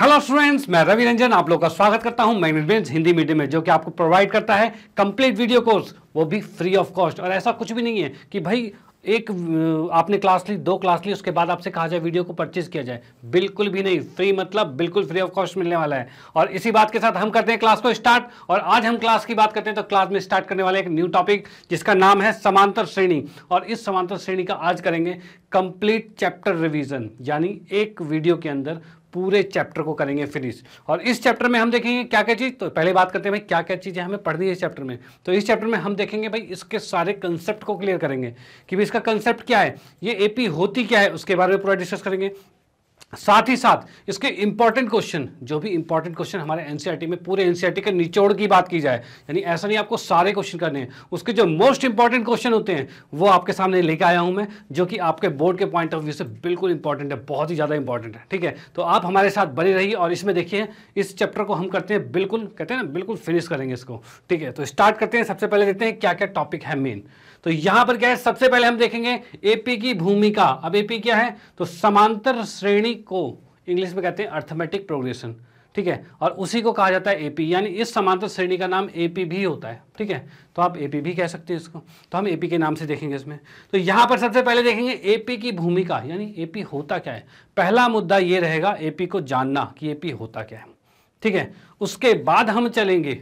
Hello students मैं रवि रंजन आप लोग का स्वागत करता हूं मैनेजमेंट हिंदी मीडियम में जो कि आपको प्रोवाइड करता है कंप्लीट वीडियो कोर्स वो भी फ्री ऑफ कॉस्ट और ऐसा कुछ भी नहीं है कि भाई एक आपने क्लास ली दो क्लास ली उसके बाद आपसे कहा जाए वीडियो को परचेज किया जाए बिल्कुल भी नहीं फ्री मतलब बिल्कुल फ्री ऑफ कॉस्ट मिलने वाला है और इसी बात के साथ हम करते हैं क्लास को स्टार्ट और आज हम क्लास की बात करते हैं तो क्लास में स्टार्ट करने वाले एक न्यू टॉपिक जिसका नाम है समांतर श्रेणी और इस समांतर श्रेणी का आज करेंगे कंप्लीट चैप्टर रिविजन यानी एक वीडियो के अंदर पूरे चैप्टर को करेंगे फिनिश और इस चैप्टर में हम देखेंगे क्या क्या चीज़ तो पहले बात करते हैं भाई क्या क्या चीज़ें हमें पढ़नी है इस चैप्टर में तो इस चैप्टर में हम देखेंगे भाई इसके सारे कंसेप्ट को क्लियर करेंगे कि भाई इसका कंसेप्ट क्या है ये एपी होती क्या है उसके बारे में पूरा डिस्कस करेंगे साथ ही साथ इसके इंपॉर्टेंट क्वेश्चन जो भी इंपॉर्टेंट क्वेश्चन हमारे एनसीईआरटी e में पूरे एनसीईआरटी e के निचोड़ की बात की जाए यानी ऐसा नहीं आपको सारे क्वेश्चन करने हैं उसके जो मोस्ट इंपॉर्टेंट क्वेश्चन होते हैं वो आपके सामने लेके आया हूं मैं जो कि आपके बोर्ड के पॉइंट ऑफ व्यू से बिल्कुल इंपॉर्टेंट है बहुत ही ज़्यादा इंपॉर्टेंट है ठीक है तो आप हमारे साथ बने रहिए और इसमें देखिए इस चैप्टर को हम करते हैं बिल्कुल कहते हैं ना बिल्कुल फिनिश करेंगे इसको ठीक है तो स्टार्ट करते हैं सबसे पहले देखते हैं क्या क्या टॉपिक है मेन तो यहां पर क्या है सबसे पहले हम देखेंगे एपी की भूमिका अब एपी क्या है तो समांतर श्रेणी को इंग्लिश में कहते हैं अर्थमेटिक प्रोग्रेशन ठीक है और उसी को कहा जाता है एपी यानी इस समांतर श्रेणी का नाम एपी भी होता है ठीक है तो आप एपी भी कह सकते हैं इसको तो हम एपी के नाम से देखेंगे इसमें तो यहां पर सबसे पहले देखेंगे एपी की भूमिका यानी एपी होता क्या है पहला मुद्दा ये रहेगा एपी को जानना कि एपी होता क्या है ठीक है उसके बाद हम चलेंगे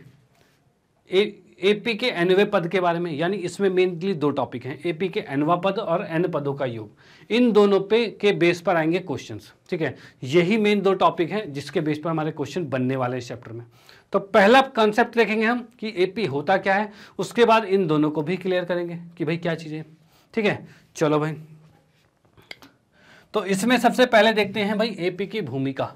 एपी के एनवे पद के बारे में यानी इसमें मेनली दो टॉपिक हैं एपी के एनवा पद और एन पदों का योग इन दोनों पे के बेस पर आएंगे क्वेश्चंस ठीक है यही मेन दो टॉपिक हैं जिसके बेस पर हमारे क्वेश्चन बनने वाले हैं चैप्टर में तो पहला कॉन्सेप्ट देखेंगे हम कि एपी होता क्या है उसके बाद इन दोनों को भी क्लियर करेंगे कि भाई क्या चीज़ें ठीक है चलो भाई तो इसमें सबसे पहले देखते हैं भाई एपी की भूमिका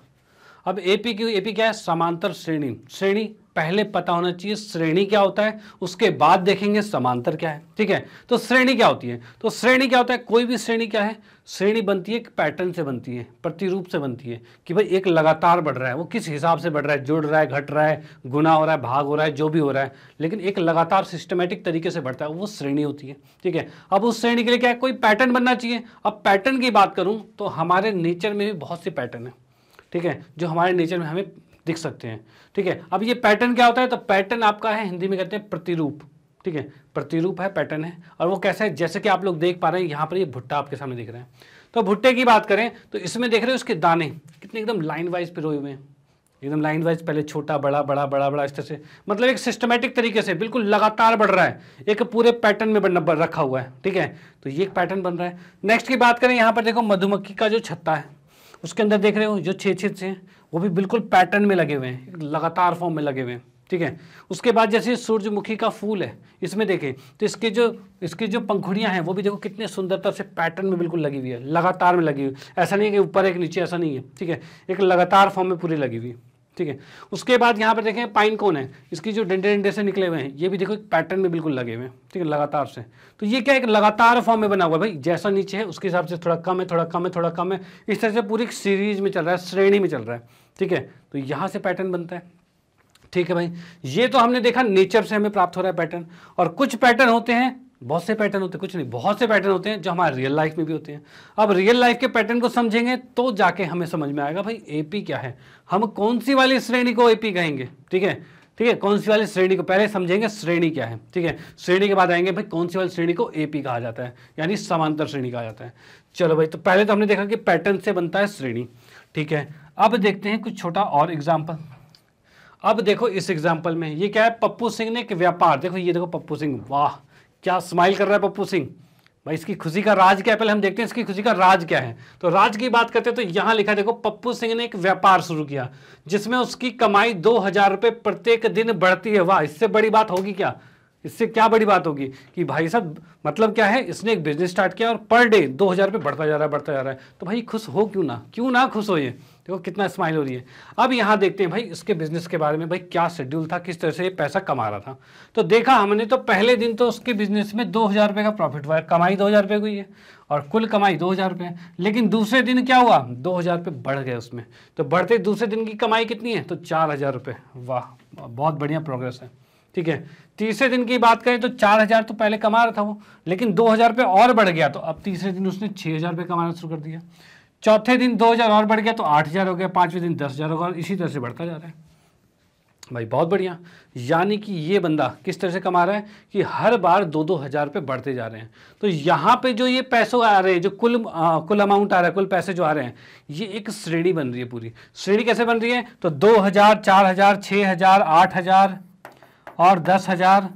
अब एपी की एपी क्या है समांतर श्रेणी श्रेणी पहले पता होना चाहिए श्रेणी क्या होता है उसके बाद देखेंगे समांतर क्या है ठीक है तो श्रेणी क्या होती है तो श्रेणी क्या होता है कोई भी श्रेणी क्या है श्रेणी बनती है एक पैटर्न से बनती है प्रतिरूप से बनती है कि भाई एक लगातार बढ़ रहा है वो किस हिसाब से बढ़ रहा है जुड़ रहा है घट रहा है गुना हो रहा है भाग हो रहा है जो भी हो रहा है लेकिन एक लगातार सिस्टमेटिक तरीके से बढ़ता है वो श्रेणी होती है ठीक है अब उस श्रेणी के लिए क्या है कोई पैटर्न बनना चाहिए अब पैटर्न की बात करूँ तो हमारे नेचर में भी बहुत से पैटर्न है ठीक है जो हमारे नेचर में हमें दिख सकते हैं ठीक है अब ये पैटर्न क्या होता है तो पैटर्न आपका है हिंदी में कहते हैं प्रतिरूप ठीक है प्रतिरूप है पैटर्न है और वो कैसा है जैसे कि आप लोग देख पा रहे हैं यहाँ पर ये भुट्टा आपके सामने दिख रहे हैं तो भुट्टे की बात करें तो इसमें देख रहे हैं उसके दाने कितने एकदम लाइन वाइज पिरोए हुए हैं एकदम लाइन वाइज पहले छोटा बड़ा बड़ा बड़ा बड़ा इस तरह से मतलब एक सिस्टमेटिक तरीके से बिल्कुल लगातार बढ़ रहा है एक पूरे पैटर्न में बन रखा हुआ है ठीक है तो ये एक पैटर्न बन रहा है नेक्स्ट की बात करें यहाँ पर देखो मधुमक्खी का जो छत्ता है उसके अंदर देख रहे हो जो छेद छेद से वो भी बिल्कुल पैटर्न में लगे हुए हैं लगातार फॉर्म में लगे हुए हैं ठीक है उसके बाद जैसे सूर्यमुखी का फूल है इसमें देखें तो इसके जो इसकी जो पंखुड़ियाँ हैं वो भी देखो कितने सुंदरता से पैटर्न में बिल्कुल लगी हुई है लगातार में लगी हुई ऐसा नहीं है कि ऊपर एक नीचे ऐसा नहीं है ठीक है एक लगातार फॉर्म में पूरी लगी हुई ठीक है उसके बाद यहाँ पर देखें पाइन कौन है इसकी जो डंडे डंडे से निकले हुए हैं ये भी देखो एक पैटर्न में बिल्कुल लगे हुए हैं ठीक है लगातार से तो ये क्या एक लगातार फॉर्म में बना हुआ है भाई जैसा नीचे है उसके हिसाब से थोड़ा कम है थोड़ा कम है थोड़ा कम है इस तरह से पूरी सीरीज में चल रहा है श्रेणी में चल रहा है ठीक है तो यहां से पैटर्न बनता है ठीक है भाई ये तो हमने देखा नेचर से हमें प्राप्त हो रहा है पैटर्न और कुछ पैटर्न होते हैं बहुत से पैटर्न होते हैं कुछ नहीं बहुत से पैटर्न होते हैं जो हमारे रियल लाइफ में भी होते हैं अब रियल लाइफ के पैटर्न को समझेंगे तो जाके हमें समझ में आएगा भाई एपी क्या है हम कौन सी वाली श्रेणी को एपी कहेंगे ठीक है ठीक है कौन सी वाली श्रेणी को पहले समझेंगे श्रेणी क्या है ठीक है श्रेणी के बाद आएंगे भाई कौन सी वाली श्रेणी को एपी कहा जाता है यानी समांतर श्रेणी कहा जाता है चलो भाई तो पहले तो हमने देखा कि पैटर्न से बनता है श्रेणी ठीक है अब देखते हैं कुछ छोटा और एग्जाम्पल अब देखो इस एग्जाम्पल में ये क्या है पप्पू सिंह ने एक व्यापार देखो ये देखो पप्पू सिंह वाह क्या स्माइल कर रहा है पप्पू सिंह भाई इसकी खुशी का राज क्या है पहले हम देखते हैं इसकी खुशी का राज क्या है तो राज की बात करते हैं तो यहाँ लिखा देखो पप्पू सिंह ने एक व्यापार शुरू किया जिसमें उसकी कमाई दो हजार रुपये प्रत्येक दिन बढ़ती है वाह इससे बड़ी बात होगी क्या इससे क्या बड़ी बात होगी कि भाई साहब मतलब क्या है इसने एक बिजनेस स्टार्ट किया और पर डे दो हज़ार रुपये बढ़ता जा रहा है बढ़ता जा रहा है तो भाई खुश हो क्यों ना क्यों ना खुश हो ये देखो कितना स्माइल हो रही है अब यहाँ देखते हैं भाई इसके बिजनेस के बारे में भाई क्या शेड्यूल था किस तरह से ये पैसा कमा रहा था तो देखा हमने तो पहले दिन तो उसके बिजनेस में दो हज़ार रुपये का प्रॉफिट हुआ है कमाई दो हज़ार रुपये हुई है और कुल कमाई दो हज़ार रुपये लेकिन दूसरे दिन क्या हुआ दो हज़ार रुपये बढ़ गए उसमें तो बढ़ते दूसरे दिन की कमाई कितनी है तो चार हज़ार रुपये वाह बहुत बढ़िया प्रोग्रेस है ठीक है तीसरे दिन की बात करें तो चार हजार तो पहले कमा रहा था वो लेकिन दो हजार पे और बढ़ गया तो अब तीसरे दिन उसने छः हजार रुपये कमाना शुरू कर दिया चौथे दिन दो हजार और बढ़ गया तो आठ हजार हो गया पांचवें दिन दस हजार हो गया और इसी तरह से बढ़ता जा रहा है भाई बहुत बढ़िया यानी कि ये बंदा किस तरह से कमा रहा है कि हर बार दो दो हज़ार रुपये बढ़ते जा रहे हैं तो यहाँ पे जो ये पैसों आ रहे हैं जो कुल आ, कुल अमाउंट आ रहा है कुल पैसे जो आ रहे हैं ये एक श्रेणी बन रही है पूरी श्रेणी कैसे बन रही है तो दो हज़ार चार हज़ार छः हज़ार आठ हज़ार और दस हज़ार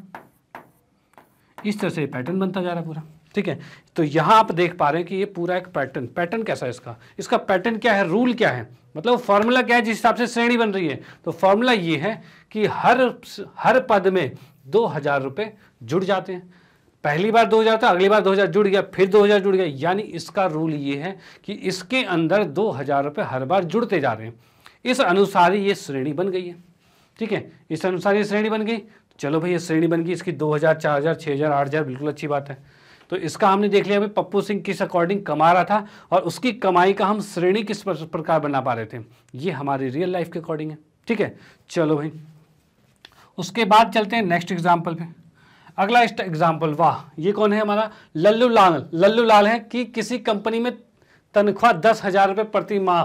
इस तरह से पैटर्न बनता जा रहा है पूरा ठीक है तो यहाँ आप देख पा रहे हैं कि ये पूरा एक पैटर्न पैटर्न कैसा है इसका इसका पैटर्न क्या है रूल क्या है मतलब फॉर्मूला क्या है जिस हिसाब से श्रेणी बन रही है तो फॉर्मूला ये है कि हर हर पद में दो हज़ार रुपये जुड़ जाते हैं पहली बार दो हज़ार था अगली बार दो हज़ार जुड़ गया फिर दो हज़ार जुड़ गया यानी इसका रूल ये है कि इसके अंदर दो हज़ार रुपये हर बार जुड़ते जा रहे हैं इस अनुसार ही ये श्रेणी बन गई है ठीक है इस अनुसार ये श्रेणी बन गई तो चलो भाई ये श्रेणी बन गई इसकी दो हज़ार चार हज़ार छह हज़ार आठ हज़ार बिल्कुल अच्छी बात है तो इसका हमने देख लिया भाई पप्पू सिंह किस अकॉर्डिंग कमा रहा था और उसकी कमाई का हम श्रेणी किस प्रकार बना पा रहे थे ये हमारी रियल लाइफ के अकॉर्डिंग है ठीक है चलो भाई उसके बाद चलते हैं नेक्स्ट एग्जाम्पल पे अगला एग्जाम्पल वाह ये कौन है हमारा लल्लू लाल लल्लू लाल है कि किसी कंपनी में तनख्वाह दस हज़ार रुपये प्रति माह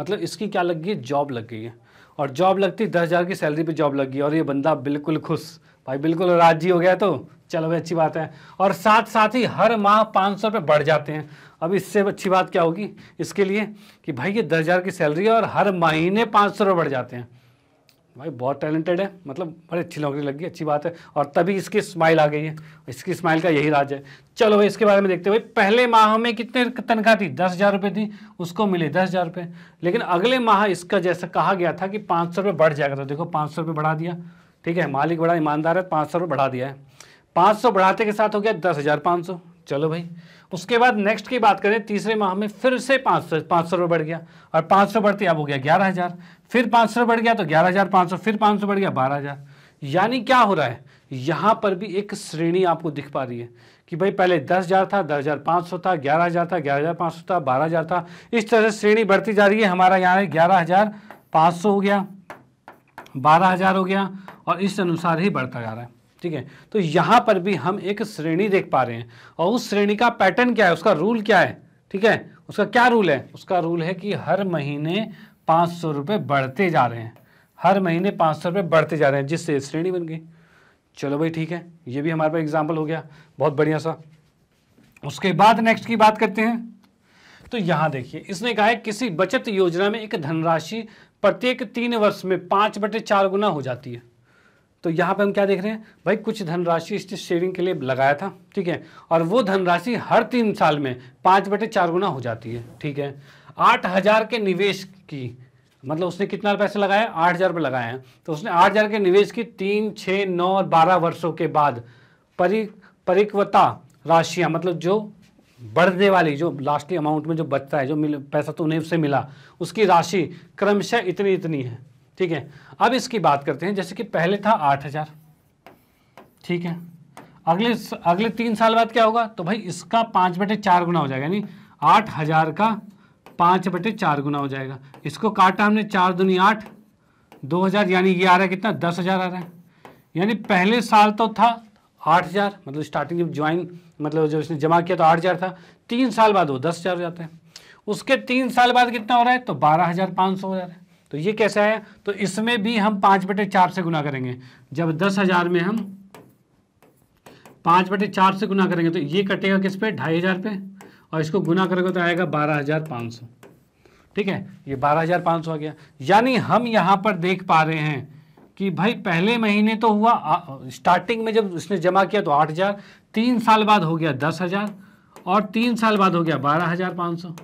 मतलब इसकी क्या लग गई जॉब लग गई है और जॉब लगती दस हज़ार की सैलरी पे जॉब लगी और ये बंदा बिल्कुल खुश भाई बिल्कुल राजी हो गया तो चलो भाई अच्छी बात है और साथ साथ ही हर माह पाँच सौ रुपये बढ़ जाते हैं अब इससे अच्छी बात क्या होगी इसके लिए कि भाई ये दस हज़ार की सैलरी है और हर महीने पाँच सौ रुपये बढ़ जाते हैं भाई बहुत टैलेंटेड है मतलब बड़ी अच्छी नौकरी लगी अच्छी बात है और तभी इसकी स्माइल आ गई है इसकी स्माइल का यही राज है चलो भाई इसके बारे में देखते हैं भाई पहले माह में कितने तनख्वाह थी दस हज़ार रुपये थी उसको मिले दस हज़ार रुपये लेकिन अगले माह इसका जैसा कहा गया था कि पाँच सौ रुपये बढ़ जाएगा तो देखो पाँच सौ रुपये बढ़ा दिया ठीक है मालिक बड़ा ईमानदार है पाँच सौ रुपये बढ़ा दिया है पाँच सौ बढ़ाते के साथ हो गया दस हज़ार पाँच सौ चलो भाई उसके बाद नेक्स्ट की बात करें तीसरे माह में फिर से पाँच सौ पाँच सौ रुपये बढ़ गया और पाँच सौ बढ़ते अब हो गया ग्यारह हज़ार फिर पाँच सौ बढ़ गया तो ग्यारह हज़ार पाँच सौ फिर पाँच सौ बढ़ गया बारह हज़ार यानी क्या हो रहा है यहाँ पर भी एक श्रेणी आपको दिख पा रही है कि भाई पहले दस हज़ार था दस हज़ार पाँच सौ था ग्यारह हज़ार था ग्यारह हज़ार पाँच सौ था बारह हज़ार था इस तरह से श्रेणी बढ़ती जा रही है हमारा यहाँ ग्यारह हज़ार पाँच सौ हो गया बारह हज़ार हो गया और इस अनुसार ही बढ़ता जा रहा है ठीक है तो यहां पर भी हम एक श्रेणी देख पा रहे हैं और उस श्रेणी का पैटर्न क्या है उसका रूल क्या है ठीक है उसका क्या रूल है उसका रूल है कि हर महीने पांच सौ रुपए बढ़ते जा रहे हैं हर महीने पांच सौ रुपए बढ़ते जा रहे हैं जिससे श्रेणी बन गई चलो भाई ठीक है ये भी हमारे पास एग्जाम्पल हो गया बहुत बढ़िया सा उसके बाद नेक्स्ट की बात करते हैं तो यहां देखिए इसने कहा है किसी बचत योजना में एक धनराशि प्रत्येक तीन वर्ष में पांच बटे चार गुना हो जाती है तो यहाँ पर हम क्या देख रहे हैं भाई कुछ धनराशि इसने सेविंग के लिए लगाया था ठीक है और वो धनराशि हर तीन साल में पाँच बटे चार गुना हो जाती है ठीक है आठ हज़ार के निवेश की मतलब उसने कितना पैसे लगाया आठ हज़ार रुपये लगाए हैं तो उसने आठ हज़ार के निवेश की तीन छः नौ और बारह वर्षों के बाद परि परिक्वता राशियाँ मतलब जो बढ़ने वाली जो लास्टली अमाउंट में जो बचता है जो मिल पैसा तो उन्हें उससे मिला उसकी राशि क्रमशः इतनी इतनी है ठीक है अब इसकी बात करते हैं जैसे कि पहले था आठ हजार ठीक है अगले अगले तीन साल बाद क्या होगा तो भाई इसका पाँच बटे चार गुना हो जाएगा यानी आठ हजार का पाँच बटे चार गुना हो जाएगा इसको काटा हमने चार दुनी आठ दो हजार यानी ये आ रहा है कितना दस हजार आ रहा है यानी पहले साल तो था आठ हजार मतलब स्टार्टिंग जब ज्वाइन मतलब जब इसने जमा किया तो आठ हजार था तीन साल बाद वो दस हजार हो जाता है उसके तीन साल बाद कितना हो रहा है तो बारह हजार पाँच सौ हो जा रहा है तो ये कैसा है तो इसमें भी हम पांच बटे चार से गुना करेंगे जब दस हज़ार में हम पांच बटे चार से गुना करेंगे तो ये कटेगा किस पे ढाई हज़ार पे और इसको गुना करेंगे तो आएगा बारह हज़ार पाँच सौ ठीक है ये बारह हज़ार पांच सौ आ गया यानी हम यहां पर देख पा रहे हैं कि भाई पहले महीने तो हुआ स्टार्टिंग में जब उसने जमा किया तो आठ हज़ार तीन साल बाद हो गया दस हज़ार और तीन साल बाद हो गया बारह हज़ार पाँच सौ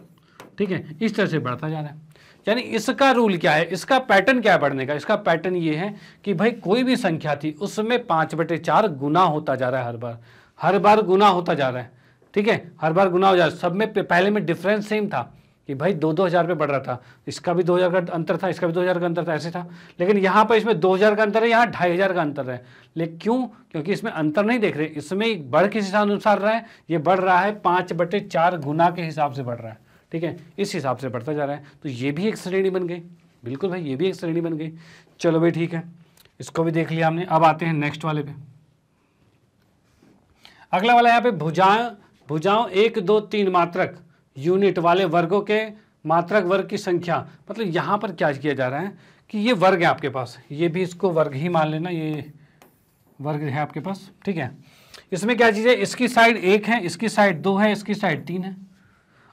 ठीक है इस तरह से बढ़ता जा रहा है यानी इसका रूल क्या है इसका पैटर्न क्या है बढ़ने का इसका पैटर्न ये है कि भाई कोई भी संख्या थी उसमें पाँच बटे चार गुना होता जा रहा है हर बार हर बार गुना होता जा रहा है ठीक है हर बार गुना हो जा रहा है सब में पहले में डिफरेंस सेम था कि भाई दो दो हज़ार पे बढ़ रहा था इसका भी दो हज़ार का अंतर था इसका भी दो हज़ार का अंतर था ऐसे था लेकिन यहाँ पर इसमें दो हज़ार का अंतर है यहाँ ढाई हज़ार का अंतर है लेकिन क्यों क्योंकि इसमें अंतर नहीं देख रहे इसमें बढ़ किस हिसाब अनुसार रहा है ये बढ़ रहा है पाँच बटे चार गुना के हिसाब से बढ़ रहा है ठीक है इस हिसाब से बढ़ता जा रहा है तो ये भी एक श्रेणी बन गई बिल्कुल भाई ये भी एक श्रेणी बन गई चलो भाई ठीक है इसको भी देख लिया हमने अब आते हैं नेक्स्ट वाले पे अगला वाला यहाँ पे भुजाएं भुजाओं एक दो तीन मात्रक यूनिट वाले वर्गों के मात्रक वर्ग की संख्या मतलब यहाँ पर क्या किया जा रहा है कि ये वर्ग है आपके पास ये भी इसको वर्ग ही मान लेना ये वर्ग है आपके पास ठीक है इसमें क्या चीज़ है इसकी साइड एक है इसकी साइड दो है इसकी साइड तीन है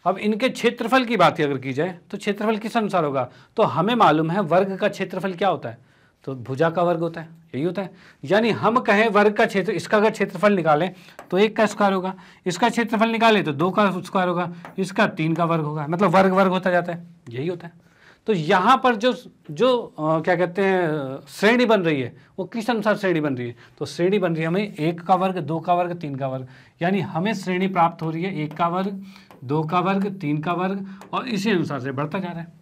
अब इनके क्षेत्रफल की बात अगर की जाए तो क्षेत्रफल किस अनुसार होगा तो हमें मालूम है वर्ग का क्षेत्रफल क्या होता है तो भुजा का वर्ग होता है यही होता है यानी हम कहें वर्ग का क्षेत्र इसका अगर क्षेत्रफल निकालें तो एक का स्क्वायर होगा इसका क्षेत्रफल निकालें तो दो का स्क्वायर होगा इसका तीन का वर्ग होगा मतलब वर्ग वर्ग होता जाता है यही होता है तो यहाँ पर जो जो आ, क्या कहते हैं श्रेणी बन रही है वो किस अनुसार श्रेणी बन रही है तो श्रेणी बन रही है हमें एक का वर्ग दो का वर्ग तीन का वर्ग यानी हमें श्रेणी प्राप्त हो रही है एक का वर्ग दो का वर्ग तीन का वर्ग और इसी अनुसार से बढ़ता जा रहा है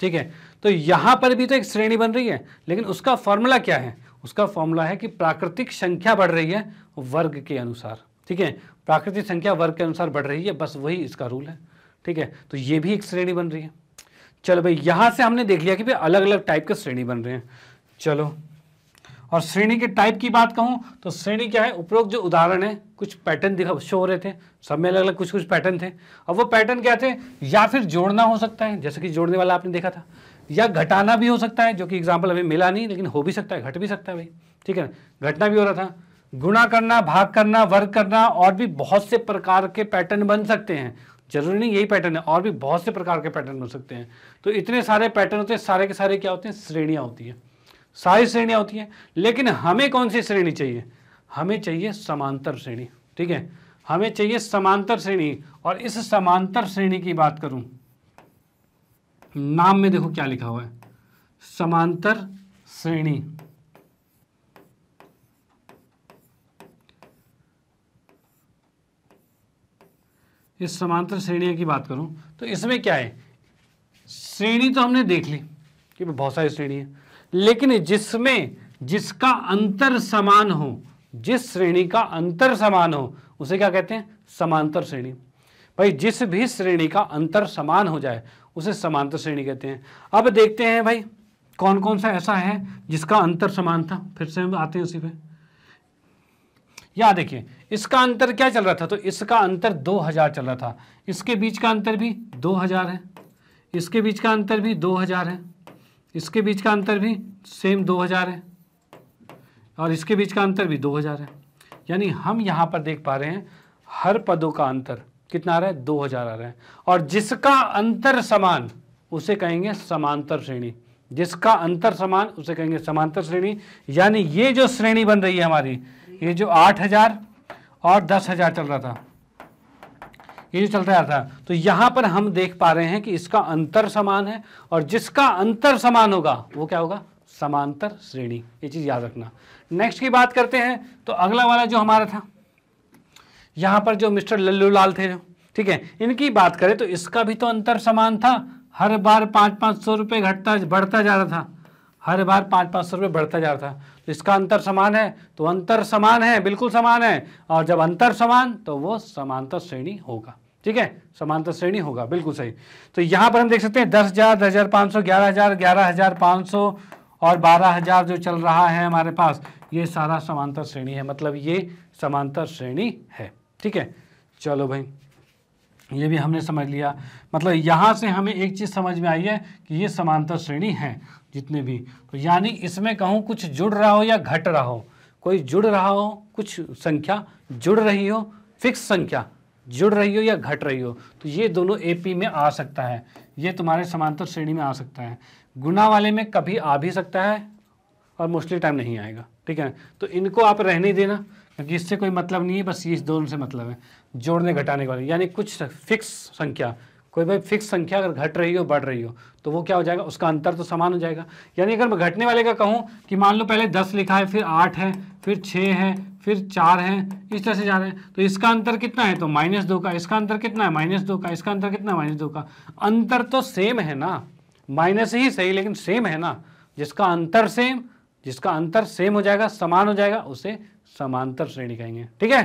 ठीक है तो यहां पर भी तो एक श्रेणी बन रही है लेकिन उसका फॉर्मूला क्या है उसका फॉर्मूला है कि प्राकृतिक संख्या बढ़ रही है वर्ग के अनुसार ठीक है प्राकृतिक संख्या वर्ग के अनुसार बढ़ रही है बस वही इसका रूल है ठीक है तो ये भी एक श्रेणी बन रही है चलो भाई यहां से हमने देख लिया कि भाई अलग अलग टाइप के श्रेणी बन रहे हैं चलो और श्रेणी के टाइप की बात कहूँ तो श्रेणी क्या है उपरोक्त जो उदाहरण है कुछ पैटर्न दिखा शो हो रहे थे सब में अलग अलग कुछ कुछ पैटर्न थे और वो पैटर्न क्या थे या फिर जोड़ना हो सकता है जैसे कि जोड़ने वाला आपने देखा था या घटाना भी हो सकता है जो कि एग्जाम्पल अभी मिला नहीं लेकिन हो भी सकता है घट भी सकता है भाई ठीक है ना घटना भी हो रहा था गुणा करना भाग करना वर्ग करना और भी बहुत से प्रकार के पैटर्न बन सकते हैं जरूरी नहीं यही पैटर्न है और भी बहुत से प्रकार के पैटर्न बन सकते हैं तो इतने सारे पैटर्न होते हैं सारे के सारे क्या होते हैं श्रेणियाँ होती हैं सारी श्रेणियां होती हैं लेकिन हमें कौन सी श्रेणी चाहिए हमें चाहिए समांतर श्रेणी ठीक है हमें चाहिए समांतर श्रेणी और इस समांतर श्रेणी की बात करूं नाम में देखो क्या लिखा हुआ है समांतर श्रेणी इस समांतर श्रेणी की बात करूं तो इसमें क्या है श्रेणी तो हमने देख ली कि बहुत सारी श्रेणी है लेकिन जिसमें जिसका अंतर समान हो जिस श्रेणी का अंतर समान हो उसे क्या कहते हैं समांतर श्रेणी भाई जिस भी श्रेणी का अंतर समान हो जाए उसे समांतर श्रेणी कहते हैं अब देखते हैं भाई कौन कौन सा ऐसा है जिसका अंतर समान था फिर से हम आते हैं उसी पे या देखिए इसका अंतर क्या चल रहा था तो इसका अंतर 2000 चल रहा था इसके बीच का अंतर भी 2000 है इसके बीच का अंतर भी 2000 है इसके बीच का अंतर भी सेम 2000 है और इसके बीच का अंतर भी 2000 है यानी हम यहाँ पर देख पा रहे हैं हर पदों का अंतर कितना आ रहा है 2000 आ रहा है और जिसका अंतर समान उसे कहेंगे समांतर श्रेणी जिसका अंतर समान उसे कहेंगे समांतर श्रेणी यानी ये जो श्रेणी बन रही है हमारी ये जो हजार और हजार चल रहा था ये जो चलता जाता है तो यहां पर हम देख पा रहे हैं कि इसका अंतर समान है और जिसका अंतर समान होगा वो क्या होगा समांतर श्रेणी ये चीज़ याद रखना नेक्स्ट की बात करते हैं तो अगला वाला जो हमारा था यहां पर जो मिस्टर लल्लू लाल थे जो ठीक है इनकी बात करें तो इसका भी तो अंतर समान था हर बार पांच पांच सौ रुपए घटता बढ़ता जा रहा था हर बार पांच पांच सौ रुपए बढ़ता जा रहा था तो इसका अंतर समान है तो अंतर समान है बिल्कुल समान है और जब अंतर समान तो वो समांतर श्रेणी होगा ठीक है समांतर श्रेणी होगा बिल्कुल सही तो यहाँ पर हम देख सकते हैं दस हजार दस हजार पांच सौ ग्यारह हजार ग्यारह हजार पांच सौ और बारह हजार जो चल रहा है हमारे पास ये सारा समांतर श्रेणी है मतलब ये समांतर श्रेणी है ठीक है चलो भाई ये भी हमने समझ लिया मतलब यहां से हमें एक चीज़ समझ में आई है कि ये समांतर श्रेणी है जितने भी तो यानी इसमें कहूं कुछ जुड़ रहा हो या घट रहा हो कोई जुड़ रहा हो कुछ संख्या जुड़ रही हो फिक्स संख्या जुड़ रही हो या घट रही हो तो ये दोनों एपी में आ सकता है ये तुम्हारे समांतर श्रेणी में आ सकता है गुना वाले में कभी आ भी सकता है और मोस्टली टाइम नहीं आएगा ठीक है तो इनको आप रहने देना क्योंकि इससे कोई मतलब नहीं है बस इस दोनों से मतलब है जोड़ने घटाने वाले यानी कुछ फिक्स संख्या कोई भाई फिक्स संख्या अगर घट रही हो बढ़ रही हो तो वो क्या हो जाएगा उसका अंतर तो समान हो जाएगा यानी अगर मैं घटने वाले का कहूँ कि मान लो पहले दस लिखा है फिर आठ है फिर छः है फिर चार हैं इस तरह से जा रहे हैं तो इसका अंतर कितना है तो माइनस दो का इसका अंतर कितना है माइनस दो का इसका अंतर कितना है माइनस दो का अंतर तो सेम है ना माइनस ही सही लेकिन सेम है ना जिसका अंतर सेम जिसका अंतर सेम हो जाएगा समान हो जाएगा उसे समांतर श्रेणी कहेंगे ठीक है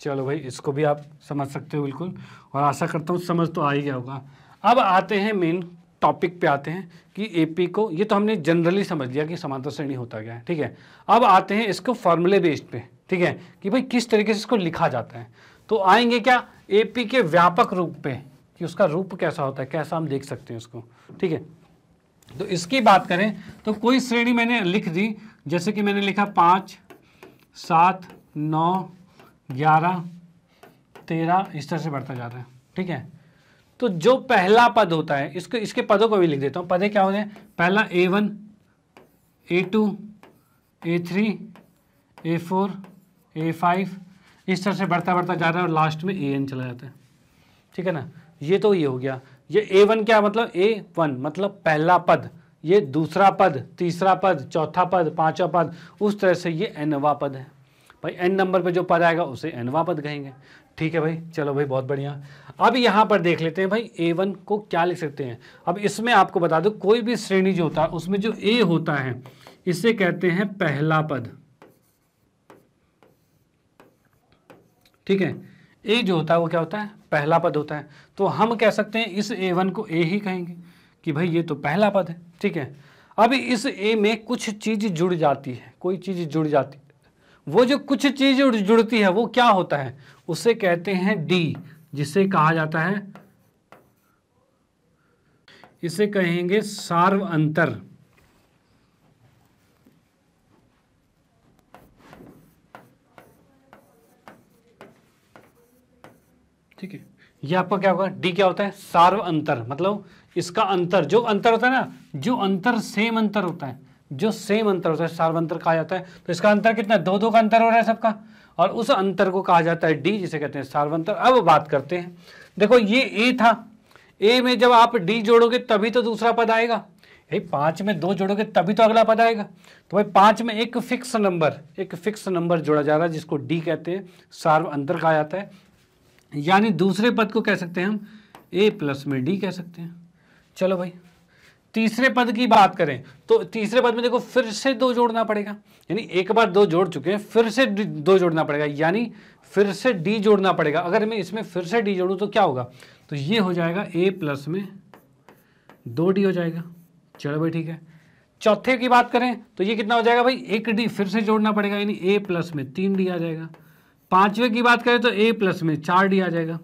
चलो भाई इसको भी आप समझ सकते हो बिल्कुल और आशा करता हूँ समझ तो आ ही गया होगा अब आते हैं मेन टॉपिक पे आते हैं कि एपी को ये तो हमने जनरली समझ लिया कि समांतर श्रेणी होता गया है ठीक है अब आते हैं इसको फॉर्मूले बेस्ड पे ठीक है कि भाई किस तरीके से इसको लिखा जाता है तो आएंगे क्या एपी के व्यापक रूप पे कि उसका रूप कैसा होता है कैसा हम देख सकते हैं उसको ठीक है तो इसकी बात करें तो कोई श्रेणी मैंने लिख दी जैसे कि मैंने लिखा पाँच सात नौ ग्यारह तेरह इस तरह से बढ़ता जा रहा है ठीक है तो जो पहला पद होता है इसको इसके पदों को भी लिख देता हूँ पदे क्या होते हैं पहला A one A two A three A four A five इस तरह से बढ़ता बढ़ता जा रहा है और लास्ट में ए एन चला जाता है ठीक है ना ये तो ये हो गया ये ए वन क्या मतलब ए वन मतलब पहला पद ये दूसरा पद तीसरा पद चौथा पद पांचवा पद उस तरह से ये एनवा पद है भाई एन नंबर पर जो पद आएगा उसे एनवा पद कहेंगे ठीक है भाई चलो भाई बहुत बढ़िया अब यहाँ पर देख लेते हैं भाई ए वन को क्या लिख सकते हैं अब इसमें आपको बता दो कोई भी श्रेणी जो होता है उसमें जो ए होता है इसे कहते हैं पहला पद ठीक है ए जो होता है वो क्या होता है पहला पद होता है तो हम कह सकते हैं इस ए वन को ए ही कहेंगे कि भाई ये तो पहला पद है ठीक है अब इस ए में कुछ चीज़ जुड़ जाती है कोई चीज़ जुड़ जाती है वो जो कुछ चीज़ जुड़ती है वो क्या होता है उसे कहते हैं डी जिसे कहा जाता है इसे कहेंगे सार्व अंतर ठीक है ये आपका क्या होगा डी क्या होता है सार्व अंतर मतलब इसका अंतर जो अंतर होता है ना जो अंतर सेम अंतर होता है जो सेम अंतर होता है सार्व अंतर कहा जाता है तो इसका अंतर कितना दो दो का अंतर हो रहा है सबका और उस अंतर को कहा जाता है डी जिसे कहते हैं अंतर अब बात करते हैं देखो ये ए था ए में जब आप डी जोड़ोगे तभी तो दूसरा पद आएगा भाई पांच में दो जोड़ोगे तभी तो अगला पद आएगा तो भाई पांच में एक फिक्स नंबर एक फिक्स नंबर जोड़ा जा रहा है जिसको डी कहते हैं सार्व अंतर कहा जाता है यानी दूसरे पद को कह सकते हैं हम ए प्लस में डी कह सकते हैं चलो भाई तीसरे पद की बात करें तो तीसरे पद में देखो फिर से दो जोड़ना पड़ेगा यानी एक बार दो जोड़ चुके हैं फिर से दो जोड़ना पड़ेगा यानी फिर से डी जोड़ना पड़ेगा अगर मैं इसमें फिर से डी जोड़ू तो क्या होगा तो ये हो जाएगा ए प्लस में दो डी हो जाएगा चलो भाई ठीक है चौथे की बात करें तो ये कितना हो जाएगा भाई एक डी फिर से जोड़ना पड़ेगा यानी ए प्लस में तीन डी आ जाएगा पांचवे की बात करें तो ए प्लस में चार डी आ जाएगा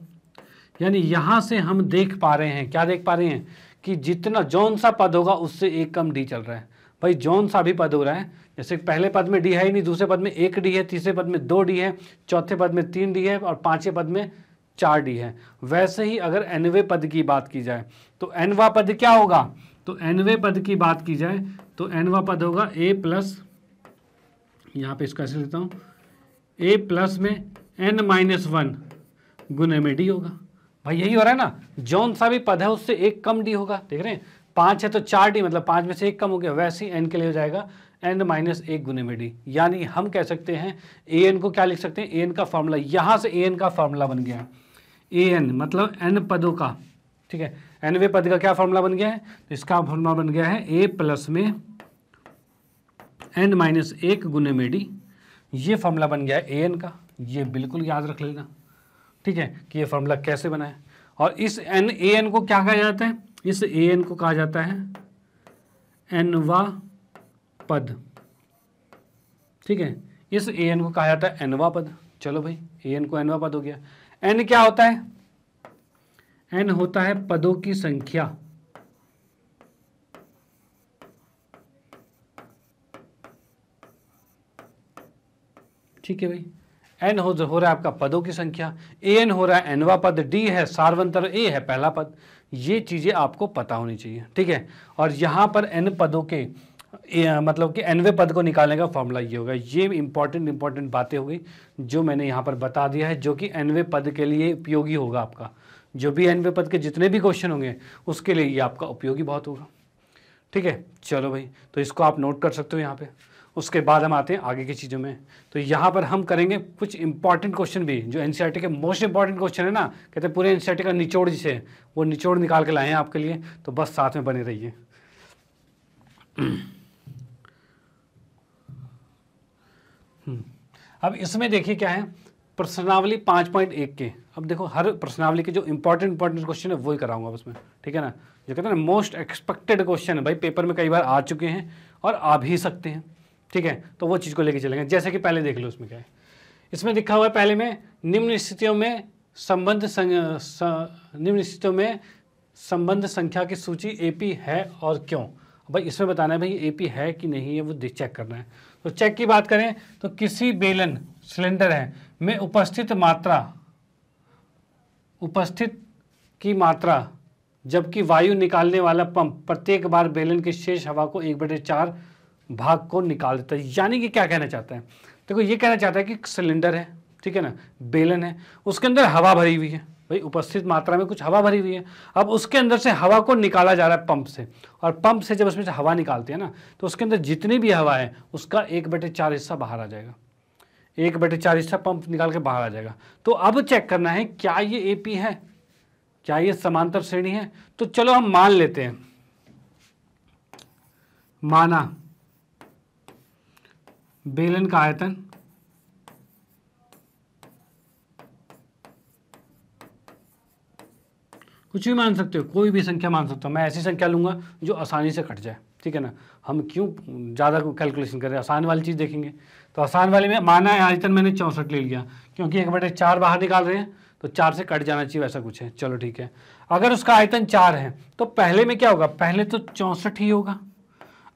यानी यहां से हम देख पा रहे हैं क्या देख पा रहे हैं कि जितना जौन सा पद होगा उससे एक कम डी चल रहा है भाई जौन सा भी पद हो रहा है जैसे पहले पद में डी है ही नहीं दूसरे पद में एक डी है तीसरे पद में दो डी है चौथे पद में तीन डी है और पाँचवें पद में चार डी है वैसे ही अगर एनवे पद की बात की जाए तो एनवा पद क्या होगा तो एनवे पद की बात की जाए तो एनवा पद होगा ए प्लस यहाँ पे इसका ऐसे लिखता हूँ ए प्लस में एन माइनस वन गुने में डी होगा भाई यही हो रहा है ना जौन सा भी पद है उससे एक कम डी होगा देख रहे हैं पाँच है तो चार डी मतलब पाँच में से एक कम हो गया वैसे ही एन के लिए हो जाएगा एन माइनस एक गुने में डी यानी हम कह सकते हैं ए एन को क्या लिख सकते हैं ए एन का फॉर्मूला यहाँ से ए एन का फॉर्मूला बन गया ए एन मतलब एन पदों का ठीक है एन वे पद का क्या फॉर्मूला बन गया है तो इसका फॉर्मूला बन गया है ए प्लस में एन माइनस एक गुने में डी ये फॉर्मूला बन गया ए एन का ये बिल्कुल याद रख लेना ठीक है कि ये फॉर्मूला कैसे बना है और इस एन ए एन को क्या कहा जाता है इस ए एन को कहा जाता है एनवा पद ठीक है इस ए एन को कहा जाता है एनवा पद चलो भाई ए एन को एनवा पद हो गया एन क्या होता है एन होता है पदों की संख्या ठीक है भाई एन हो हो रहा है आपका पदों की संख्या ए एन हो रहा है एनवा पद डी है सार्वंतर ए है पहला पद ये चीज़ें आपको पता होनी चाहिए ठीक है और यहाँ पर एन पदों के ए, मतलब कि एनवे पद को निकालने का फॉर्मूला ये होगा ये इंपॉर्टेंट इंपॉर्टेंट बातें हो गई जो मैंने यहाँ पर बता दिया है जो कि एनवे पद के लिए उपयोगी होगा आपका जो भी एनवे पद के जितने भी क्वेश्चन होंगे उसके लिए ये आपका उपयोगी बहुत होगा ठीक है चलो भाई तो इसको आप नोट कर सकते हो यहाँ पर उसके बाद हम आते हैं आगे की चीज़ों में तो यहाँ पर हम करेंगे कुछ इंपॉर्टेंट क्वेश्चन भी जो एन के मोस्ट इंपॉर्टेंट क्वेश्चन है ना कहते हैं पूरे एन का निचोड़ जिसे वो निचोड़ निकाल के लाए हैं आपके लिए तो बस साथ में बने रहिए हम्म। अब इसमें देखिए क्या है प्रश्नावली पाँच पॉइंट एक के अब देखो हर प्रश्नावली के जो इंपॉर्टेंट इंपॉर्टेंट क्वेश्चन है वही कराऊंगा उसमें ठीक है ना जो कहते हैं ना मोस्ट एक्सपेक्टेड क्वेश्चन है भाई पेपर में कई बार आ चुके हैं और आ भी सकते हैं ठीक है तो वो चीज़ को लेके चलेंगे जैसे कि पहले देख लो उसमें क्या है इसमें लिखा हुआ है पहले में निम्न स्थितियों में संबंध निम्न स्थितियों में संबंध संख्या की सूची एपी है और क्यों भाई इसमें बताना है भाई एपी है कि नहीं है वो चेक करना है तो चेक की बात करें तो किसी बेलन सिलेंडर है में उपस्थित मात्रा उपस्थित की मात्रा जबकि वायु निकालने वाला पंप प्रत्येक बार बेलन के शेष हवा को एक बटे चार भाग को निकाल देता है यानी कि क्या कहना चाहता है देखो ये कहना चाहता है कि सिलेंडर है ठीक है ना बेलन है उसके अंदर हवा भरी हुई है भाई उपस्थित मात्रा में कुछ हवा भरी हुई है अब उसके अंदर से हवा को निकाला जा रहा है पंप से और पंप से जब उसमें से हवा निकालती है ना तो उसके अंदर जितनी भी हवा है उसका एक बटे चार हिस्सा बाहर आ जाएगा एक बटे चार हिस्सा पंप निकाल के बाहर आ जाएगा तो अब चेक करना है क्या ये पी है क्या ये समांतर श्रेणी है तो चलो हम मान लेते हैं माना बेलन का आयतन कुछ भी मान सकते हो कोई भी संख्या मान सकता हो मैं ऐसी संख्या लूंगा जो आसानी से कट जाए ठीक है ना हम क्यों ज़्यादा कैलकुलेशन करें आसान वाली चीज़ देखेंगे तो आसान वाले में माना है आयतन मैंने चौंसठ ले लिया क्योंकि एक बटे चार बाहर निकाल रहे हैं तो चार से कट जाना चाहिए वैसा कुछ है चलो ठीक है अगर उसका आयतन चार है तो पहले में क्या होगा पहले तो चौंसठ ही होगा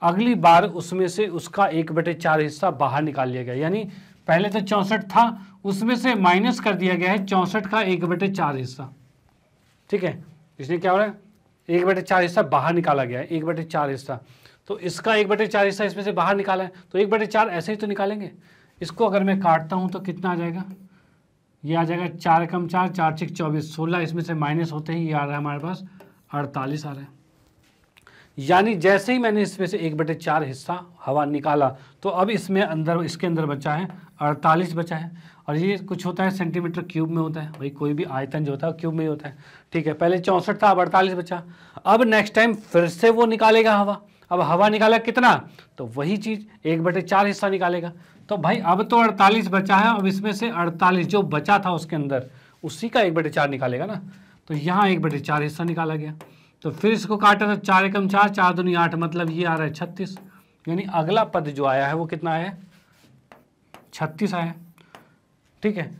अगली बार उसमें से उसका एक बटे चार हिस्सा बाहर निकाल लिया गया यानी पहले तो चौंसठ था उसमें से माइनस कर दिया गया है चौंसठ का एक बटे चार हिस्सा ठीक है इसलिए क्या हो रहा है एक बटे चार हिस्सा बाहर निकाला गया है एक बटे चार हिस्सा तो इसका एक बटे चार हिस्सा इसमें से बाहर निकाला है तो एक बटे चार ऐसे ही तो निकालेंगे इसको अगर मैं काटता हूँ तो कितना आ जाएगा ये आ जाएगा चार कम चार चार छिक चौबीस सोलह इसमें से माइनस होते ही ये आ रहा है हमारे पास अड़तालीस आ रहा है यानी जैसे ही मैंने इसमें से एक बटे चार हिस्सा हवा निकाला तो अब इसमें अंदर इसके अंदर बचा है अड़तालीस बचा है और ये कुछ होता है सेंटीमीटर क्यूब में होता है भाई कोई भी आयतन जो होता है क्यूब में ही होता है ठीक है पहले चौंसठ था अब अड़तालीस बचा अब नेक्स्ट टाइम फिर से वो निकालेगा हवा अब हवा निकाला कितना तो वही चीज़ एक बटे चार हिस्सा निकालेगा तो भाई अब तो अड़तालीस बचा है अब इसमें से अड़तालीस जो बचा था उसके अंदर उसी का एक बटे चार निकालेगा ना तो यहाँ एक बटे चार हिस्सा निकाला गया तो फिर इसको काटा तो चार एकम चार चार दूनी आठ मतलब ये आ रहा है छत्तीस यानी अगला पद जो आया है वो कितना आया छत्तीस आया ठीक है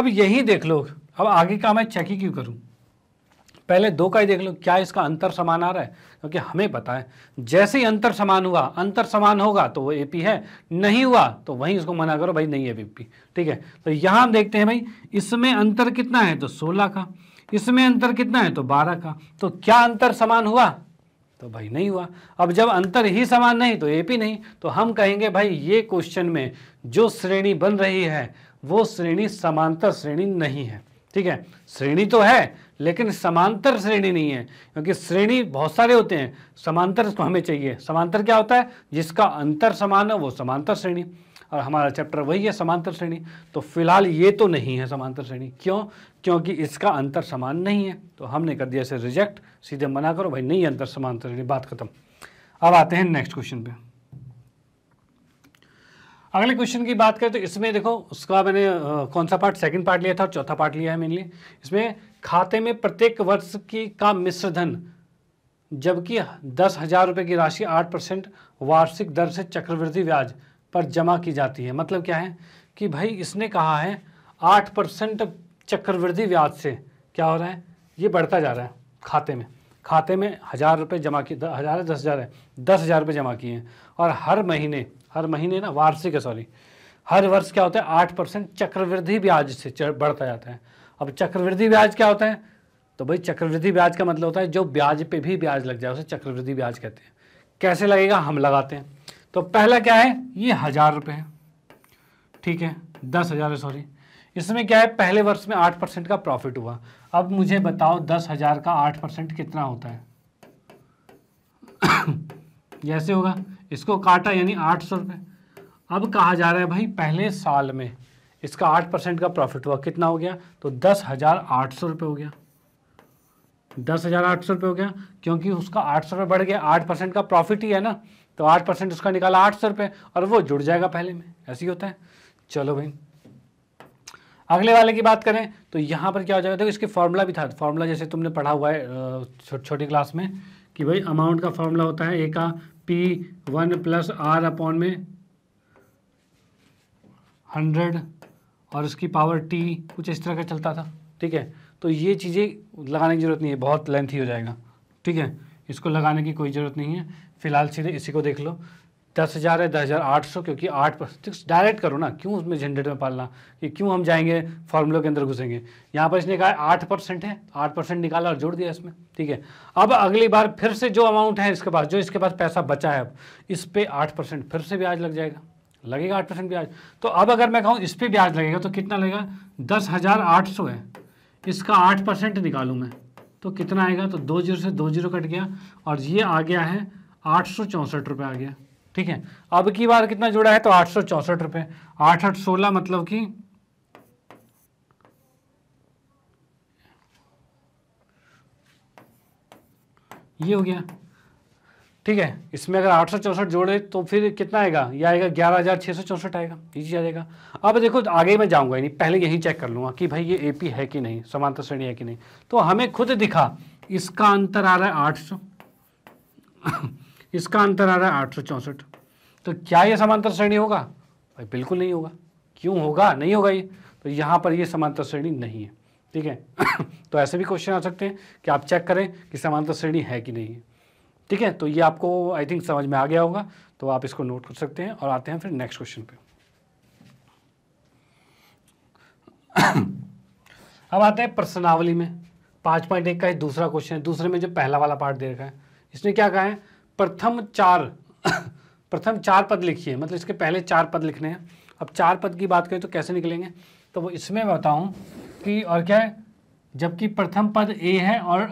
अब यही देख लो अब आगे का मैं चेक ही क्यों करूं पहले दो का ही देख लो क्या इसका अंतर समान आ रहा है क्योंकि हमें पता है जैसे ही अंतर समान हुआ अंतर समान होगा तो वो एपी है नहीं हुआ तो वहीं इसको मना करो भाई नहीं है बीपी ठीक है तो यहां देखते हैं भाई इसमें अंतर कितना है तो सोलह का इसमें अंतर कितना है तो बारह का तो क्या अंतर समान हुआ तो भाई नहीं हुआ अब जब अंतर ही समान नहीं तो एपी नहीं तो हम कहेंगे भाई ये क्वेश्चन में जो श्रेणी बन रही है वो श्रेणी समांतर श्रेणी नहीं है ठीक है श्रेणी तो है लेकिन समांतर श्रेणी नहीं है क्योंकि श्रेणी बहुत सारे होते हैं समांतर तो हमें चाहिए समांतर क्या होता है जिसका अंतर समान है वो समांतर श्रेणी और हमारा चैप्टर वही है समांतर श्रेणी तो फिलहाल ये तो नहीं है समांतर श्रेणी क्यों क्योंकि इसका अंतर समान नहीं है तो हमने कर दिया इसे रिजेक्ट सीधे मना करो भाई नहीं अंतर समांतर श्रेणी बात खत्म अब आते हैं नेक्स्ट क्वेश्चन पे अगले क्वेश्चन की बात करें तो इसमें देखो उसका मैंने कौन सा पार्ट सेकंड पार्ट लिया था और चौथा पार्ट लिया है मेनली इसमें खाते में प्रत्येक वर्ष की का मिश्र धन जबकि दस हजार रुपये की राशि आठ परसेंट वार्षिक दर से चक्रवृद्धि ब्याज पर जमा की जाती है मतलब क्या है कि भाई इसने कहा है आठ परसेंट चक्रवृद्धि ब्याज से क्या हो रहा है ये बढ़ता जा रहा है खाते में खाते में हज़ार रुपये जमा किए हज़ार दस हज़ार है दस हज़ार रुपये जमा किए हैं और हर महीने हर महीने ना वार्षिक है सॉरी हर वर्ष क्या होता है आठ परसेंट चक्रवृद्धि ब्याज से बढ़ता जाता है अब चक्रवृद्धि ब्याज क्या होता है तो भाई चक्रवृद्धि ब्याज का मतलब होता है जो ब्याज पे भी ब्याज लग जाए उसे चक्रवृद्धि ब्याज कहते हैं कैसे लगेगा हम लगाते हैं तो पहला क्या है ये हजार रुपये है ठीक है दस हजार है सॉरी इसमें क्या है पहले वर्ष में आठ परसेंट का प्रॉफिट हुआ अब मुझे बताओ दस हजार का आठ परसेंट कितना होता है जैसे होगा इसको काटा यानी आठ सौ रुपये अब कहा जा रहा है भाई पहले साल में इसका आठ परसेंट का प्रॉफिट हुआ कितना हो गया तो दस हज़ार आठ सौ रुपये हो गया दस हज़ार आठ सौ रुपये हो गया क्योंकि उसका आठ सौ रुपये बढ़ गया आठ परसेंट का प्रॉफिट ही है ना तो आठ परसेंट उसका निकाला आठ सौ रुपये और वो जुड़ जाएगा पहले में ऐसे ही होता है चलो भाई अगले वाले की बात करें तो यहाँ पर क्या हो जाएगा देखो इसके फॉर्मूला भी था फॉर्मूला जैसे तुमने पढ़ा हुआ है छोटी छोटी क्लास में कि भाई अमाउंट का फॉर्मूला होता है ए का P one plus R upon में हंड्रेड और उसकी पावर टी कुछ इस तरह का चलता था ठीक है तो ये चीज़ें लगाने की ज़रूरत नहीं है बहुत लेंथी हो जाएगा ठीक है इसको लगाने की कोई ज़रूरत नहीं है फिलहाल सीधे इसी को देख लो दस हज़ार है दस हज़ार आठ सौ क्योंकि आठ परसेंट डायरेक्ट करो ना क्यों उसमें झंडेट में पालना कि क्यों हम जाएंगे फॉर्मूलों के अंदर घुसेंगे यहाँ पर इसने कहा आठ परसेंट है आठ परसेंट निकाला और जोड़ दिया इसमें ठीक है अब अगली बार फिर से जो अमाउंट है इसके पास जो इसके पास पैसा बचा है अब इस पर आठ परसेंट फिर से ब्याज लग जाएगा लगेगा आठ परसेंट ब्याज तो अब अगर मैं कहूँ इस पर ब्याज लगेगा तो कितना लगेगा दस हज़ार आठ सौ है इसका आठ परसेंट मैं तो कितना आएगा तो दो जीरो से दो जीरो कट गया और ये आ गया है आठ सौ चौंसठ आ गया ठीक है अब की बार कितना जुड़ा है तो आठ सौ रुपये आठ आठ सोलह मतलब कि ये हो गया ठीक है इसमें अगर आठ सौ जोड़े तो फिर कितना आएगा ये आएगा ग्यारह हज़ार छह सौ चौसठ आएगा इजी आ जाएगा अब देखो आगे मैं जाऊंगा नहीं पहले यही चेक कर लूंगा कि भाई ये एपी है कि नहीं समांतर श्रेणी है कि नहीं तो हमें खुद दिखा इसका अंतर आ रहा है आठ सौ इसका अंतर आ रहा है आठ तो क्या ये समांतर श्रेणी होगा भाई बिल्कुल नहीं होगा क्यों होगा नहीं होगा ये तो यहाँ पर ये समांतर श्रेणी नहीं है ठीक है तो ऐसे भी क्वेश्चन आ सकते हैं कि आप चेक करें कि समांतर श्रेणी है कि नहीं है ठीक है तो ये आपको आई थिंक समझ में आ गया होगा तो आप इसको नोट कर सकते हैं और आते हैं फिर नेक्स्ट क्वेश्चन पे अब आते हैं प्रश्नावली में पाँच पॉइंट एक का है दूसरा क्वेश्चन है दूसरे में जो पहला वाला पार्ट दे रखा है इसने क्या कहा है प्रथम चार प्रथम चार पद लिखिए मतलब इसके पहले चार पद लिखने हैं अब चार पद की बात करें तो कैसे निकलेंगे तो वो इसमें बताऊँ कि और क्या है जबकि प्रथम पद ए है और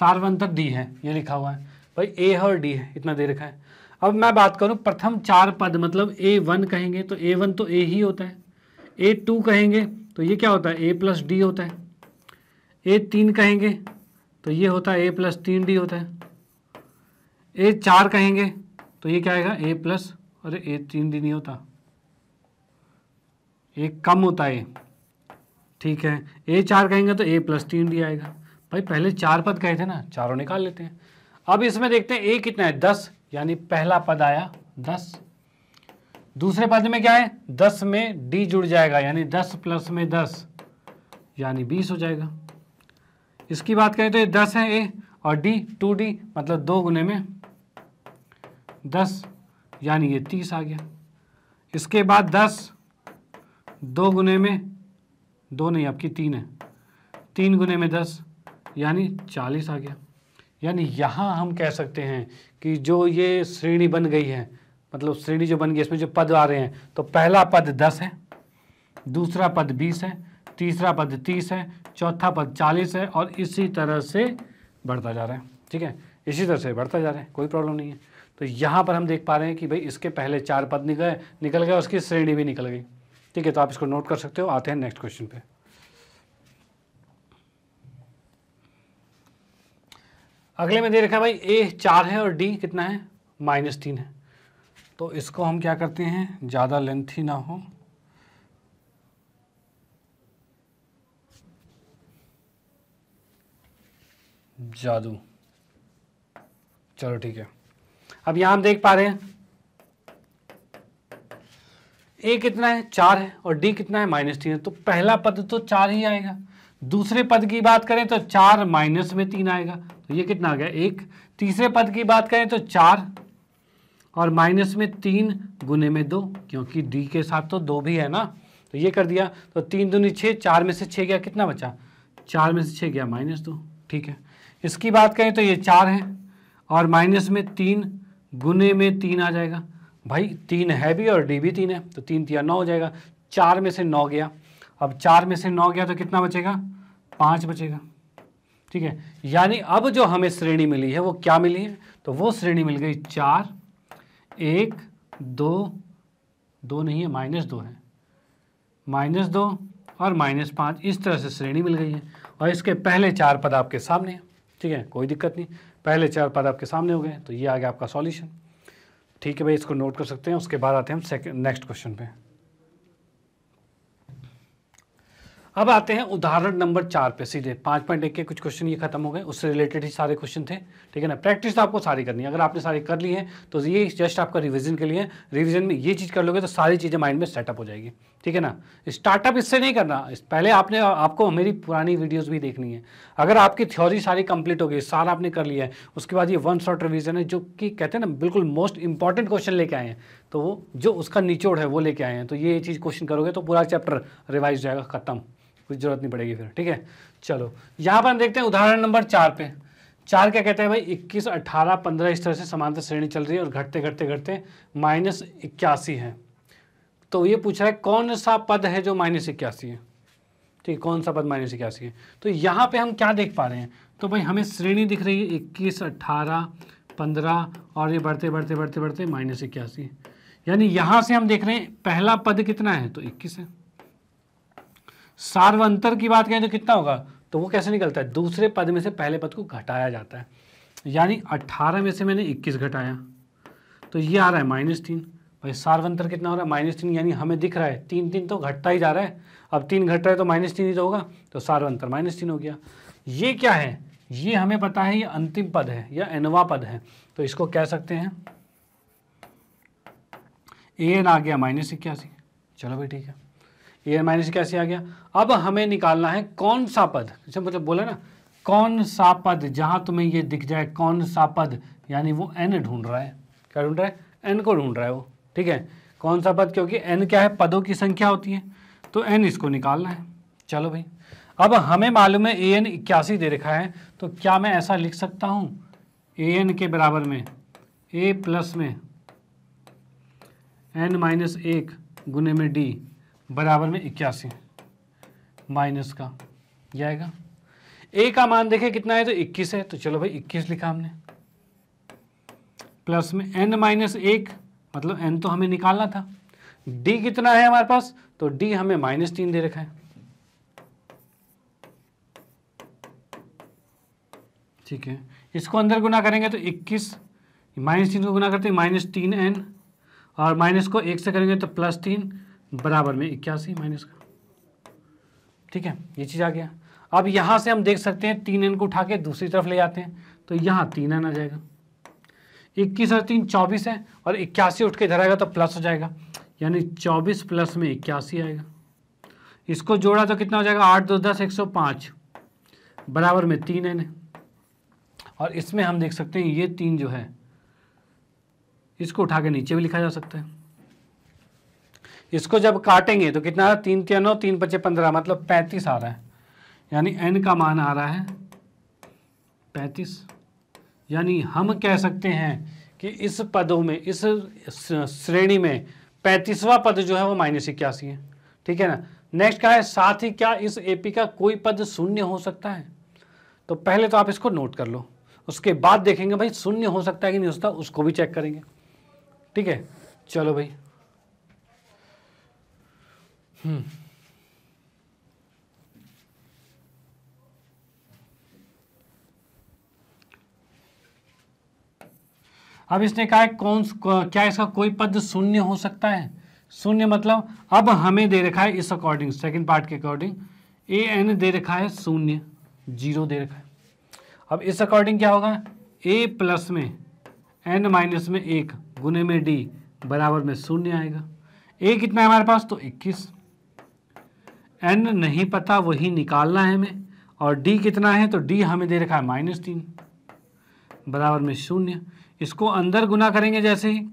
सार्वंतर डी है ये लिखा हुआ है भाई ए है और डी है इतना दे रखा है अब मैं बात करूँ प्रथम चार पद मतलब ए वन कहेंगे तो ए वन तो ए ही होता है ए टू कहेंगे तो ये क्या होता है ए प्लस डी होता है ए तीन कहेंगे तो ये होता है ए प्लस तीन डी होता है ए चार कहेंगे तो ये क्या आएगा ए प्लस अरे ए तीन भी नहीं होता ए कम होता है ठीक है ए चार कहेंगे तो ए प्लस तीन डी आएगा भाई पहले चार पद कहे थे ना चारों निकाल लेते हैं अब इसमें देखते हैं ए कितना है दस यानी पहला पद आया दस दूसरे पद में क्या है दस में डी जुड़ जाएगा यानी दस प्लस में दस यानी बीस हो जाएगा इसकी बात करें तो ये दस है ए और डी टू डी मतलब दो गुने में दस यानी ये तीस आ गया इसके बाद दस दो गुने में दो नहीं आपकी तीन है तीन गुने में दस यानी चालीस आ गया यानी यहाँ हम कह सकते हैं कि जो ये श्रेणी बन गई है मतलब श्रेणी जो बन गई इसमें जो पद आ रहे हैं तो पहला पद दस है दूसरा पद बीस है तीसरा पद तीस है चौथा पद चालीस है और इसी तरह से बढ़ता जा रहा है ठीक है इसी तरह से बढ़ता जा रहा है कोई प्रॉब्लम नहीं है तो यहाँ पर हम देख पा रहे हैं कि भाई इसके पहले चार पद निकल निकल गए उसकी श्रेणी भी निकल गई ठीक है तो आप इसको नोट कर सकते हो आते हैं नेक्स्ट क्वेश्चन पे अगले में दे रखा है भाई ए चार है और डी कितना है माइनस तीन है तो इसको हम क्या करते हैं ज़्यादा लेंथ ही ना हो जादू चलो ठीक है अब यहां हम देख पा रहे हैं ए कितना है चार है और डी कितना है माइनस तीन है तो पहला पद तो चार ही आएगा दूसरे पद की बात करें तो चार माइनस में तीन आएगा तो ये कितना आ गया एक तीसरे पद की बात करें तो चार और माइनस में तीन गुने में दो क्योंकि डी के साथ तो दो भी है ना तो ये कर दिया तो तीन दूनी छः चार में से छः गया कितना बचा चार में से छः गया माइनस दो ठीक है इसकी बात करें तो ये चार है और माइनस में तीन गुने में तीन आ जाएगा भाई तीन है भी और डी भी तीन है तो तीन तीन नौ हो जाएगा चार में से नौ गया अब चार में से नौ गया तो कितना बचेगा पाँच बचेगा ठीक है यानी अब जो हमें श्रेणी मिली है वो क्या मिली है तो वो श्रेणी मिल गई चार एक दो दो नहीं है माइनस दो है माइनस दो और माइनस पाँच इस तरह से श्रेणी मिल गई है और इसके पहले चार पद आपके सामने हैं ठीक है कोई दिक्कत नहीं पहले चार पद आपके सामने हो गए तो ये आ गया आपका सॉल्यूशन ठीक है भाई इसको नोट कर सकते हैं उसके बाद आते हैं हम नेक्स्ट क्वेश्चन पे अब आते हैं उदाहरण नंबर चार पे सीधे पाँच पॉइंट एक के कुछ क्वेश्चन ये खत्म हो गए उससे रिलेटेड ही सारे क्वेश्चन थे ठीक है ना प्रैक्टिस तो आपको सारी करनी है अगर आपने सारी कर ली है तो ये जस्ट आपका रिविजन के लिए रिविजन में ये चीज़ कर लोगे तो सारी चीज़ें माइंड में सेटअप हो जाएगी ठीक है ना स्टार्टअप इससे नहीं करना पहले आपने आपको मेरी पुरानी वीडियोज़ भी देखनी है अगर आपकी थ्योरी सारी कंप्लीट हो गई सारा आपने कर लिया है उसके बाद ये वन शॉट रिविजन है जो कि कहते हैं ना बिल्कुल मोस्ट इंपॉर्टेंट क्वेश्चन लेके आए हैं तो वो जो उसका निचोड़ है वो लेके आए हैं तो ये चीज़ क्वेश्चन करोगे तो पूरा चैप्टर रिवाइज जाएगा खत्म कुछ जरूरत नहीं पड़ेगी फिर ठीक है चलो यहाँ पर हम देखते हैं उदाहरण नंबर चार पे चार क्या कहते हैं भाई इक्कीस अट्ठारह पंद्रह इस तरह से समांतर श्रेणी चल रही है और घटते घटते घटते माइनस इक्यासी है तो ये पूछ रहा है कौन सा पद है जो माइनस इक्यासी है ठीक है कौन सा पद माइनस इक्यासी है तो यहाँ पे हम क्या देख पा रहे हैं तो भाई हमें श्रेणी दिख रही है इक्कीस अट्ठारह पंद्रह और ये बढ़ते बढ़ते बढ़ते बढ़ते माइनस इक्यासी यानी यहाँ से हम देख रहे हैं पहला पद कितना है तो इक्कीस है सार्वंतर की बात करें तो कितना होगा तो वो कैसे निकलता है दूसरे पद में से पहले पद को घटाया जाता है यानी 18 में से मैंने 21 घटाया तो ये आ रहा है माइनस तीन भाई सार्वंतर कितना हो रहा है माइनस तीन यानी हमें दिख रहा है तीन तीन तो घटता ही जा रहा है अब तीन घट रहा है तो माइनस तीन ही तो होगा तो सार्वंतर माइनस तीन हो गया ये क्या है ये हमें पता है ये अंतिम पद है या एनवा पद है तो इसको कह सकते हैं एन आ गया माइनस इक्यासी चलो भाई ठीक है एयर माइनस कैसे आ गया अब हमें निकालना है कौन सा पद जैसे मतलब बोला ना कौन सा पद जहां तुम्हें ये दिख जाए कौन सा पद यानी वो एन ढूंढ रहा है क्या ढूंढ रहा है एन को ढूंढ रहा है वो ठीक है कौन सा पद क्योंकि एन क्या है पदों की संख्या होती है तो एन इसको निकालना है चलो भाई अब हमें मालूम है ए एन इक्यासी दे रखा है तो क्या मैं ऐसा लिख सकता हूं ए एन के बराबर में ए प्लस में एन माइनस एक गुने में डी बराबर में इक्यासी माइनस का यह आएगा ए का मान देखे कितना है तो 21 है तो चलो भाई 21 लिखा हमने प्लस में एन माइनस एक मतलब एन तो हमें निकालना था डी कितना है हमारे पास तो डी हमें माइनस तीन दे रखा है ठीक है इसको अंदर गुना करेंगे तो 21 माइनस तीन को गुना करते हैं माइनस तीन एन और माइनस को एक से करेंगे तो प्लस तीन बराबर में इक्यासी माइनस का ठीक है ये चीज़ आ गया अब यहाँ से हम देख सकते हैं तीन एन को उठा के दूसरी तरफ ले जाते हैं तो यहाँ तीन एन आ जाएगा इक्कीस और तीन चौबीस है और इक्यासी उठ के इधर आएगा तो प्लस हो जाएगा यानी चौबीस प्लस में इक्यासी आएगा इसको जोड़ा तो कितना हो जाएगा आठ दो दस एक सौ पाँच बराबर में तीन एन है और इसमें हम देख सकते हैं ये तीन जो है इसको उठा के नीचे भी लिखा जा सकता है इसको जब काटेंगे तो कितना आ रहा है तीन तीन नौ तीन पच्चीस पंद्रह मतलब पैंतीस आ रहा है यानी एन का मान आ रहा है पैंतीस यानी हम कह सकते हैं कि इस पदों में इस श्रेणी में पैंतीसवा पद जो है वो माइनस इक्यासी है ठीक है ना नेक्स्ट क्या है साथ ही क्या इस एपी का कोई पद शून्य हो सकता है तो पहले तो आप इसको नोट कर लो उसके बाद देखेंगे भाई शून्य हो सकता है कि नहीं हो सकता उसको भी चेक करेंगे ठीक है चलो भाई Hmm. अब इसने कहा कौन क्या इसका कोई पद शून्य हो सकता है शून्य मतलब अब हमें दे रखा है इस अकॉर्डिंग सेकंड पार्ट के अकॉर्डिंग ए एन दे रखा है शून्य जीरो दे रखा है अब इस अकॉर्डिंग क्या होगा ए प्लस में एन माइनस में एक गुने में डी बराबर में शून्य आएगा ए कितना है हमारे पास तो इक्कीस एन नहीं पता वही निकालना है हमें और डी कितना है तो डी हमें दे रखा है माइनस तीन बराबर में शून्य इसको अंदर गुना करेंगे जैसे ही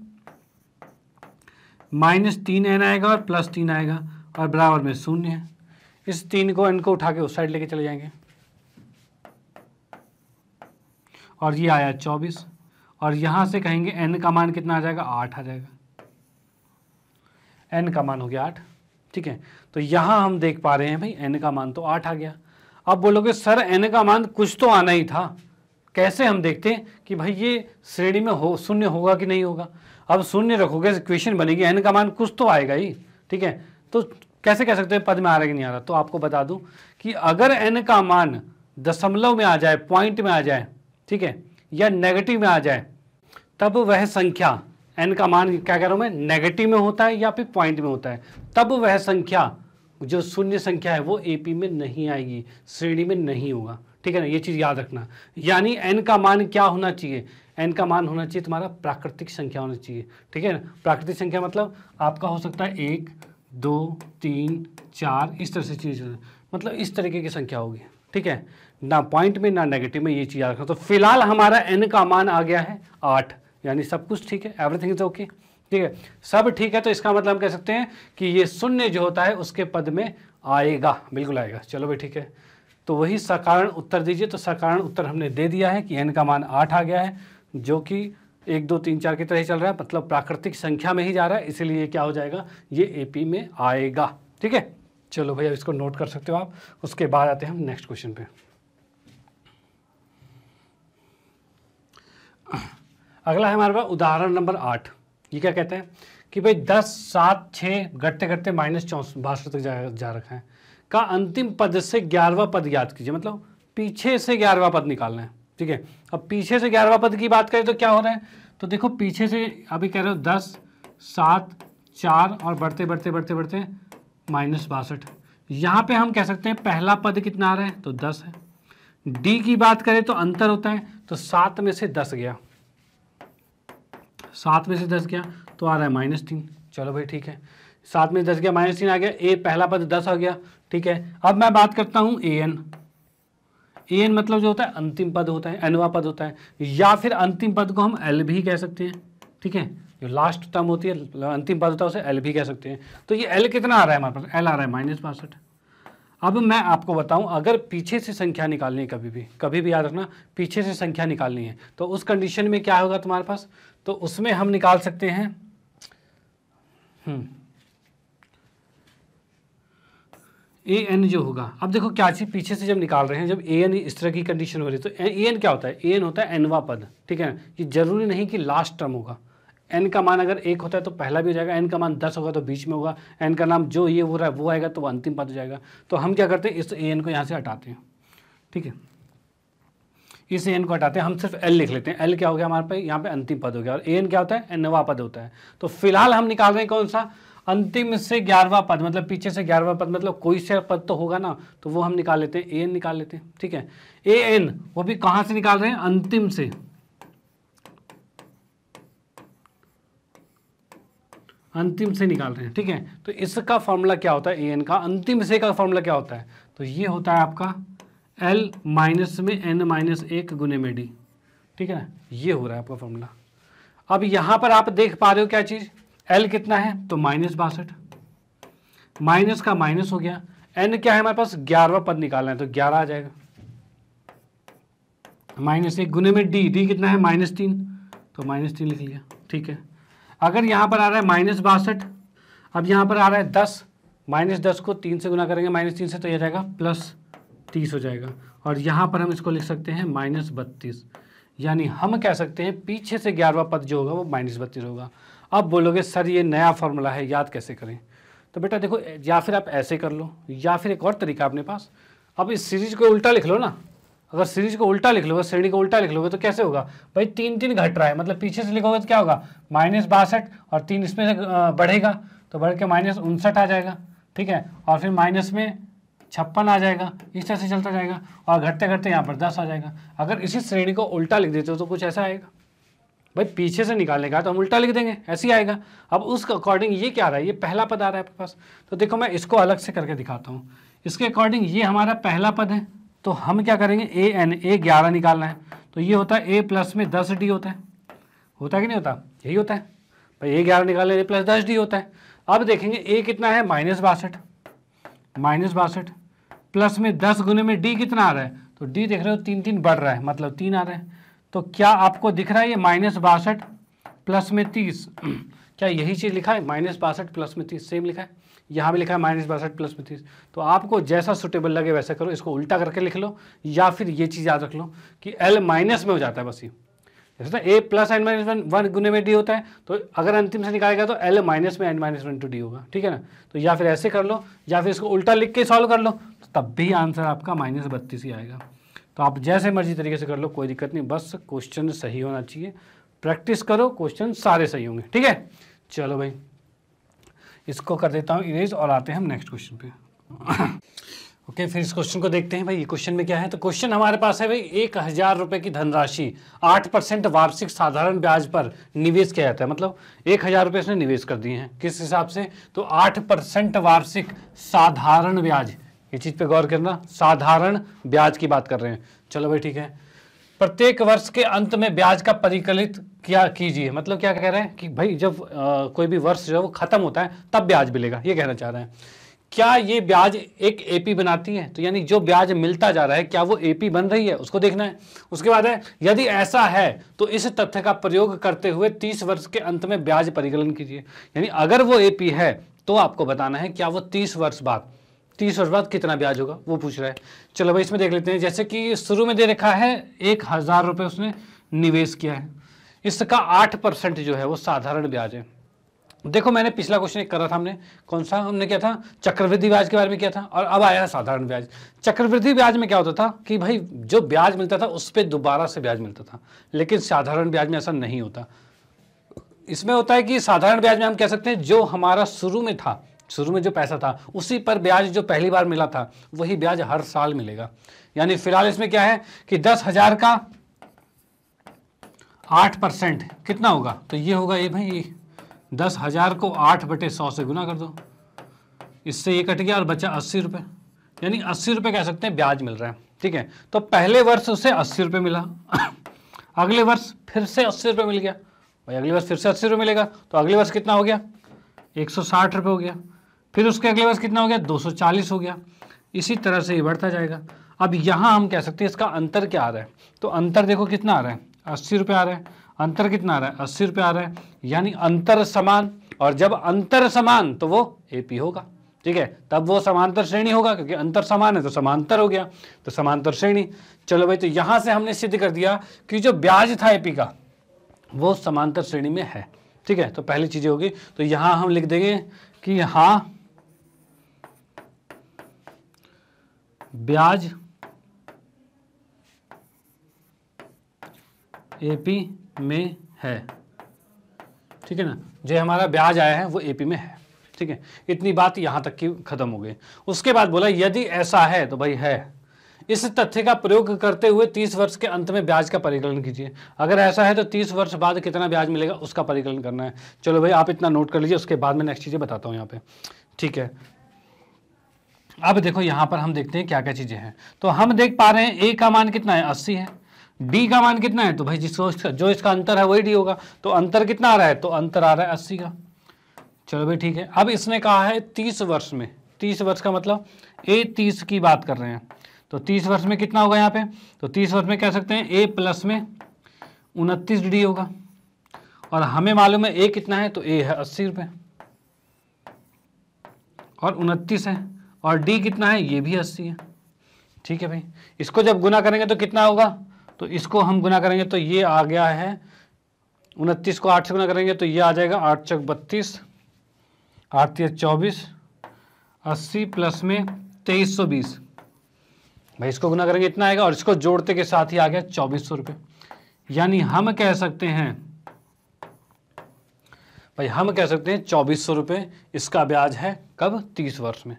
माइनस तीन एन आएगा और प्लस तीन आएगा और बराबर में शून्य है इस तीन को एन को उठा के उस साइड लेके चले जाएंगे और ये आया चौबीस और यहां से कहेंगे एन का मान कितना आ जाएगा आठ आ जाएगा एन का मान हो गया आठ ठीक है तो यहां हम देख पा रहे हैं भाई एन का मान तो आठ आ गया अब बोलोगे सर एन का मान कुछ तो आना ही था कैसे हम देखते हैं कि भाई ये श्रेणी में हो शून्य होगा कि नहीं होगा अब शून्य रखोगे क्वेश्चन बनेगी एन का मान कुछ तो आएगा ही ठीक है तो कैसे कह सकते हैं पद में आ रहा कि नहीं आ रहा तो आपको बता दूं कि अगर एन का मान दशमलव में आ जाए पॉइंट में आ जाए ठीक है या नेगेटिव में आ जाए तब वह संख्या एन का मान क्या कह रहा हूँ मैं नेगेटिव में होता है या फिर पॉइंट में होता है तब वह संख्या जो शून्य संख्या है वो एपी में नहीं आएगी श्रेणी में नहीं होगा ठीक है ना ये चीज़ याद रखना यानी एन का मान क्या होना चाहिए एन का मान होना चाहिए तुम्हारा प्राकृतिक संख्या होना चाहिए ठीक है ना प्राकृतिक संख्या मतलब आपका हो सकता है एक दो तीन चार इस तरह से चीज़ मतलब इस तरीके की संख्या होगी ठीक है ना पॉइंट में ना नेगेटिव में ये चीज़ याद रखना तो फिलहाल हमारा एन का मान आ गया है आठ यानी सब कुछ ठीक है एवरीथिंग इज ओके ठीक है सब ठीक है तो इसका मतलब हम कह सकते हैं कि ये शून्य जो होता है उसके पद में आएगा बिल्कुल आएगा चलो भाई ठीक है तो वही सकारण उत्तर दीजिए तो सकारण उत्तर हमने दे दिया है कि एन का मान आठ आ गया है जो कि एक दो तीन चार की तरह ही चल रहा है मतलब प्राकृतिक संख्या में ही जा रहा है इसीलिए क्या हो जाएगा ये एपी में आएगा ठीक है चलो भैया इसको नोट कर सकते हो आप उसके बाद आते हैं हम नेक्स्ट क्वेश्चन पे अगला है हमारे पास उदाहरण नंबर आठ ये क्या कहते हैं कि भाई दस सात छः घटते घटते माइनस चौंस बासठ तक जा, जा रखा है का अंतिम पद से ग्यारहवा पद याद कीजिए मतलब पीछे से ग्यारहवा पद निकालना है ठीक है अब पीछे से ग्यारहवा पद की बात करें तो क्या हो रहा है तो देखो पीछे से अभी कह रहे हो दस सात चार और बढ़ते बढ़ते बढ़ते बढ़ते माइनस बासठ यहाँ पे हम कह सकते हैं पहला पद कितना आ रहा है तो दस है डी की बात करें तो अंतर होता है तो सात में से दस गया सात में से दस गया तो आ रहा है माइनस तीन चलो भाई ठीक है सात में दस गया माइनस तीन आ गया ए पहला पद दस आ गया ठीक है अब मैं बात करता हूँ ए एन ए एन मतलब जो होता है अंतिम पद होता है एनवा पद होता है या फिर अंतिम पद को हम एल भी कह सकते हैं ठीक है जो लास्ट टर्म होती है अंतिम पद होता है उसे एल भी कह सकते हैं तो ये एल कितना आ रहा है हमारे पास एल आ रहा है माइनस बासठ अब मैं आपको बताऊं अगर पीछे से संख्या निकालनी है कभी भी कभी भी याद रखना पीछे से संख्या निकालनी है तो उस कंडीशन में क्या होगा तुम्हारे पास तो उसमें हम निकाल सकते हैं हम्म। ए एन जो होगा अब देखो क्या चीज़ पीछे से जब निकाल रहे हैं जब ए एन इस तरह की कंडीशन हो रही है तो ए एन क्या होता है ए एन होता है एनवा पद ठीक है ये जरूरी नहीं कि लास्ट टर्म होगा एन का मान अगर एक होता है तो पहला भी हो जाएगा एन का मान दस होगा तो बीच में होगा एन का नाम जो ये हो रहा है वो आएगा तो वो अंतिम पद हो जाएगा तो हम क्या करते हैं इस ए एन को यहाँ से हटाते हैं ठीक है इस एन को हटाते हैं हम सिर्फ एल लिख लेते हैं एल क्या हो गया हमारे पे यहाँ पे अंतिम पद हो गया और एन क्या होता है नवा पद होता है तो फिलहाल हम निकाल रहे हैं कौन सा अंतिम से ग्यारहवा पद मतलब पीछे से ग्यारहवा पद मतलब कोई से पद तो होगा ना तो वो हम निकाल लेते हैं ए एन निकाल लेते हैं ठीक है ए एन वो भी कहां से निकाल रहे हैं अंतिम से अंतिम से निकाल रहे हैं ठीक है तो इसका फॉर्मूला क्या होता है ए एन का अंतिम से का फॉर्मूला क्या होता है तो ये होता है आपका एल माइनस में एन माइनस एक गुने में डी ठीक है ना ये हो रहा है आपका फॉर्मूला अब यहां पर आप देख पा रहे हो क्या चीज़ एल कितना है तो माइनस बासठ माइनस का माइनस हो गया एन क्या है हमारे पास ग्यारहवा पद निकालना है तो ग्यारह आ जाएगा माइनस एक गुने में डी डी कितना है माइनस तीन तो माइनस तीन लिख लिया ठीक है अगर यहां पर आ रहा है माइनस बासठ अब यहां पर आ रहा है दस माइनस दस को तीन से गुना करेंगे माइनस तीन से तो यह जाएगा प्लस तीस हो जाएगा और यहाँ पर हम इसको लिख सकते हैं माइनस बत्तीस यानी हम कह सकते हैं पीछे से ग्यारहवा पद जो होगा वो माइनस बत्तीस होगा अब बोलोगे सर ये नया फॉर्मूला है याद कैसे करें तो बेटा देखो या फिर आप ऐसे कर लो या फिर एक और तरीका अपने पास अब इस सीरीज को उल्टा लिख लो ना अगर सीरीज को उल्टा लिख लोगे श्रेणी को उल्टा लिख लोगे तो कैसे होगा भाई तीन तीन घट रहा है मतलब पीछे से लिखोगे तो क्या होगा माइनस बासठ और तीन इसमें से बढ़ेगा तो बढ़ के माइनस उनसठ आ जाएगा ठीक है और फिर माइनस में छप्पन आ जाएगा इस तरह से चलता जाएगा और घटते घटते यहाँ पर दस आ जाएगा अगर इसी श्रेणी को उल्टा लिख देते हो तो कुछ ऐसा आएगा भाई पीछे से निकालने का तो हम उल्टा लिख देंगे ऐसे ही आएगा अब उस अकॉर्डिंग ये क्या आ रहा है ये पहला पद आ रहा है आपके पास तो देखो मैं इसको अलग से करके दिखाता हूँ इसके अकॉर्डिंग ये हमारा पहला पद है तो हम क्या करेंगे ए एन ए ग्यारह निकालना है तो ये होता है ए प्लस में दस डी होता है होता है कि नहीं होता यही होता है भाई ए ग्यारह निकाल ए प्लस दस डी होता है अब देखेंगे ए कितना है माइनस बासठ माइनस बासठ प्लस में दस गुने में डी कितना आ रहा है तो डी देख रहे हो तीन तीन बढ़ रहा है मतलब तीन आ रहा है तो क्या आपको दिख रहा है ये माइनस बासठ प्लस में तीस क्या यही चीज़ लिखा है माइनस बासठ प्लस में तीस सेम लिखा है यहाँ भी लिखा है माइनस बासठ प्लस में तीस तो आपको जैसा सुटेबल लगे वैसा करो इसको उल्टा करके लिख लो या फिर ये चीज़ याद रख लो कि एल माइनस में हो जाता है बस ये जैसे a plus n minus one one गुने में डी होता है तो अगर अंतिम से निकालेगा तो एल माइनस में N minus one two d होगा ठीक है ना तो या फिर ऐसे कर लो या फिर इसको उल्टा लिख के सॉल्व कर लो तब भी आंसर आपका माइनस बत्तीस ही आएगा तो आप जैसे मर्जी तरीके से कर लो कोई दिक्कत नहीं बस क्वेश्चन सही होना चाहिए प्रैक्टिस करो क्वेश्चन सारे सही होंगे ठीक है चलो भाई इसको कर देता हूँ इरेज और आते हैं हम नेक्स्ट क्वेश्चन पे ओके फिर इस क्वेश्चन को देखते हैं भाई ये क्वेश्चन में क्या है तो क्वेश्चन हमारे पास है भाई एक हज़ार रुपये की धनराशि आठ परसेंट वार्षिक साधारण ब्याज पर निवेश किया जाता है मतलब एक हज़ार रुपये इसने निवेश कर दिए हैं किस हिसाब से तो आठ परसेंट वार्षिक साधारण ब्याज ये चीज़ पे गौर करना साधारण ब्याज की बात कर रहे हैं चलो भाई ठीक है प्रत्येक वर्ष के अंत में ब्याज का परिकलित क्या कीजिए मतलब क्या कह रहे हैं कि भाई जब आ, कोई भी वर्ष जो ख़त्म होता है तब ब्याज मिलेगा ये कहना चाह रहे हैं क्या ये ब्याज एक एपी बनाती है तो यानी जो ब्याज मिलता जा रहा है क्या वो एपी बन रही है उसको देखना है उसके बाद है यदि ऐसा है तो इस तथ्य का प्रयोग करते हुए तीस वर्ष के अंत में ब्याज परिकलन कीजिए यानी अगर वो एपी है तो आपको बताना है क्या वो तीस वर्ष बाद तीस वर्ष बाद कितना ब्याज होगा वो पूछ रहा है चलो भाई इसमें देख लेते हैं जैसे कि शुरू में दे रखा है एक हज़ार रुपये उसने निवेश किया है इसका आठ परसेंट जो है वो साधारण ब्याज है देखो मैंने पिछला क्वेश्चन करा था हमने कौन सा हमने क्या था चक्रवृद्धि ब्याज के बारे में किया था और अब आया है साधारण ब्याज चक्रवृद्धि ब्याज में क्या होता था कि भाई जो ब्याज मिलता था उस पर दोबारा से ब्याज मिलता था लेकिन साधारण ब्याज में ऐसा नहीं होता इसमें होता है कि साधारण ब्याज में हम कह सकते हैं जो हमारा शुरू में था शुरू में जो पैसा था उसी पर ब्याज जो पहली बार मिला था वही ब्याज हर साल मिलेगा यानी फिलहाल इसमें क्या है कि दस हजार का आठ परसेंट कितना होगा तो ये होगा ये भाई दस हजार को आठ बटे सौ से गुना कर दो इससे ये कट गया और बचा अस्सी रुपये यानी अस्सी रुपये कह सकते हैं ब्याज मिल रहा है ठीक है तो पहले वर्ष उसे अस्सी रुपये मिला अगले वर्ष फिर से अस्सी रुपये मिल गया भाई अगले वर्ष फिर से अस्सी रुपये मिलेगा तो अगले वर्ष कितना हो गया एक सौ साठ रुपये हो गया फिर उसके अगले वर्ष कितना हो गया 240 हो गया इसी तरह से ये बढ़ता जाएगा अब यहाँ हम कह सकते हैं इसका अंतर क्या आ रहा है तो अंतर देखो कितना आ रहा है अस्सी रुपये आ रहा है अंतर कितना आ रहा है अस्सी रुपये आ रहा है यानी अंतर समान और जब अंतर समान तो वो ए होगा ठीक है तब वो समांतर श्रेणी होगा क्योंकि अंतर समान है तो समांतर हो गया तो समांतर श्रेणी चलो भाई तो यहाँ से हमने सिद्ध कर दिया कि जो ब्याज था एपी का वो समांतर श्रेणी में है ठीक है तो पहली चीज़ें होगी तो यहाँ हम लिख देंगे कि हाँ ब्याज एपी में है ठीक है ना जो हमारा ब्याज आया है वो एपी में है ठीक है इतनी बात यहां तक की खत्म हो गई उसके बाद बोला यदि ऐसा है तो भाई है इस तथ्य का प्रयोग करते हुए 30 वर्ष के अंत में ब्याज का परिकलन कीजिए अगर ऐसा है तो 30 वर्ष बाद कितना ब्याज मिलेगा उसका परिकलन करना है चलो भाई आप इतना नोट कर लीजिए उसके बाद में नेक्स्ट चीज़ें बताता हूँ यहाँ पे ठीक है अब देखो यहां पर हम देखते हैं क्या क्या चीज़ें हैं तो हम देख पा रहे हैं ए का मान कितना है अस्सी है डी का मान कितना है तो भाई जिसको जो इसका अंतर है वही डी होगा तो अंतर कितना आ रहा है तो अंतर आ रहा है अस्सी का चलो भाई ठीक है अब इसने कहा है तीस वर्ष में तीस वर्ष का मतलब ए तीस की बात कर रहे हैं तो तीस वर्ष में कितना होगा यहाँ पे तो तीस वर्ष में कह सकते हैं ए प्लस में उनतीस डी होगा और हमें मालूम है ए कितना है तो ए है अस्सी रुपये और उनतीस है और डी कितना है ये भी अस्सी है ठीक है भाई इसको जब गुना करेंगे तो कितना होगा तो इसको हम गुना करेंगे तो ये आ गया है उनतीस को आठ से गुना करेंगे तो ये आ जाएगा आठ चौक बत्तीस आठ तीस चौबीस अस्सी प्लस में तेईस सौ बीस भाई इसको गुना करेंगे इतना आएगा और इसको जोड़ते के साथ ही आ गया चौबीस सौ रुपये यानी हम कह सकते हैं भाई हम कह सकते हैं चौबीस सौ रुपये इसका ब्याज है कब तीस वर्ष में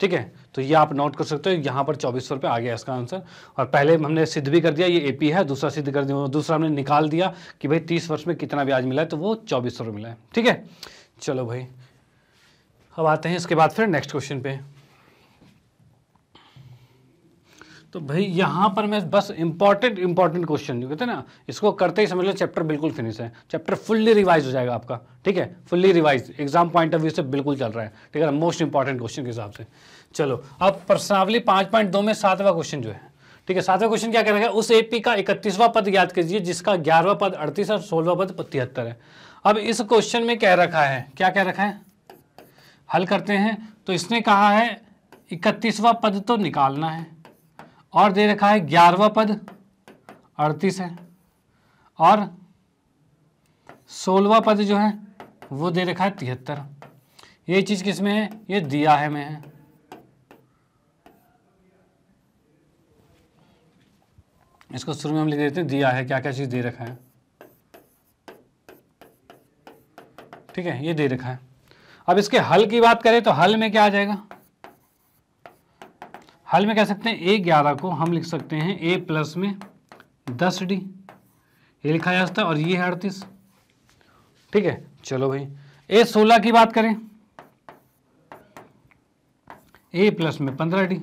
ठीक है तो ये आप नोट कर सकते हो यहाँ पर चौबीस सौ रुपये आ गया इसका आंसर और पहले हमने सिद्ध भी कर दिया ये एपी है दूसरा सिद्ध कर दिया दूसरा हमने निकाल दिया कि भाई तीस वर्ष में कितना ब्याज मिला है तो वो चौबीस सौ मिला है ठीक है चलो भाई अब आते हैं इसके बाद फिर नेक्स्ट क्वेश्चन पे तो भाई यहाँ पर मैं बस इंपॉर्टेंट इंपॉर्टेंट क्वेश्चन जो कहते हैं ना इसको करते ही समझ लो चैप्टर बिल्कुल फिनिश है चैप्टर फुल्ली रिवाइज हो जाएगा आपका ठीक है fully revise exam point of view से बिल्कुल चल रहा है ठीक है मोस्ट इंपॉर्टेंट क्वेश्चन के हिसाब से चलो अब पर्सनावली पाँच पॉइंट दो में सातवां क्वेश्चन जो है ठीक है सातवां क्वेश्चन क्या करेगा उस पी का इकतीसवां पद याद कीजिए जिसका ग्यारहवां पद अड़तीस और सोलहवां पद पतिहत्तर है अब इस क्वेश्चन में कह रखा है क्या कह रखा है हल करते हैं तो इसने कहा है इकतीसवां पद तो निकालना है और दे रखा है ग्यारहवा पद अड़तीस है और सोलवा पद जो है वो दे रखा है तिहत्तर ये चीज़ किसमें है ये दिया है में है इसको शुरू में हम लिख देते हैं दिया है क्या क्या चीज़ दे रखा है ठीक है ये दे रखा है अब इसके हल की बात करें तो हल में क्या आ जाएगा हल में कह सकते हैं ए ग्यारह को हम लिख सकते हैं ए प्लस में दस डी ये लिखा जा सकता है और ये है अड़तीस ठीक है चलो भाई ए सोलह की बात करें ए प्लस में पंद्रह डी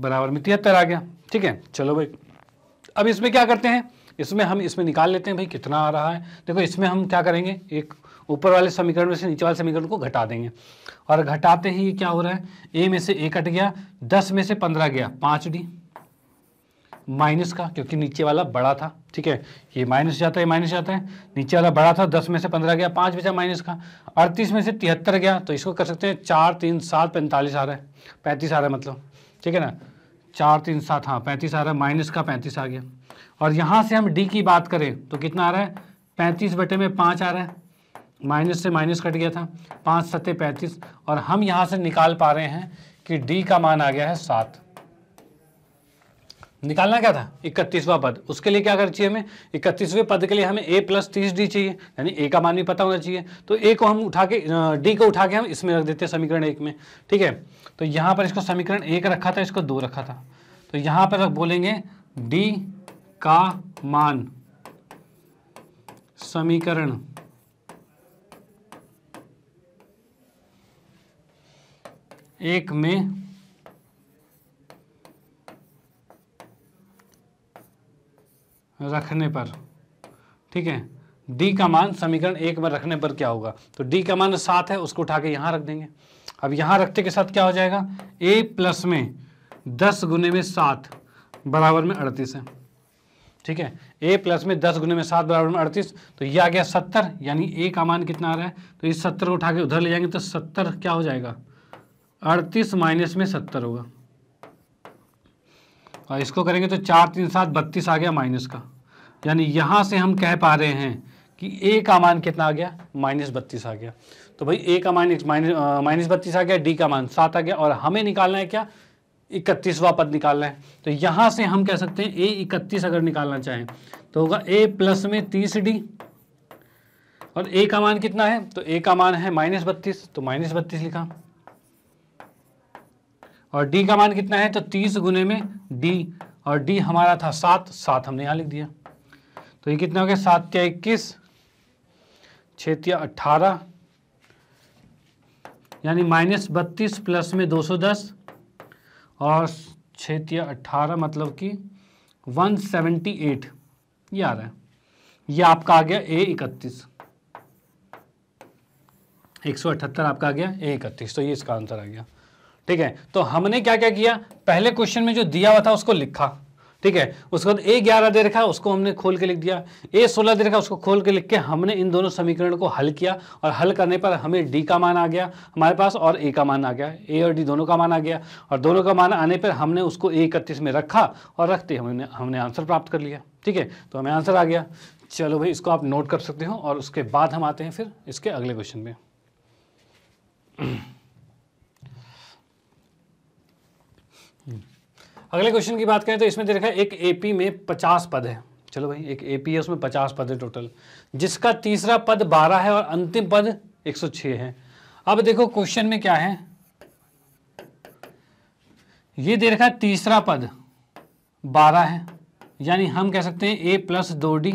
बराबर में तिहत्तर आ गया ठीक है चलो भाई अब इसमें क्या करते हैं इसमें हम इसमें निकाल लेते हैं भाई कितना आ रहा है देखो इसमें हम क्या करेंगे एक ऊपर वाले समीकरण में से नीचे वाले समीकरण को घटा देंगे और घटाते ही क्या हो रहा है ए में से ए कट गया दस में से पंद्रह गया पाँच डी माइनस का क्योंकि नीचे वाला बड़ा था ठीक है ये माइनस जाता है माइनस जाता है नीचे वाला बड़ा था दस में से पंद्रह गया पाँच बचा माइनस का अड़तीस में से तिहत्तर गया तो इसको कर सकते हैं चार तीन सात पैंतालीस आ रहा है पैंतीस आ रहा है मतलब ठीक है ना चार तीन सात हाँ पैंतीस आ रहा है माइनस का पैंतीस आ गया और यहाँ से हम डी की बात करें तो कितना आ रहा है पैंतीस बटे में पाँच आ रहा है माइनस से माइनस कट गया था पाँच सत्ते पैंतीस और हम यहाँ से निकाल पा रहे हैं कि डी का मान आ गया है सात निकालना क्या था इकतीसवा पद उसके लिए क्या करना चाहिए हमें इकतीसवें पद के लिए हमें ए प्लस तीस डी चाहिए यानी ए का मान भी पता होना चाहिए तो ए को हम उठा के डी को उठा के हम इसमें रख देते हैं समीकरण एक में ठीक है तो यहाँ पर इसको समीकरण एक रखा था इसको दो रखा था तो यहाँ पर बोलेंगे डी का मान समीकरण एक में रखने पर ठीक है डी का मान समीकरण एक में रखने पर क्या होगा तो डी का मान सात है उसको उठा के यहां रख देंगे अब यहां रखते के साथ क्या हो जाएगा ए प्लस में दस गुने में सात बराबर में अड़तीस है ठीक है ए प्लस में दस गुने में सात बराबर में अड़तीस तो ये आ गया सत्तर यानी ए का मान कितना आ रहा है तो इस सत्तर को उठा के उधर ले जाएंगे तो सत्तर क्या हो जाएगा अड़तीस माइनस में सत्तर होगा और इसको करेंगे तो चार तीन सात बत्तीस आ गया माइनस का यानी यहाँ से हम कह पा रहे हैं कि ए का मान कितना आ गया माइनस बत्तीस आ गया तो भाई ए का मान माइनस बत्तीस आ गया डी का मान सात आ गया और हमें निकालना है क्या इकतीसवा पद निकालना है तो यहाँ से हम कह सकते हैं ए इकतीस अगर निकालना चाहें तो होगा ए प्लस में तीस डी और ए का मान कितना है तो ए का मान है माइनस बत्तीस तो माइनस बत्तीस लिखा और डी का मान कितना है तो तीस गुने में डी और डी हमारा था सात सात हमने यहाँ लिख दिया तो ये कितना हो गया सात या इक्कीस छतिया अट्ठारह यानी माइनस बत्तीस प्लस में दो सौ दस और छतिया अट्ठारह मतलब कि वन सेवेंटी एट ये आ रहा है ये आपका आ गया ए इकतीस एक सौ अठहत्तर आपका आ गया ए इकतीस तो ये इसका आंसर आ गया ठीक है तो हमने क्या क्या किया पहले क्वेश्चन में जो दिया हुआ था उसको लिखा ठीक है उसके बाद ए ग्यारह दे रखा उसको हमने खोल के लिख दिया ए सोलह दे रखा उसको खोल के लिख के हमने इन दोनों समीकरण को हल किया और हल करने पर हमें डी का मान आ गया हमारे पास और ए का मान आ गया ए और डी दोनों का मान आ गया और दोनों का मान आने पर हमने उसको ए इकतीस में रखा और रखते हमने हमने आंसर प्राप्त कर लिया ठीक है तो हमें आंसर आ गया चलो भाई इसको आप नोट कर सकते हो और उसके बाद हम आते हैं फिर इसके अगले क्वेश्चन में अगले क्वेश्चन की बात करें तो इसमें देखा एक एपी में पचास पद है चलो भाई एक एपी है उसमें पचास पद है टोटल जिसका तीसरा पद बारह है और अंतिम पद एक सौ छः है अब देखो क्वेश्चन में क्या है ये दे रखा तीसरा पद बारह है यानी हम कह सकते हैं ए प्लस दो डी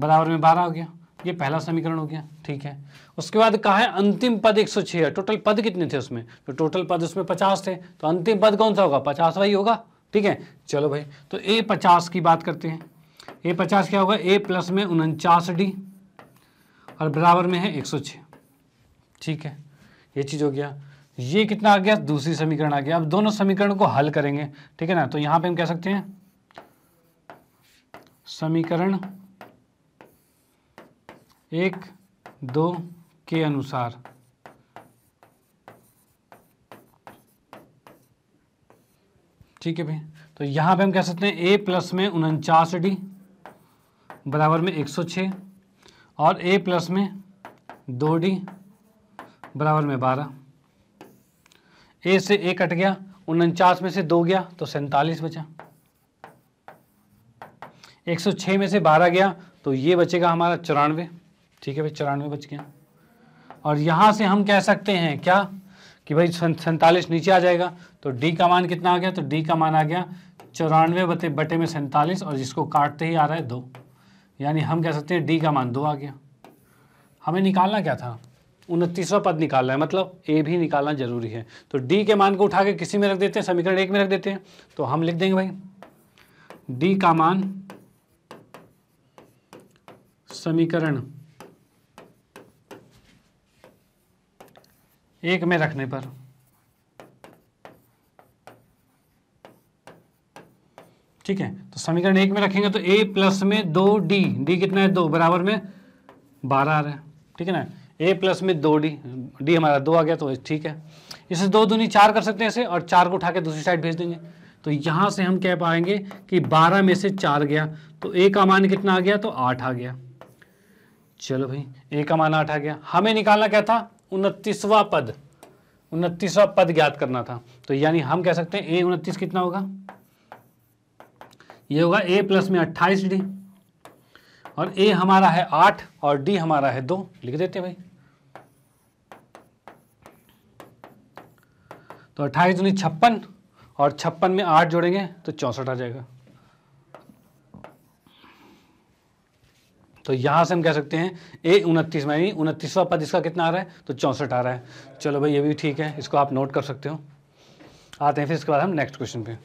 बराबर में बारह हो गया ये पहला समीकरण हो गया ठीक है उसके बाद कहा है अंतिम पद एक सौ छह टोटल पद कितने थे उसमें तो टोटल पद उसमें पचास थे तो अंतिम पद कौन सा होगा पचास वही होगा ठीक है चलो भाई तो ए पचास की बात करते हैं ए पचास क्या होगा ए प्लस में उनचास डी और बराबर में है एक सौ छः ठीक है ये चीज़ हो गया ये कितना आ गया दूसरी समीकरण आ गया अब दोनों समीकरण को हल करेंगे ठीक है ना तो यहाँ पे हम कह सकते हैं समीकरण एक दो के अनुसार ठीक है भाई तो यहां पे हम कह सकते हैं ए प्लस में उनचास डी बराबर में 106 और ए प्लस में दो डी बराबर में बारह ए से ए कट गया उनचास में से दो गया तो सैतालीस बचा 106 में से 12 गया तो ये बचेगा हमारा चौरानवे ठीक है भाई चौरानवे बच गया और यहाँ से हम कह सकते हैं क्या कि भाई सैंतालीस नीचे आ जाएगा तो डी का मान कितना आ गया तो डी का मान आ गया चौरानवे बटे बटे में सैंतालीस और जिसको काटते ही आ रहा है दो यानी हम कह सकते हैं डी का मान दो आ गया हमें निकालना क्या था उनतीसवां पद निकालना है मतलब ए भी निकालना जरूरी है तो डी के मान को उठा के किसी में रख देते हैं समीकरण एक में रख देते हैं तो हम लिख देंगे भाई डी का मान समीकरण एक में रखने पर ठीक है तो समीकरण एक में रखेंगे तो ए प्लस में दो डी डी कितना है दो बराबर में बारह आ रहा है ठीक है ना ए प्लस में दो डी डी हमारा दो आ गया तो ठीक है इसे दो दूनी चार कर सकते हैं इसे और चार को उठा के दूसरी साइड भेज देंगे तो यहां से हम कह पाएंगे कि बारह में से चार गया तो ए का मान कितना आ गया तो आठ आ गया चलो भाई a का मान आठ आ गया हमें निकालना क्या था उनतीसवां पद उनतीसवां पद ज्ञात करना था तो यानी हम कह सकते हैं ए उनतीस कितना होगा ये होगा ए प्लस में अट्ठाईस डी और ए हमारा है आठ और डी हमारा है दो लिख देते भाई तो अट्ठाईस छप्पन और छप्पन में आठ जोड़ेंगे तो चौंसठ आ जाएगा तो यहाँ से हम कह सकते हैं ए उनतीस में उनतीसवा पद इसका कितना आ रहा है तो चौंसठ आ रहा है चलो भाई ये भी ठीक है इसको आप नोट कर सकते हो आते हैं फिर इसके बाद हम नेक्स्ट क्वेश्चन पे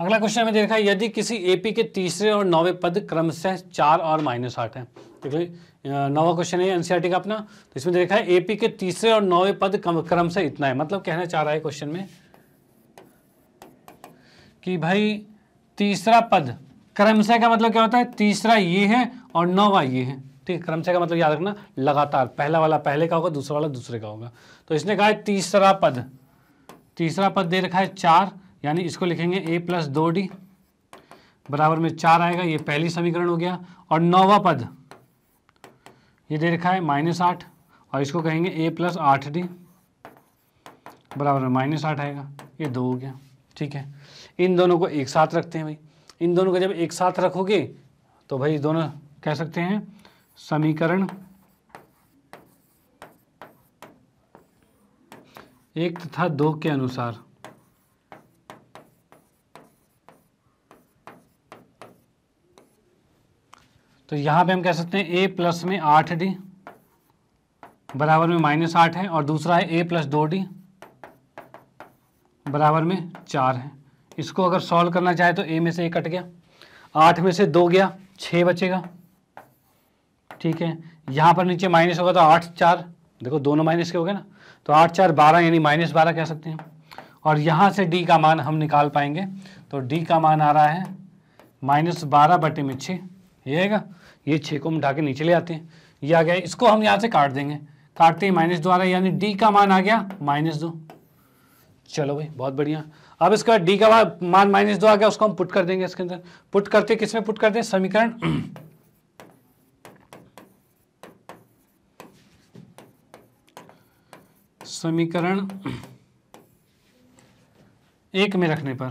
अगला क्वेश्चन हमें देखा है यदि किसी एपी के तीसरे और नौवे पद क्रम से चार और माइनस आठ है ठीक है क्वेश्चन है एनसीईआरटी का अपना तो इसमें देखा है एपी के तीसरे और नौवे पद क्रम से इतना है मतलब कहना चाह रहा है क्वेश्चन में कि भाई तीसरा पद क्रमशः का मतलब क्या होता है तीसरा ये है और नौवा ये है ठीक है क्रमशः का मतलब याद रखना लगातार पहला वाला पहले का होगा दूसरा वाला दूसरे का होगा तो इसने कहा है तीसरा पद तीसरा पद दे रखा है चार यानी इसको लिखेंगे ए प्लस दो डी बराबर में चार आएगा ये पहली समीकरण हो गया और नौवा पद ये दे रखा है माइनस आठ और इसको कहेंगे ए प्लस आठ डी बराबर में माइनस आठ आएगा ये दो हो गया ठीक है इन दोनों को एक साथ रखते हैं भाई इन दोनों को जब एक साथ रखोगे तो भाई दोनों कह सकते हैं समीकरण एक तथा दो के अनुसार तो यहां पे हम कह सकते हैं ए प्लस में आठ डी बराबर में माइनस आठ है और दूसरा है ए प्लस दो डी बराबर में चार है इसको अगर सॉल्व करना चाहे तो ए में से ए कट गया आठ में से दो गया छः बचेगा ठीक है यहाँ पर नीचे माइनस होगा तो आठ चार देखो दोनों माइनस के हो गए ना तो आठ चार बारह यानी माइनस बारह कह सकते हैं और यहाँ से डी का मान हम निकाल पाएंगे तो डी का मान आ रहा है माइनस बारह बटे में छेगा ये छे छः को हम के नीचे ले आते हैं ये आ गया इसको हम यहाँ से काट देंगे काटते हैं माइनस दो आ रहा यानी डी का मान आ गया माइनस दो चलो भाई बहुत बढ़िया अब इसका डी का मान माइनस दो आ गया उसको हम पुट कर देंगे इसके अंदर पुट करते किस में पुट करते हैं समीकरण समीकरण एक में रखने पर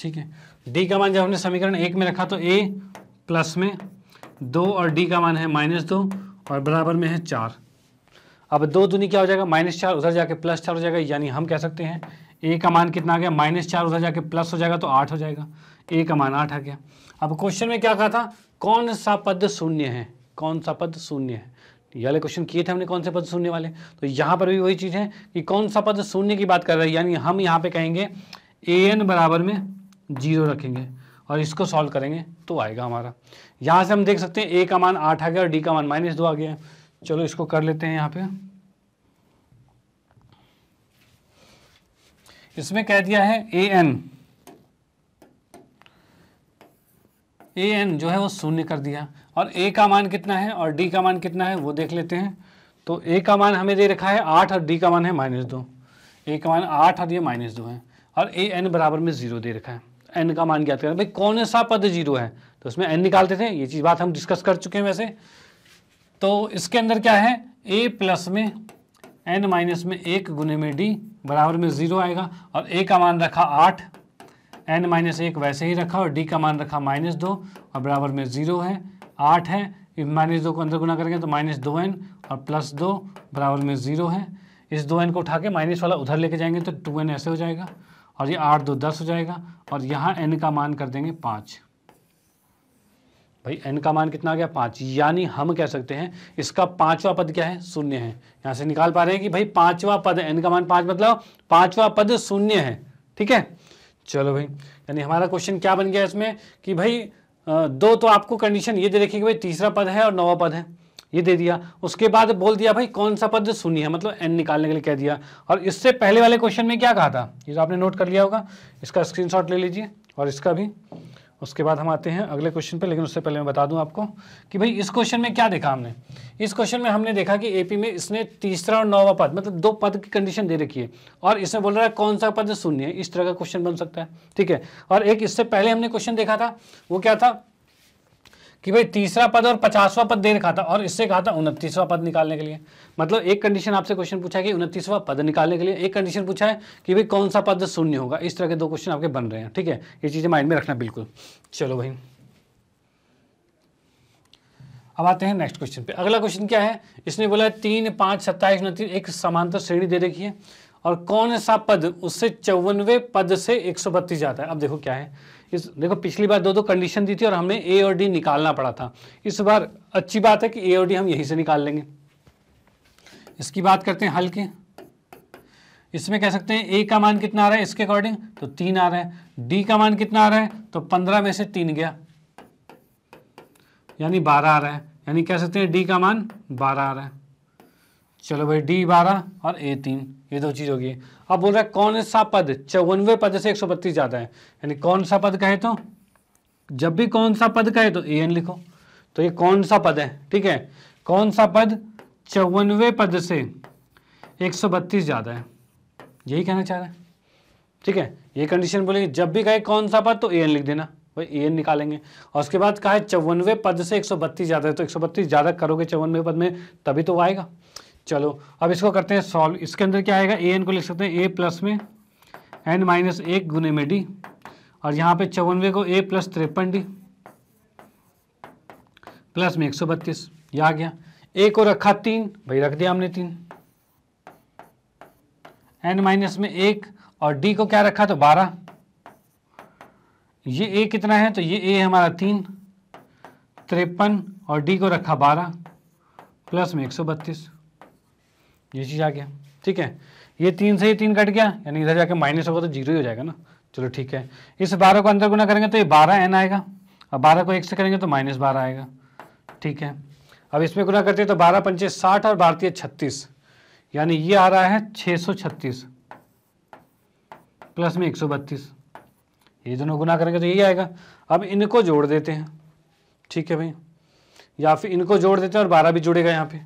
ठीक है डी का मान जब हमने समीकरण एक में रखा तो ए प्लस में दो और डी का मान है माइनस दो और बराबर में है चार अब दो दूनी क्या हो जाएगा माइनस चार उधर जाके प्लस चार हो जाएगा यानी हम कह सकते हैं ए का मान कितना आ गया माइनस चार उधर जाके प्लस हो जाएगा तो आठ हो जाएगा ए का मान आठ आ गया अब क्वेश्चन में क्या कहा था कौन सा पद शून्य है कौन सा पद शून्य है ये क्वेश्चन किए थे हमने कौन से पद शून्य वाले तो यहाँ पर भी वही चीज़ है कि कौन सा पद शून्य की बात कर रहे हैं यानी हम यहाँ पे कहेंगे ए एन बराबर में जीरो रखेंगे और इसको सॉल्व करेंगे तो आएगा हमारा यहाँ से हम देख सकते हैं ए का मान आठ आ गया और डी का मान माइनस दो आ गया चलो इसको कर लेते हैं यहाँ पे इसमें कह दिया है ए एन ए एन जो है वो शून्य कर दिया और ए का मान कितना है और डी का मान कितना है वो देख लेते हैं तो ए का मान हमें दे रखा है आठ और डी का मान है माइनस दो ए का मान आठ और ये माइनस दो है और ए एन बराबर में जीरो दे रखा है एन का मान क्या करना भाई कौन सा पद जीरो है तो उसमें एन निकालते थे ये चीज़ बात हम डिस्कस कर चुके हैं वैसे तो इसके अंदर क्या है ए प्लस में एन माइनस में एक गुने में डी बराबर में ज़ीरो आएगा और ए का मान रखा आठ एन माइनस एक वैसे ही रखा और डी का मान रखा माइनस दो और बराबर में ज़ीरो है आठ है माइनस दो को अंदर गुना करेंगे तो माइनस दो एन और प्लस दो बराबर में ज़ीरो है इस दो एन को उठा के माइनस वाला उधर लेके जाएंगे तो टू एन ऐसे हो जाएगा और ये आठ दो दस हो जाएगा और यहाँ एन का मान कर देंगे पाँच भाई एन का मान कितना आ गया पाँच यानी हम कह सकते हैं इसका पांचवा पद क्या है शून्य है यहाँ से निकाल पा रहे हैं कि भाई पांचवा पद एन का मान पाँच मतलब पांचवा पद शून्य है ठीक है चलो भाई यानी हमारा क्वेश्चन क्या बन गया इसमें कि भाई दो तो आपको कंडीशन ये दे रखी कि भाई तीसरा पद है और नवा पद है ये दे दिया उसके बाद बोल दिया भाई कौन सा पद शून्य है मतलब एन निकालने के लिए कह दिया और इससे पहले वाले क्वेश्चन में क्या कहा था ये तो आपने नोट कर लिया होगा इसका स्क्रीन ले लीजिए और इसका भी उसके बाद हम आते हैं अगले क्वेश्चन पे लेकिन उससे पहले मैं बता दूं आपको कि भाई इस क्वेश्चन में क्या देखा हमने इस क्वेश्चन में हमने देखा कि एपी में इसने तीसरा और नौवा पद मतलब दो पद की कंडीशन दे रखी है और इसमें बोल रहा है कौन सा पद शून्य है इस तरह का क्वेश्चन बन सकता है ठीक है और एक इससे पहले हमने क्वेश्चन देखा था वो क्या था कि भाई तीसरा पद और पचासवां पद दे रखा था और इससे कहा था उनतीसवां पद निकालने के लिए मतलब एक कंडीशन आपसे क्वेश्चन पूछा है कि उनतीसवां पद निकालने के लिए एक कंडीशन पूछा है कि भाई कौन सा पद शून्य होगा इस तरह के दो क्वेश्चन आपके बन रहे हैं ठीक है ये चीज़ें माइंड में रखना बिल्कुल चलो भाई अब आते हैं नेक्स्ट क्वेश्चन पे अगला क्वेश्चन क्या है इसने बोला है तीन पाँच सत्ताईस उनतीस एक समांतर श्रेणी दे रखी है और कौन सा पद उससे चौवनवे पद से एक सौ बत्तीस जाता है अब देखो क्या है इस देखो पिछली बार दो दो कंडीशन दी थी और हमने ए और डी निकालना पड़ा था इस बार अच्छी बात है कि ए और डी हम यहीं से निकाल लेंगे इसकी बात करते हैं हल के इसमें कह सकते हैं ए का मान कितना आ रहा है इसके अकॉर्डिंग तो तीन आ रहा है डी का मान कितना आ रहा है तो पंद्रह में से तीन गया यानी बारह आ रहा है यानी कह सकते हैं डी का मान बारह आ रहा है चलो भाई डी बारह और ए तीन ये दो चीज़ होगी अब बोल रहा है कौन सा पद चौवनवे पद से एक सौ बत्तीस ज़्यादा है यानी कौन सा पद कहे तो जब भी कौन सा पद कहे तो ए एन लिखो तो ये कौन सा पद है ठीक है कौन सा पद चौवनवे पद से एक सौ बत्तीस ज़्यादा है यही कहना चाह रहे हैं ठीक है ये कंडीशन बोलेगी जब भी कहे कौन सा पद तो ए एन लिख देना भाई ए एन निकालेंगे और उसके बाद कहा है चौवनवे पद से एक सौ बत्तीस ज़्यादा है तो एक सौ बत्तीस ज़्यादा करोगे चौवनवे पद में तभी तो आएगा चलो अब इसको करते हैं सॉल्व इसके अंदर क्या आएगा ए एन को लिख सकते हैं ए प्लस में एन माइनस एक गुने में डी और यहाँ पे चौवनवे को ए प्लस तिरपन डी प्लस में एक सौ बत्तीस ये आ गया ए को रखा तीन भाई रख दिया हमने तीन एन माइनस में एक और डी को क्या रखा तो बारह ये ए कितना है तो ये ए हमारा तीन तिरपन और डी को रखा बारह प्लस में एक सौ बत्तीस ये चीज़ आ गया ठीक है ये तीन से ही तीन कट गया यानी इधर जाके माइनस होगा तो जीरो ही हो जाएगा ना चलो ठीक है इस बारह को अंदर गुना करेंगे तो ये बारह एन आएगा अब बारह को एक से करेंगे तो माइनस बारह आएगा ठीक है अब इसमें गुना करते हैं तो बारह पंचे साठ और भारतीय छत्तीस यानी ये आ रहा है छः सौ छत्तीस प्लस में एक सौ बत्तीस ये दोनों गुना करेंगे तो यही आएगा अब इनको जोड़ देते हैं ठीक है भाई या फिर इनको जोड़ देते हैं और बारह भी जुड़ेगा यहाँ पे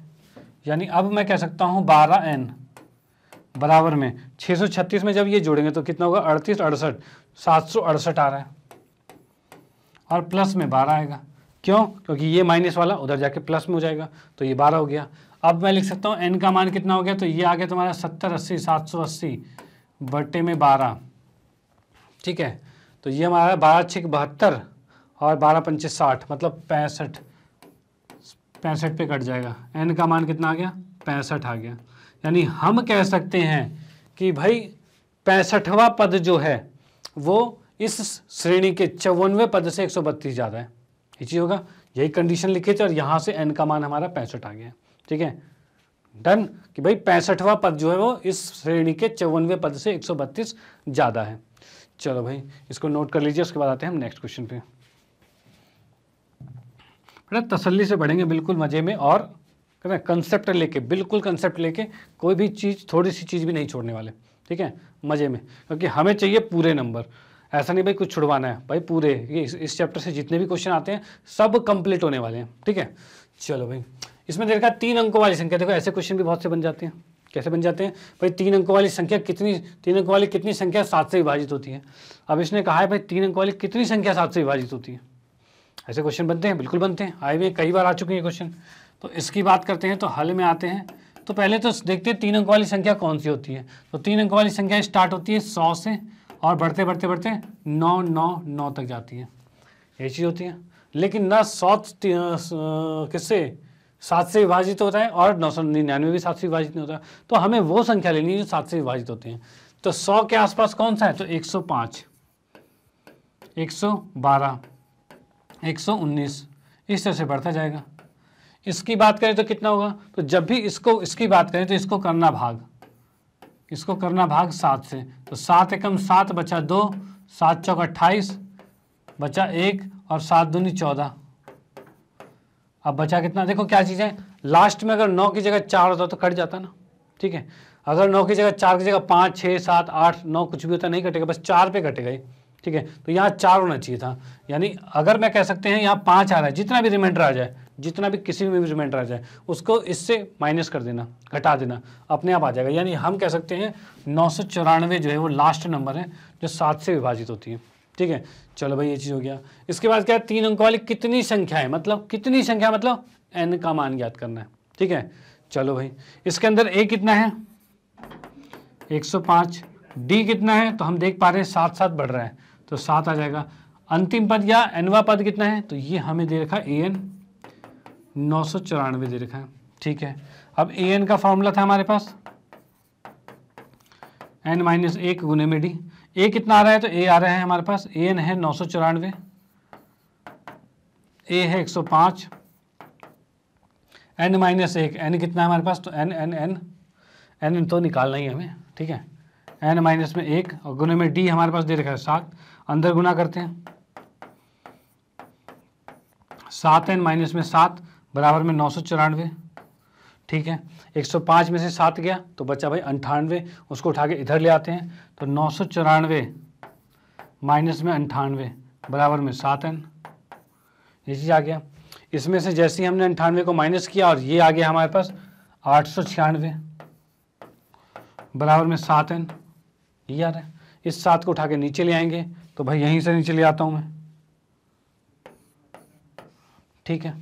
यानी अब मैं कह सकता हूँ बारह एन बराबर में 636 में जब ये जोड़ेंगे तो कितना होगा अड़तीस अड़सठ सात सौ अड़सठ आ रहा है और प्लस में बारह आएगा क्यों क्योंकि ये माइनस वाला उधर जाके प्लस में हो जाएगा तो ये बारह हो गया अब मैं लिख सकता हूँ एन का मान कितना हो गया तो ये आ गया तुम्हारा सत्तर अस्सी सात सौ अस्सी बटे में बारह ठीक है तो ये हमारा बारह छिक बहत्तर और बारह पंचे साठ मतलब पैंसठ पैंसठ पे कट जाएगा एन का मान कितना आ गया पैंसठ आ गया यानी हम कह सकते हैं कि भाई पैंसठवा पद जो है वो इस श्रेणी के चौवनवे पद से एक सौ बत्तीस ज़्यादा है ये चीज़ होगा यही कंडीशन लिखे थे और यहाँ से एन का मान हमारा पैंसठ आ गया ठीक है डन कि भाई पैंसठवा पद जो है वो इस श्रेणी के चौवनवे पद से एक सौ बत्तीस ज़्यादा है चलो भाई इसको नोट कर लीजिए उसके बाद आते हैं हम नेक्स्ट क्वेश्चन पे बड़ा तसल्ली से बढ़ेंगे बिल्कुल मज़े में और करें कंसेप्ट लेके बिल्कुल कंसेप्ट लेके कोई भी चीज़ थोड़ी सी चीज़ भी नहीं छोड़ने वाले ठीक है मज़े में क्योंकि हमें चाहिए पूरे नंबर ऐसा नहीं भाई कुछ छुड़वाना है भाई पूरे ये इस, इस चैप्टर से जितने भी क्वेश्चन आते हैं सब कंप्लीट होने वाले हैं ठीक है चलो भाई इसमें देखा तीन अंकों वाली संख्या देखो ऐसे क्वेश्चन भी बहुत से बन जाते हैं कैसे बन जाते हैं भाई तीन अंकों वाली संख्या कितनी तीन अंकों वाली कितनी संख्या सात से विभाजित होती है अब इसने कहा है भाई तीन अंकों वाली कितनी संख्या सात से विभाजित होती है ऐसे क्वेश्चन बनते हैं बिल्कुल बनते हैं आए हुए कई बार आ चुके हैं क्वेश्चन तो इसकी बात करते हैं तो हल में आते हैं तो पहले तो देखते हैं तीन अंक वाली संख्या कौन सी होती है तो तीन अंक वाली संख्या स्टार्ट होती है सौ से और बढ़ते बढ़ते बढ़ते नौ नौ नौ तक जाती है यही चीज़ होती है लेकिन न सौ किससे सात से विभाजित होता है और नौ सौ निन्यानवे भी सात से विभाजित नहीं होता तो हमें वो संख्या लेनी है जो सात से विभाजित होती है तो सौ के आसपास कौन सा है तो एक सौ पांच एक सौ बारह 119 इस तरह से बढ़ता जाएगा इसकी बात करें तो कितना होगा तो जब भी इसको इसकी बात करें तो इसको करना भाग इसको करना भाग सात से तो सात एकम सात बचा दो सात चौक अट्ठाईस बचा एक और सात दूनी चौदह अब बचा कितना देखो क्या चीज़ है लास्ट में अगर नौ की जगह चार होता तो कट जाता ना ठीक है अगर नौ की जगह चार की जगह पाँच छः सात आठ नौ कुछ भी होता नहीं कटेगा बस चार पे कटेगा ये ठीक है तो यहाँ चार होना चाहिए था यानी अगर मैं कह सकते हैं यहाँ पाँच आ रहा है जितना भी रिमाइंडर आ जाए जितना भी किसी में भी रिमाइंडर आ जाए उसको इससे माइनस कर देना घटा देना अपने आप आ जाएगा यानी हम कह सकते हैं नौ जो है वो लास्ट नंबर है जो सात से विभाजित होती है ठीक है चलो भाई ये चीज़ हो गया इसके बाद क्या है तीन अंकों वाली कितनी संख्या है मतलब कितनी संख्या मतलब एन का मान ज्ञात करना है ठीक है चलो भाई इसके अंदर ए कितना है 105 डी कितना है तो हम देख पा रहे हैं साथ साथ बढ़ रहा है तो सात आ जाएगा अंतिम पद या एनवा पद कितना है तो ये हमें दे रखा है ए एन नौ सौ चौरानवे दे रखा है ठीक है अब ए एन का फॉर्मूला था हमारे पास एन माइनस एक गुने में डी ए कितना आ रहा है तो ए आ रहा है हमारे पास ए एन है नौ सौ चौरानवे ए है एक सौ पाँच एन माइनस एक एन कितना है हमारे पास तो एन एन एन एन तो निकालना ही हमें ठीक है एन माइनस में एक और गुने में डी हमारे पास दे रखा है सात अंदर गुना करते हैं सात एन माइनस में सात बराबर में नौ सौ चौरानवे ठीक है एक सौ 105 में से सात गया तो बच्चा भाई अंठानवे उसको उठा के इधर ले आते हैं तो नौ सौ चौरानवे माइनस में अंठानवे बराबर में सात एन ये चीज़ आ गया इसमें से जैसे ही हमने अंठानवे को माइनस किया और ये आ गया हमारे पास आठ सौ छियानवे बराबर में सात एन ये आ रहा है इस सात को उठा के नीचे ले आएंगे तो भाई यहीं से नीचे ले आता हूँ मैं ठीक है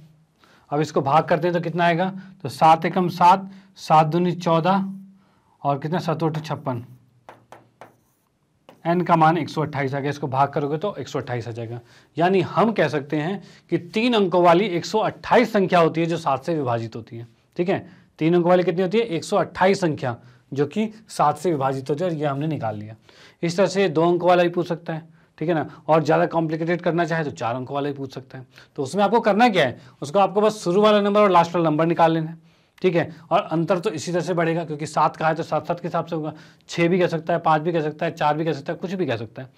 अब इसको भाग करते हैं तो कितना आएगा तो सात एकम सात सात दूनी चौदह और कितना सतोट छप्पन एन का मान एक सौ आ गया इसको भाग करोगे तो एक सौ आ जाएगा यानी हम कह सकते हैं कि तीन अंकों वाली एक सौ अट्ठाईस संख्या होती है जो सात से विभाजित होती है ठीक है तीन अंकों वाली कितनी होती है एक सौ अट्ठाईस संख्या जो कि सात से विभाजित होती है और ये हमने निकाल लिया इस तरह से दो अंकों वाला भी पूछ सकता है ठीक है ना और ज़्यादा कॉम्प्लिकेटेड करना चाहे तो चार अंकों वाले ही पूछ सकते हैं तो उसमें आपको करना क्या है उसको आपको बस शुरू वाला नंबर और लास्ट वाला नंबर निकाल लेना है ठीक है और अंतर तो इसी तरह से बढ़ेगा क्योंकि सात का है तो सात सात के हिसाब से होगा छः भी कह सकता है पाँच भी कह सकता है चार भी कह सकता है कुछ भी कह सकता है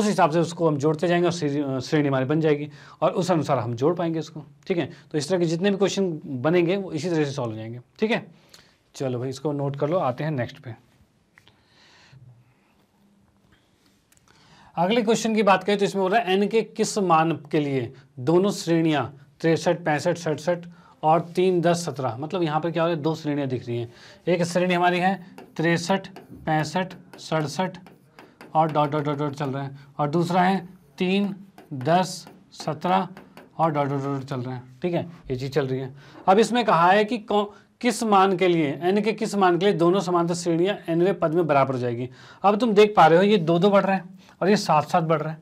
उस हिसाब से उसको हम जोड़ते जाएंगे और श्रेणी हमारी बन जाएगी और उस अनुसार हम जोड़ पाएंगे उसको ठीक है तो इस तरह के जितने भी क्वेश्चन बनेंगे वो इसी तरह से सॉल्व हो जाएंगे ठीक है चलो भाई इसको नोट कर लो आते हैं नेक्स्ट पे अगले क्वेश्चन की बात करें तो इसमें बोल रहा है एन के किस मान के लिए दोनों श्रेणियां तिरसठ पैंसठ सड़सठ और तीन दस सत्रह मतलब यहाँ पर क्या हो रहा है दो श्रेणियाँ दिख रही हैं एक श्रेणी हमारी है तिरसठ पैंसठ सड़सठ और डॉट डॉट डॉट डॉट चल रहे हैं और दूसरा है तीन दस सत्रह और डॉट डॉट डॉट चल रहे हैं ठीक है ये चीज़ चल रही है अब इसमें कहा है कि कौन किस मान के लिए एन के किस मान के लिए दोनों समांतर श्रेणियां एनवे पद में बराबर हो जाएगी अब तुम देख पा रहे हो ये दो दो बढ़ रहे हैं और ये साथ साथ बढ़ रहे हैं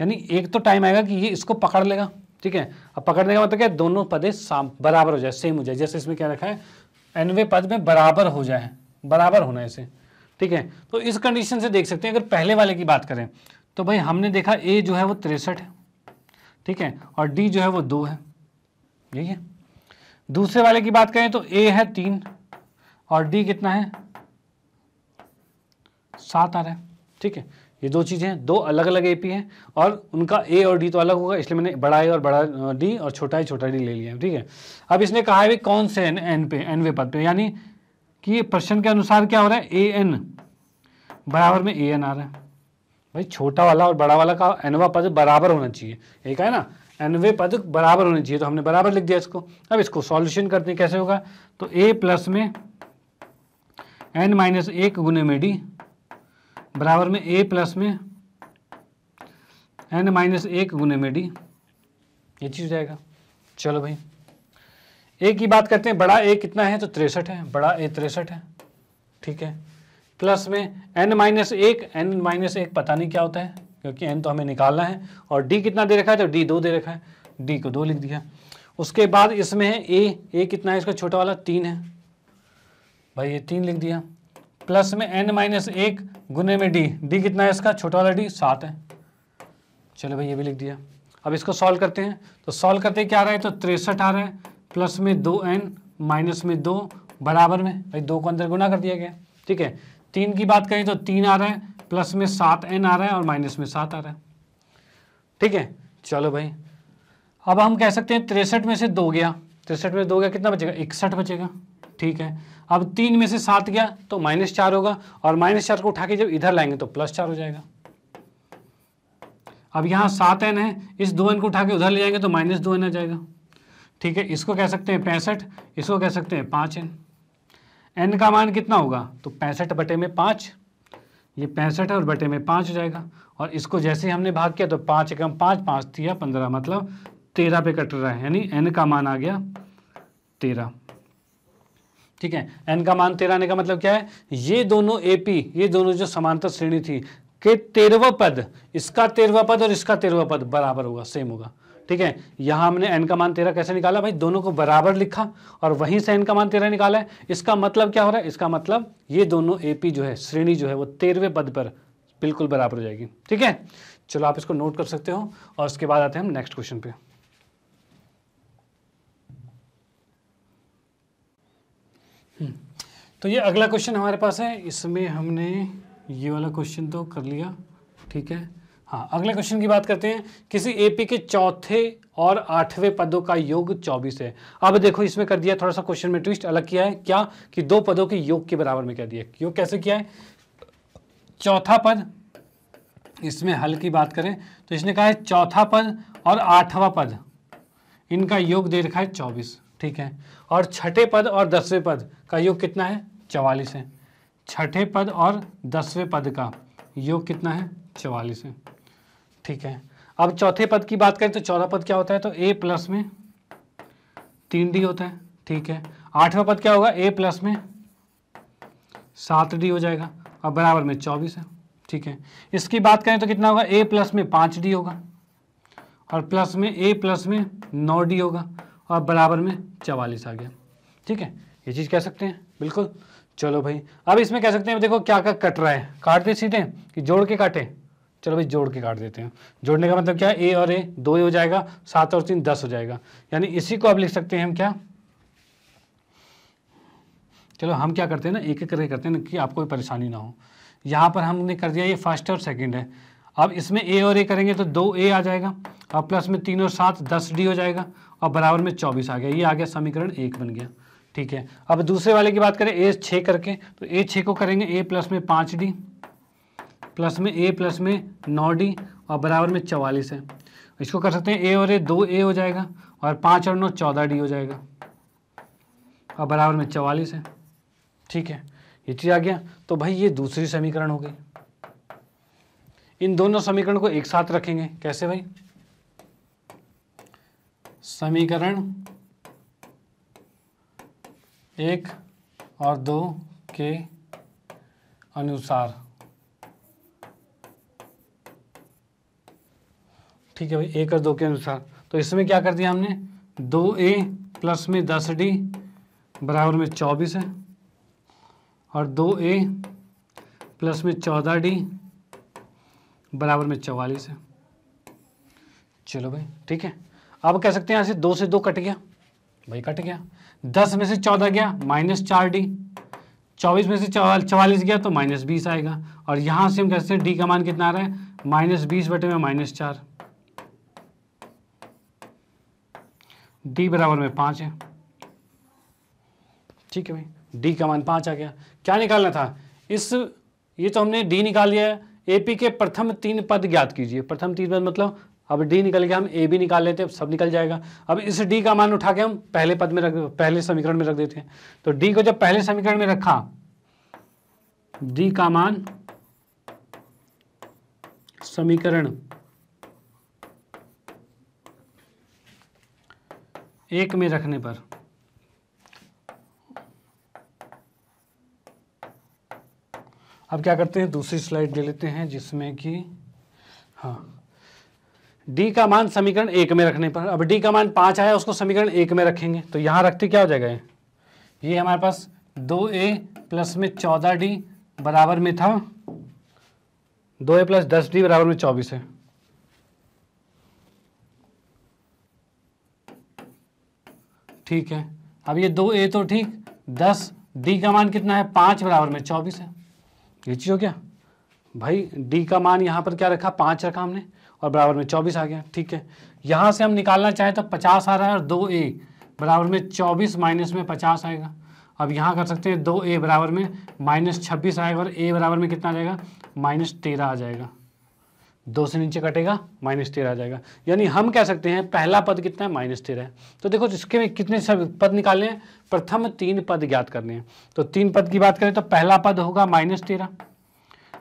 यानी एक तो टाइम आएगा कि ये इसको पकड़ लेगा ठीक है अब पकड़ने का मतलब क्या दोनों पदे बराबर हो जाए सेम हो जाए जैसे इसमें क्या रखा है एनवे पद में बराबर हो जाए बराबर होना है इसे ठीक है तो इस कंडीशन से देख सकते हैं अगर पहले वाले की बात करें तो भाई हमने देखा ए जो है वो तिरसठ है ठीक है और डी जो है वो दो है यही है दूसरे वाले की बात करें तो ए है तीन और डी कितना है सात आ रहा है ठीक है ये दो चीज़ें हैं दो अलग अलग एपी हैं और उनका ए और डी तो अलग होगा इसलिए मैंने बड़ा ए और बड़ा डी और छोटा ए छोटा डी ले लिया है ठीक है अब इसने कहा है कौन से एन एन पे एनवे पद पे यानी कि प्रश्न के अनुसार क्या हो रहा है ए एन बराबर में ए एन आ रहा है भाई छोटा वाला और बड़ा वाला का एनवा पद बराबर होना चाहिए एक है ना एनवे पद बराबर होने चाहिए तो हमने बराबर लिख दिया इसको अब इसको सॉल्यूशन करते हैं कैसे होगा तो ए प्लस में एन माइनस एक गुने में डी बराबर में ए प्लस में एन माइनस एक गुने में डी ये चीज़ जाएगा चलो भाई ए की बात करते हैं बड़ा ए कितना है तो तिरसठ है बड़ा ए तिरसठ है ठीक है प्लस में एन माइनस एक एन माइनस एक पता नहीं क्या होता है क्योंकि एन तो हमें निकालना है और डी कितना दे रखा है तो डी दो दे रखा है डी को दो लिख दिया उसके बाद इसमें है ए ए कितना है इसका छोटा वाला तीन है भाई ये तीन लिख दिया प्लस में एन माइनस एक गुने में डी डी कितना है इसका छोटा वाला डी सात है चलो भाई ये भी लिख दिया अब इसको सॉल्व करते हैं तो सॉल्व करते क्या आ रहा है तो तिरसठ आ रहा है प्लस में दो एन माइनस में दो बराबर में भाई दो को अंदर गुना कर दिया गया ठीक है तीन की बात करें तो तीन आ रहा है प्लस में सात एन आ रहा है और माइनस में सात आ रहा है ठीक है चलो भाई अब हम कह सकते हैं तिरसठ में से दो गया तिरसठ में दो गया कितना बचेगा इकसठ बचेगा ठीक है अब तीन में से सात गया तो माइनस चार होगा और माइनस चार को उठा के जब इधर लाएंगे तो प्लस चार हो जाएगा अब यहाँ सात एन है इस दो एन को उठा के उधर ले जाएंगे तो माइनस दो एन आ जाएगा ठीक है इसको कह सकते हैं पैंसठ इसको कह सकते हैं पाँच एन एन का मान कितना होगा तो पैंसठ बटे में पाँच ये पैंसठ है और बटे में पाँच हो जाएगा और इसको जैसे हमने भाग किया तो पाँच एकम पाँच पाँच या पंद्रह मतलब तेरह पे कट रहा है यानी एन का मान आ गया तेरह ठीक है एन का मान तेरह आने का मतलब क्या है ये दोनों एपी ये दोनों जो समांतर श्रेणी थी के तेरहवा पद इसका तेरहवा पद और इसका तेरहवा पद बराबर होगा सेम होगा ठीक है यहां हमने एन का मान तेरह कैसे निकाला भाई दोनों को बराबर लिखा और वहीं से एन का मान तेरह निकाला है इसका मतलब क्या हो रहा है इसका मतलब ये दोनों ए जो है श्रेणी जो है वो तेरहवें पद पर बिल्कुल बराबर हो जाएगी ठीक है चलो आप इसको नोट कर सकते हो और उसके बाद आते हैं हम नेक्स्ट क्वेश्चन पे हम्म, तो ये अगला क्वेश्चन हमारे पास है इसमें हमने ये वाला क्वेश्चन तो कर लिया ठीक है हाँ अगले क्वेश्चन की बात करते हैं किसी एपी के चौथे और आठवें पदों का योग 24 है अब देखो इसमें कर दिया थोड़ा सा क्वेश्चन में ट्विस्ट अलग किया है क्या कि दो पदों के योग के बराबर में कह दिया योग कैसे किया है चौथा पद इसमें हल की बात करें तो इसने कहा है चौथा पद और आठवा पद इनका योग दे रखा है चौबीस ठीक है और छठे पद और दसवें पद का योग कितना है चवालीस है छठे पद और दसवें पद का योग कितना है चवालीस है ठीक है अब चौथे पद की बात करें तो चौथा पद क्या होता है तो ए प्लस में तीन डी होता है ठीक है आठवां पद क्या होगा ए प्लस में सात डी हो जाएगा और बराबर में चौबीस है ठीक है इसकी बात करें तो कितना होगा ए प्लस में पाँच डी होगा और प्लस में ए प्लस में नौ डी होगा और बराबर में चवालीस आ गया ठीक है ये चीज़ कह सकते हैं बिल्कुल चलो भाई अब इसमें कह सकते हैं देखो क्या क्या कट रहा है काटते सीधे कि जोड़ के काटे चलो भाई जोड़ के काट देते हैं जोड़ने का मतलब क्या है ए और ए दो ए हो जाएगा सात और तीन दस हो जाएगा यानी इसी को आप लिख सकते हैं हम क्या चलो हम क्या करते हैं ना एक एक करके करते हैं ना कि आपको परेशानी ना हो यहाँ पर हमने कर दिया ये फर्स्ट और सेकेंड है अब इसमें ए और ए करेंगे तो दो ए आ जाएगा और प्लस में तीन और सात दस डी हो जाएगा और बराबर में चौबीस आ गया ये आ गया समीकरण एक बन गया ठीक है अब दूसरे वाले की बात करें ए छः करके तो ए छः को करेंगे ए प्लस में पाँच डी प्लस में ए प्लस में नौ डी और बराबर में चवालीस है इसको कर सकते हैं ए और ए दो ए हो जाएगा और पाँच और नौ चौदह डी हो जाएगा और बराबर में चवालीस है ठीक है ये चीज़ आ गया तो भाई ये दूसरी समीकरण हो गई इन दोनों समीकरण को एक साथ रखेंगे कैसे भाई समीकरण एक और दो के अनुसार ठीक है भाई एक और दो के अनुसार तो इसमें क्या कर दिया हमने दो ए प्लस में दस डी बराबर में चौबीस है और दो ए प्लस में चौदह डी बराबर में चवालीस है चलो भाई ठीक है अब कह सकते हैं यहाँ से दो से दो कट गया भाई कट गया दस में से चौदह गया माइनस चार डी चौबीस में से चवालीस गया तो माइनस बीस आएगा और यहाँ से हम कहते हैं डी का मान कितना आ रहा है माइनस बीस बटे में माइनस चार डी बराबर में पाँच है ठीक है भाई डी का मान पाँच आ गया क्या निकालना था इस ये तो हमने डी निकाल लिया है ए पी के प्रथम तीन पद ज्ञात कीजिए प्रथम तीन पद मतलब अब डी निकल गया हम ए बी निकाल लेते हैं सब निकल जाएगा अब इस डी का मान उठा के हम पहले पद में रख पहले समीकरण में रख देते हैं तो डी को जब पहले समीकरण में रखा डी का मान समीकरण एक में रखने पर अब क्या करते हैं दूसरी स्लाइड ले लेते हैं जिसमें कि हाँ डी का मान समीकरण एक में रखने पर अब डी का मान पांच आया उसको समीकरण एक में रखेंगे तो यहां रखते क्या हो जाएगा ये हमारे पास दो ए प्लस में चौदह डी बराबर में था दो ए प्लस दस डी बराबर में चौबीस है ठीक है अब ये दो ए तो ठीक दस डी का मान कितना है पाँच बराबर में चौबीस है ये चीज़ हो गया भाई डी का मान यहाँ पर क्या रखा पाँच रखा हमने और बराबर में चौबीस आ गया ठीक है यहाँ से हम निकालना चाहें तो पचास आ रहा है और दो ए बराबर में चौबीस माइनस में पचास आएगा अब यहाँ कर सकते हैं दो ए बराबर में माइनस छब्बीस आएगा और ए बराबर में कितना आ जाएगा माइनस तेरह आ जाएगा दो से नीचे कटेगा माइनस तेरह आ जाएगा यानी हम कह सकते हैं पहला पद कितना है माइनस तेरह तो देखो इसके में कितने सब पद निकालने हैं प्रथम तीन पद ज्ञात करने हैं तो तीन पद की बात करें तो पहला पद होगा माइनस तेरह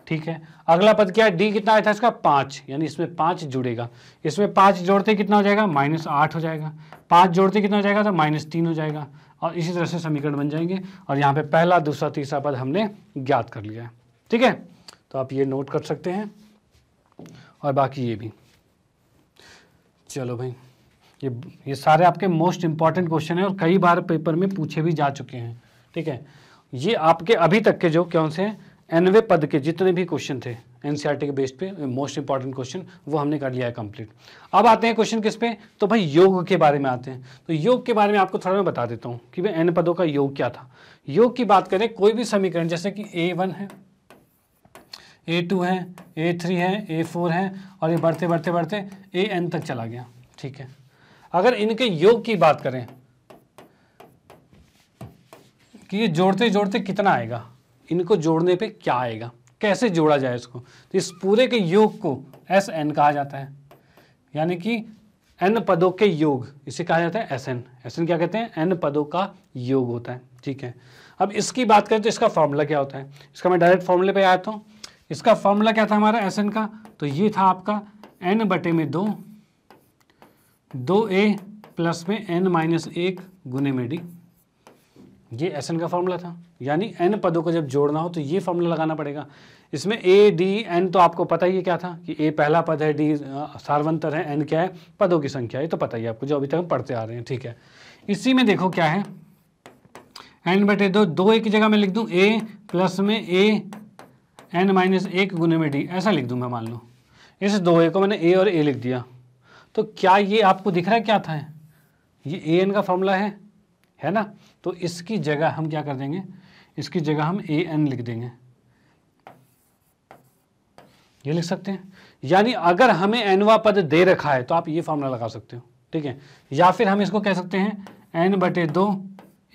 ठीक है अगला पद क्या है डी कितना आया था इसका पाँच यानी इसमें पाँच जुड़ेगा इसमें पाँच जोड़ते कितना हो जाएगा माइनस आठ हो जाएगा पाँच जोड़ते कितना हो जाएगा तो माइनस तीन हो जाएगा और इसी तरह से समीकरण बन जाएंगे और यहाँ पे पहला दूसरा तीसरा पद हमने ज्ञात कर लिया है ठीक है तो आप ये नोट कर सकते हैं और बाकी ये भी चलो भाई ये ये सारे आपके मोस्ट इंपॉर्टेंट क्वेश्चन हैं और कई बार पेपर में पूछे भी जा चुके हैं ठीक है ये आपके अभी तक के जो कौन से एनवे पद के जितने भी क्वेश्चन थे एनसीईआरटी e के बेस्ड पे मोस्ट इंपॉर्टेंट क्वेश्चन वो हमने कर लिया है कंप्लीट अब आते हैं क्वेश्चन किस पे तो भाई योग के बारे में आते हैं तो योग के बारे में आपको थोड़ा मैं बता देता हूँ कि भाई एन पदों का योग क्या था योग की बात करें कोई भी समीकरण जैसे कि ए वन है ए टू है ए थ्री है ए फोर है और ये बढ़ते बढ़ते बढ़ते ए एन तक चला गया ठीक है अगर इनके योग की बात करें कि ये जोड़ते जोड़ते कितना आएगा इनको जोड़ने पे क्या आएगा कैसे जोड़ा जाए इसको तो इस पूरे के योग को एस एन कहा जाता है यानी कि एन पदों के योग इसे कहा जाता है एस एन एस एन क्या कहते हैं एन पदों का योग होता है ठीक है अब इसकी बात करें तो इसका फॉर्मूला क्या होता है इसका मैं डायरेक्ट फॉर्मूले पे आता हूँ इसका फॉर्मूला क्या था हमारा एस का तो ये था आपका एन बटे में दो दो ए प्लस में एन माइनस एक गुने में डी ये एस का फॉर्मूला था यानी एन पदों को जब जोड़ना हो तो ये फॉर्मूला लगाना पड़ेगा इसमें ए डी एन तो आपको पता ही है क्या था कि ए पहला पद है डी सार्वंतर है एन क्या है पदों की संख्या है तो पता ही आपको जो अभी तक हम पढ़ते आ रहे हैं ठीक है इसी में देखो क्या है एन बटे दो दो ए की जगह मैं लिख दूँ ए प्लस में ए एन माइनस एक गुने में डी ऐसा लिख दूंगा मान लो इस दो को मैंने ए और ए लिख दिया तो क्या ये आपको दिख रहा है क्या था है? ये ए एन का फॉर्मूला है है ना तो इसकी जगह हम क्या कर देंगे इसकी जगह हम ए एन लिख देंगे ये लिख सकते हैं यानी अगर हमें एनवा पद दे रखा है तो आप ये फॉर्मूला लगा सकते हो ठीक है या फिर हम इसको कह सकते हैं एन बटे दो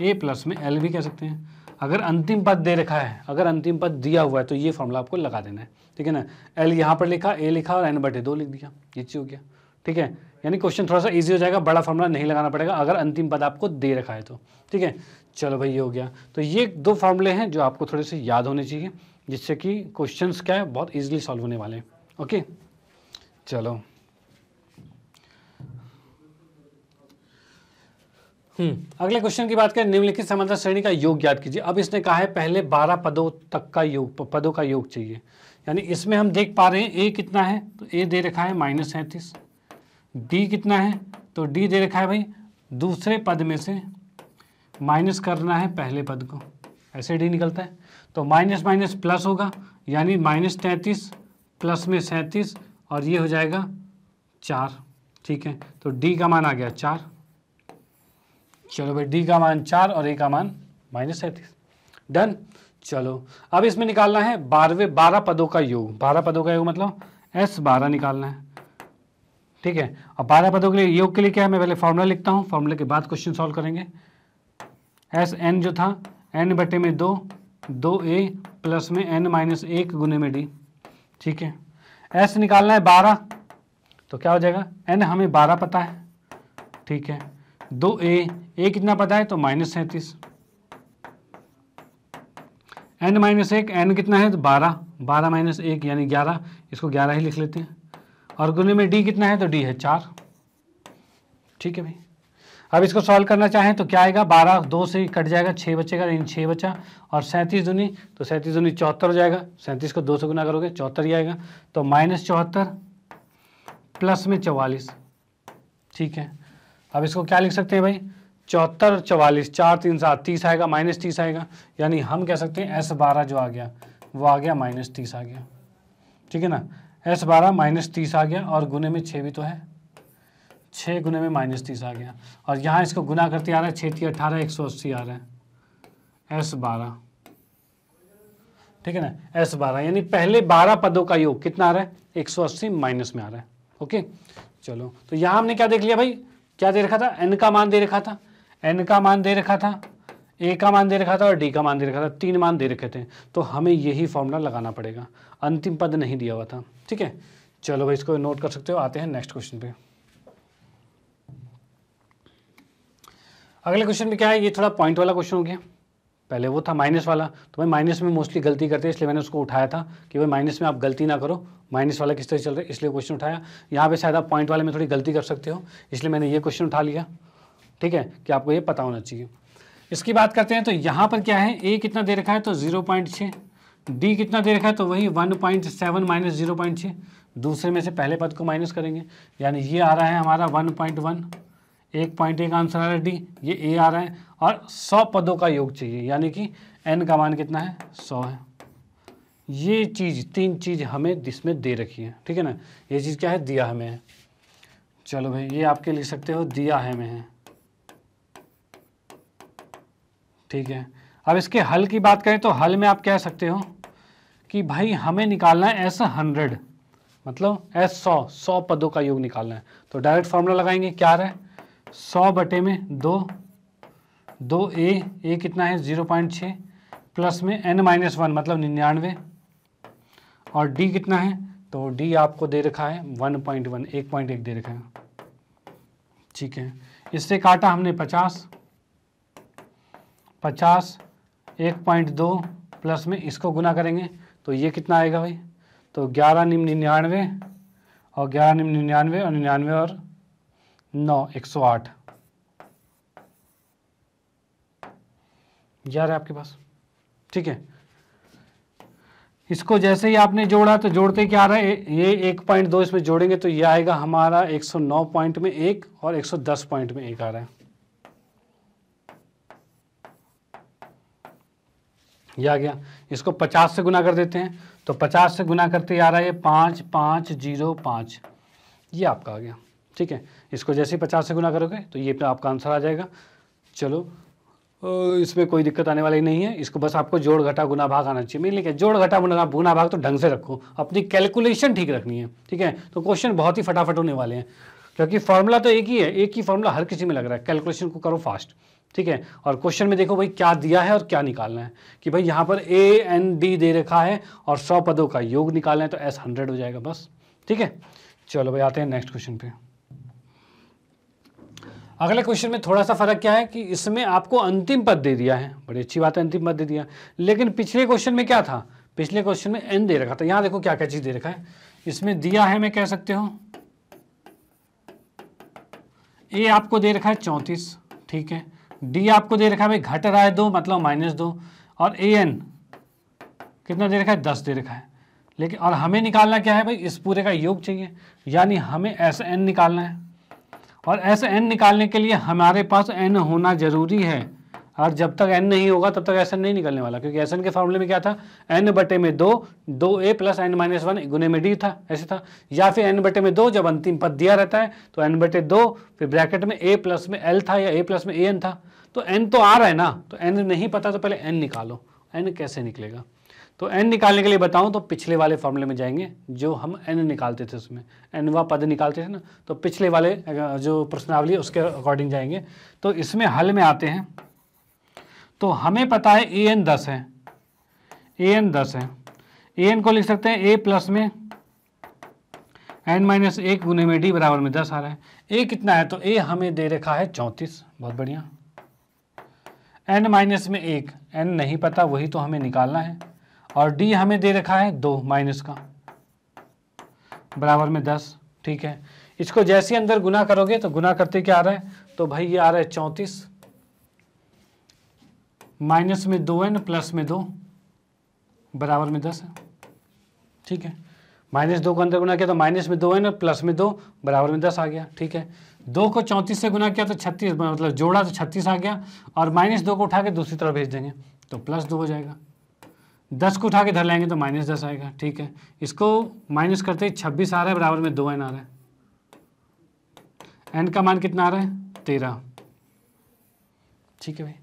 ए प्लस में एल भी कह सकते हैं अगर अंतिम पद दे रखा है अगर अंतिम पद दिया हुआ है तो ये फॉर्मूला आपको लगा देना है ठीक है ना एल यहाँ पर लिखा ए लिखा और एन बटे दो लिख दिया ये चीज़ हो गया ठीक है यानी क्वेश्चन थोड़ा सा ईजी हो जाएगा बड़ा फॉर्मूला नहीं लगाना पड़ेगा अगर अंतिम पद आपको दे रखा है तो ठीक है चलो भाई ये हो गया तो ये दो फॉर्मूले हैं जो आपको थोड़े से याद होने चाहिए जिससे कि क्वेश्चन क्या है बहुत ईजिली सॉल्व होने वाले हैं ओके चलो हम्म, अगले क्वेश्चन की बात करें निम्नलिखित समांतर श्रेणी का योग याद कीजिए अब इसने कहा है पहले बारह पदों तक का योग पदों का योग चाहिए यानी इसमें हम देख पा रहे हैं ए कितना है तो ए दे रखा है माइनस सैंतीस डी कितना है तो डी दे रखा है भाई दूसरे पद में से माइनस करना है पहले पद को ऐसे डी निकलता है तो माइनस माइनस प्लस होगा यानी माइनस तैंतीस प्लस में सैंतीस और ये हो जाएगा चार ठीक है तो डी का मान आ गया चार चलो भाई डी का मान चार और ए का मान माइनस सैंतीस डन चलो अब इसमें निकालना है बारहवें बारह पदों का योग बारह पदों का योग मतलब एस बारह निकालना है ठीक है और बारह पदों के लिए योग के लिए क्या है मैं पहले फॉर्मूला लिखता हूँ फॉर्मूले के बाद क्वेश्चन सॉल्व करेंगे एस एन जो था एन बटे में दो दो ए प्लस में एन माइनस एक गुने में डी ठीक है एस निकालना है बारह तो क्या हो जाएगा एन हमें बारह पता है ठीक है दो ए ए कितना पता है तो माइनस सैंतीस एन माइनस एक एन कितना है तो बारह बारह माइनस एक यानी ग्यारह इसको ग्यारह ही लिख लेते हैं और गुने में डी कितना है तो डी है चार ठीक है भाई अब इसको सॉल्व करना चाहें तो क्या आएगा बारह दो से कट जाएगा छः बचेगा यानी छः बचा और सैंतीस दुनी तो सैंतीस दुनी चौहत्तर हो जाएगा सैंतीस को दो से गुना करोगे चौहत्तर ही आएगा तो माइनस चौहत्तर प्लस में चवालीस ठीक है अब इसको क्या लिख सकते हैं भाई चौहत्तर चवालीस चार तीन सात तीस आएगा माइनस तीस आएगा यानी हम कह सकते हैं एस बारह जो आ गया वो आ गया माइनस तीस आ गया ठीक है ना एस बारह माइनस तीस आ गया और गुने में छः भी तो है छः गुने में माइनस तीस आ गया और यहाँ इसको गुना करते आ रहा है छः ती अठारह एक सौ अस्सी आ रहा है एस बारह ठीक है ना एस बारह यानी पहले बारह पदों का योग कितना आ रहा है एक सौ अस्सी माइनस में आ रहा है ओके चलो तो यहाँ हमने क्या देख लिया भाई क्या दे रखा था एन का मान दे रखा था एन का मान दे रखा था ए का मान दे रखा था और डी का मान दे रखा था तीन मान दे रखे थे तो हमें यही फॉर्मूला लगाना पड़ेगा अंतिम पद नहीं दिया हुआ था ठीक है चलो भाई इसको नोट कर सकते हो आते हैं नेक्स्ट क्वेश्चन पे अगले क्वेश्चन में क्या है ये थोड़ा पॉइंट वाला क्वेश्चन हो गया पहले वो था माइनस वाला तो भाई माइनस में मोस्टली गलती करते हैं इसलिए मैंने उसको उठाया था कि भाई माइनस में आप गलती ना करो माइनस वाला किस तरह चल रहा है इसलिए क्वेश्चन उठाया यहाँ पे शायद आप पॉइंट वाले में थोड़ी गलती कर सकते हो इसलिए मैंने ये क्वेश्चन उठा लिया ठीक है कि आपको ये पता होना चाहिए इसकी बात करते हैं तो यहाँ पर क्या है ए कितना दे रखा है तो जीरो पॉइंट छः डी कितना दे रखा है तो वही one point seven minus zero point छः दूसरे में से पहले पद को माइनस करेंगे यानी ये आ रहा है हमारा वन पॉइंट वन एक पॉइंट एक आंसर आ रहा है डी ये ए आ रहा है और सौ पदों का योग चाहिए यानी कि एन का मान कितना है सौ है ये चीज़ तीन चीज़ हमें इसमें दे रखी है ठीक है ना ये चीज़ क्या है दिया हमें है चलो भाई ये आपके लिख सकते हो दिया है में है ठीक है अब इसके हल की बात करें तो हल में आप कह सकते हो कि भाई हमें निकालना है एस हंड्रेड मतलब एस सौ सौ पदों का योग निकालना है तो डायरेक्ट फॉर्मूला लगाएंगे क्या रहा है सौ बटे में दो दो ए ए कितना है ज़ीरो पॉइंट छः प्लस में एन माइनस वन मतलब निन्यानवे और डी कितना है तो डी आपको दे रखा है वन पॉइंट वन एक पॉइंट एक दे रखा है ठीक है इससे काटा हमने पचास पचास एक पॉइंट दो प्लस में इसको गुना करेंगे तो ये कितना आएगा भाई तो ग्यारह निम्न निन्यानवे और ग्यारह निम्न निन्यानवे और निन्यानवे और नौ एक सौ आठ रहा है आपके पास ठीक है इसको जैसे ही आपने जोड़ा तो जोड़ते क्या आ रहा है ये एक पॉइंट दो इसमें जोड़ेंगे तो ये आएगा हमारा 109 पॉइंट में एक और 110 पॉइंट में एक आ रहा है ये आ गया इसको 50 से गुना कर देते हैं तो 50 से गुना करते आ रहा है ये पाँच पाँच जीरो पाँच ये आपका आ गया ठीक है इसको जैसे ही पचास से गुना करोगे तो ये आपका आंसर आ जाएगा चलो तो इसमें कोई दिक्कत आने वाली नहीं है इसको बस आपको जोड़ घटा गुना भाग आना चाहिए मेन लिखे जोड़ घटा गुना भाग तो ढंग से रखो अपनी कैलकुलेशन ठीक रखनी है ठीक है तो क्वेश्चन बहुत ही फटाफट होने वाले हैं क्योंकि फॉर्मूला तो एक ही है एक ही फॉर्मूला हर किसी में लग रहा है कैलकुलेशन को करो फास्ट ठीक है और क्वेश्चन में देखो भाई क्या दिया है और क्या निकालना है कि भाई यहाँ पर ए एन डी दे रखा है और सौ पदों का योग निकालना है तो एस हंड्रेड हो जाएगा बस ठीक है चलो भाई आते हैं नेक्स्ट क्वेश्चन पे अगले क्वेश्चन में थोड़ा सा फर्क क्या है कि इसमें आपको अंतिम पद दे दिया है बड़ी अच्छी बात है अंतिम पद दे दिया लेकिन पिछले क्वेश्चन में क्या था पिछले क्वेश्चन में एन दे रखा था यहाँ देखो क्या क्या चीज़ दे रखा है इसमें दिया है मैं कह सकते हो ए आपको दे रखा है चौंतीस ठीक है डी आपको दे रखा है भाई घट रहा है दो मतलब माइनस दो और ए एन कितना दे रखा है दस दे रखा है लेकिन और हमें निकालना क्या है भाई इस पूरे का योग चाहिए यानी हमें ऐसा एन निकालना है और एस एन निकालने के लिए हमारे पास एन होना जरूरी है और जब तक एन नहीं होगा तब तक एस एन नहीं निकलने वाला क्योंकि एस एन के फॉर्मूले में क्या था एन बटे में दो दो a plus n minus one गुने में डी था ऐसे था या फिर एन बटे में दो जब अंतिम पद दिया रहता है तो एन बटे दो फिर ब्रैकेट में ए प्लस में एल था या ए प्लस में ए एन था तो एन तो आ रहा है ना तो एन नहीं पता तो पहले एन निकालो एन कैसे निकलेगा तो एन निकालने के लिए बताऊं तो पिछले वाले फॉर्मूले में जाएंगे जो हम एन निकालते थे उसमें एन व पद निकालते थे ना तो पिछले वाले जो प्रश्नावली उसके अकॉर्डिंग जाएंगे तो इसमें हल में आते हैं तो हमें पता है ए एन दस है ए एन दस है ए एन को लिख सकते हैं ए प्लस में एन माइनस एक गुने में डी बराबर में दस आ रहा है ए कितना है तो ए हमें दे रखा है चौंतीस बहुत बढ़िया एन माइनस में एक एन नहीं पता वही तो हमें निकालना है और डी हमें दे रखा है दो माइनस का बराबर में दस ठीक है इसको जैसे अंदर गुना करोगे तो गुना करते क्या आ रहा है तो भाई ये आ रहा है चौंतीस माइनस में दो एन प्लस में दो बराबर में दस है ठीक है माइनस दो को अंदर गुना किया तो माइनस में दो एन और प्लस में दो बराबर में दस आ गया ठीक है दो को चौंतीस से गुना किया तो छत्तीस मतलब जोड़ा तो छत्तीस आ गया और माइनस दो को उठा के दूसरी तरफ भेज देंगे तो प्लस दो हो जाएगा दस को उठा के धर लेंगे तो माइनस दस आएगा ठीक है इसको माइनस करते ही छब्बीस आ रहा है बराबर में दो एन आ रहा है एन का मान कितना आ रहा है तेरह ठीक है भाई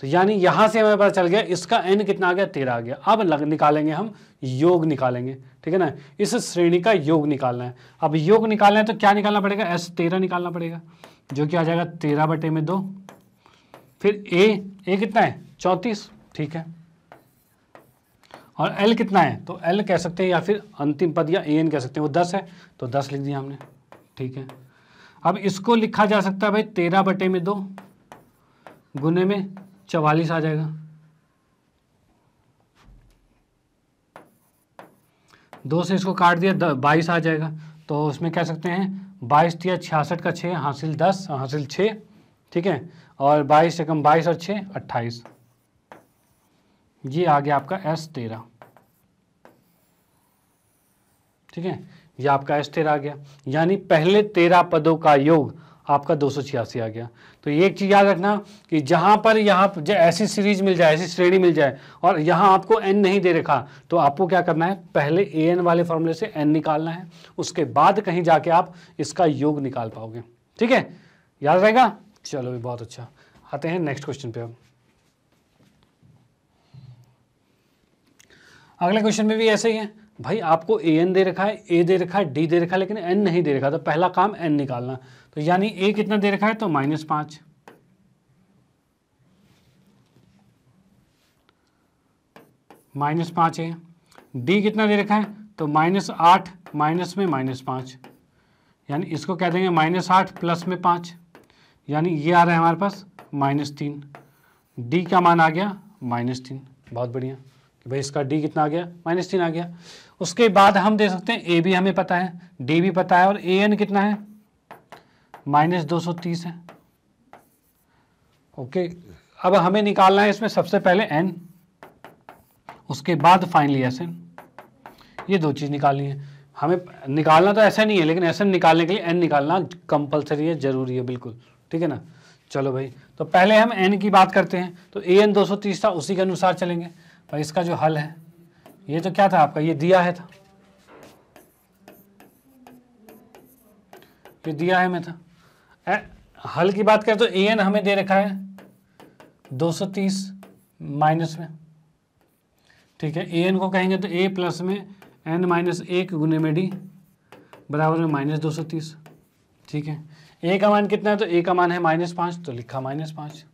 तो यानी यहां से हमें पता चल गया इसका एन कितना आ गया तेरह आ गया अब लग निकालेंगे हम योग निकालेंगे ठीक है ना इस श्रेणी का योग निकालना है अब योग निकालना है तो क्या निकालना पड़ेगा एस तेरह निकालना पड़ेगा जो कि आ जाएगा तेरह बटे में दो फिर ए ए कितना है चौंतीस ठीक है और एल कितना है तो एल कह सकते हैं या फिर अंतिम पद या ए एन कह सकते हैं वो दस है तो दस लिख दिया हमने ठीक है अब इसको लिखा जा सकता है भाई तेरह बटे में दो गुने में चवालीस आ जाएगा दो से इसको काट दिया बाईस आ जाएगा तो उसमें कह सकते हैं बाईस या छियासठ का छः हासिल दस हासिल छः ठीक है और बाईस से कम बाईस और छः अट्ठाईस ये आ गया आपका एस तेरह ठीक है ये आपका स्थिर आ गया यानी पहले तेरह पदों का योग आपका दो आ गया तो ये एक चीज़ याद रखना कि जहां पर यहाँ ऐसी सीरीज मिल जाए ऐसी श्रेणी मिल जाए और यहां आपको एन नहीं दे रखा तो आपको क्या करना है पहले ए एन वाले फॉर्मूले से एन निकालना है उसके बाद कहीं जाके आप इसका योग निकाल पाओगे ठीक है याद रहेगा चलो भी बहुत अच्छा आते हैं नेक्स्ट क्वेश्चन पे अब अगले क्वेश्चन में भी ऐसे ही है भाई आपको ए एन दे रखा है ए दे रखा है डी दे रखा है लेकिन एन नहीं दे रखा तो पहला काम एन निकालना तो यानी ए कितना दे रखा है तो माइनस पांच माइनस पांच है डी कितना दे रखा है तो माइनस आठ माइनस में माइनस पांच यानी इसको कह देंगे माइनस आठ प्लस में पांच यानी ये आ रहा है हमारे पास माइनस तीन डी का मान आ गया माइनस तीन बहुत बढ़िया कि भाई इसका डी कितना आ गया माइनस तीन आ गया उसके बाद हम दे सकते हैं ए भी हमें पता है डी भी पता है और ए एन कितना है माइनस दो सौ तीस है ओके अब हमें निकालना है इसमें सबसे पहले एन उसके बाद फाइनली एस एन ये दो चीज़ निकालनी है हमें निकालना तो ऐसा नहीं है लेकिन ऐसा निकालने के लिए एन निकालना कंपलसरी है ज़रूरी है बिल्कुल ठीक है ना चलो भाई तो पहले हम एन की बात करते हैं तो ए एन दो सौ तीस था उसी के अनुसार चलेंगे तो इसका जो हल है ये तो क्या था आपका ये दिया है था ये दिया है मैं था ए, हल की बात करें तो ए एन हमें दे रखा है 230 माइनस में ठीक है ए एन को कहेंगे तो ए प्लस में एन माइनस एक गुने में डी बराबर में माइनस दो सौ तीस ठीक है ए का मान कितना है तो ए का मान है माइनस पाँच तो लिखा माइनस पाँच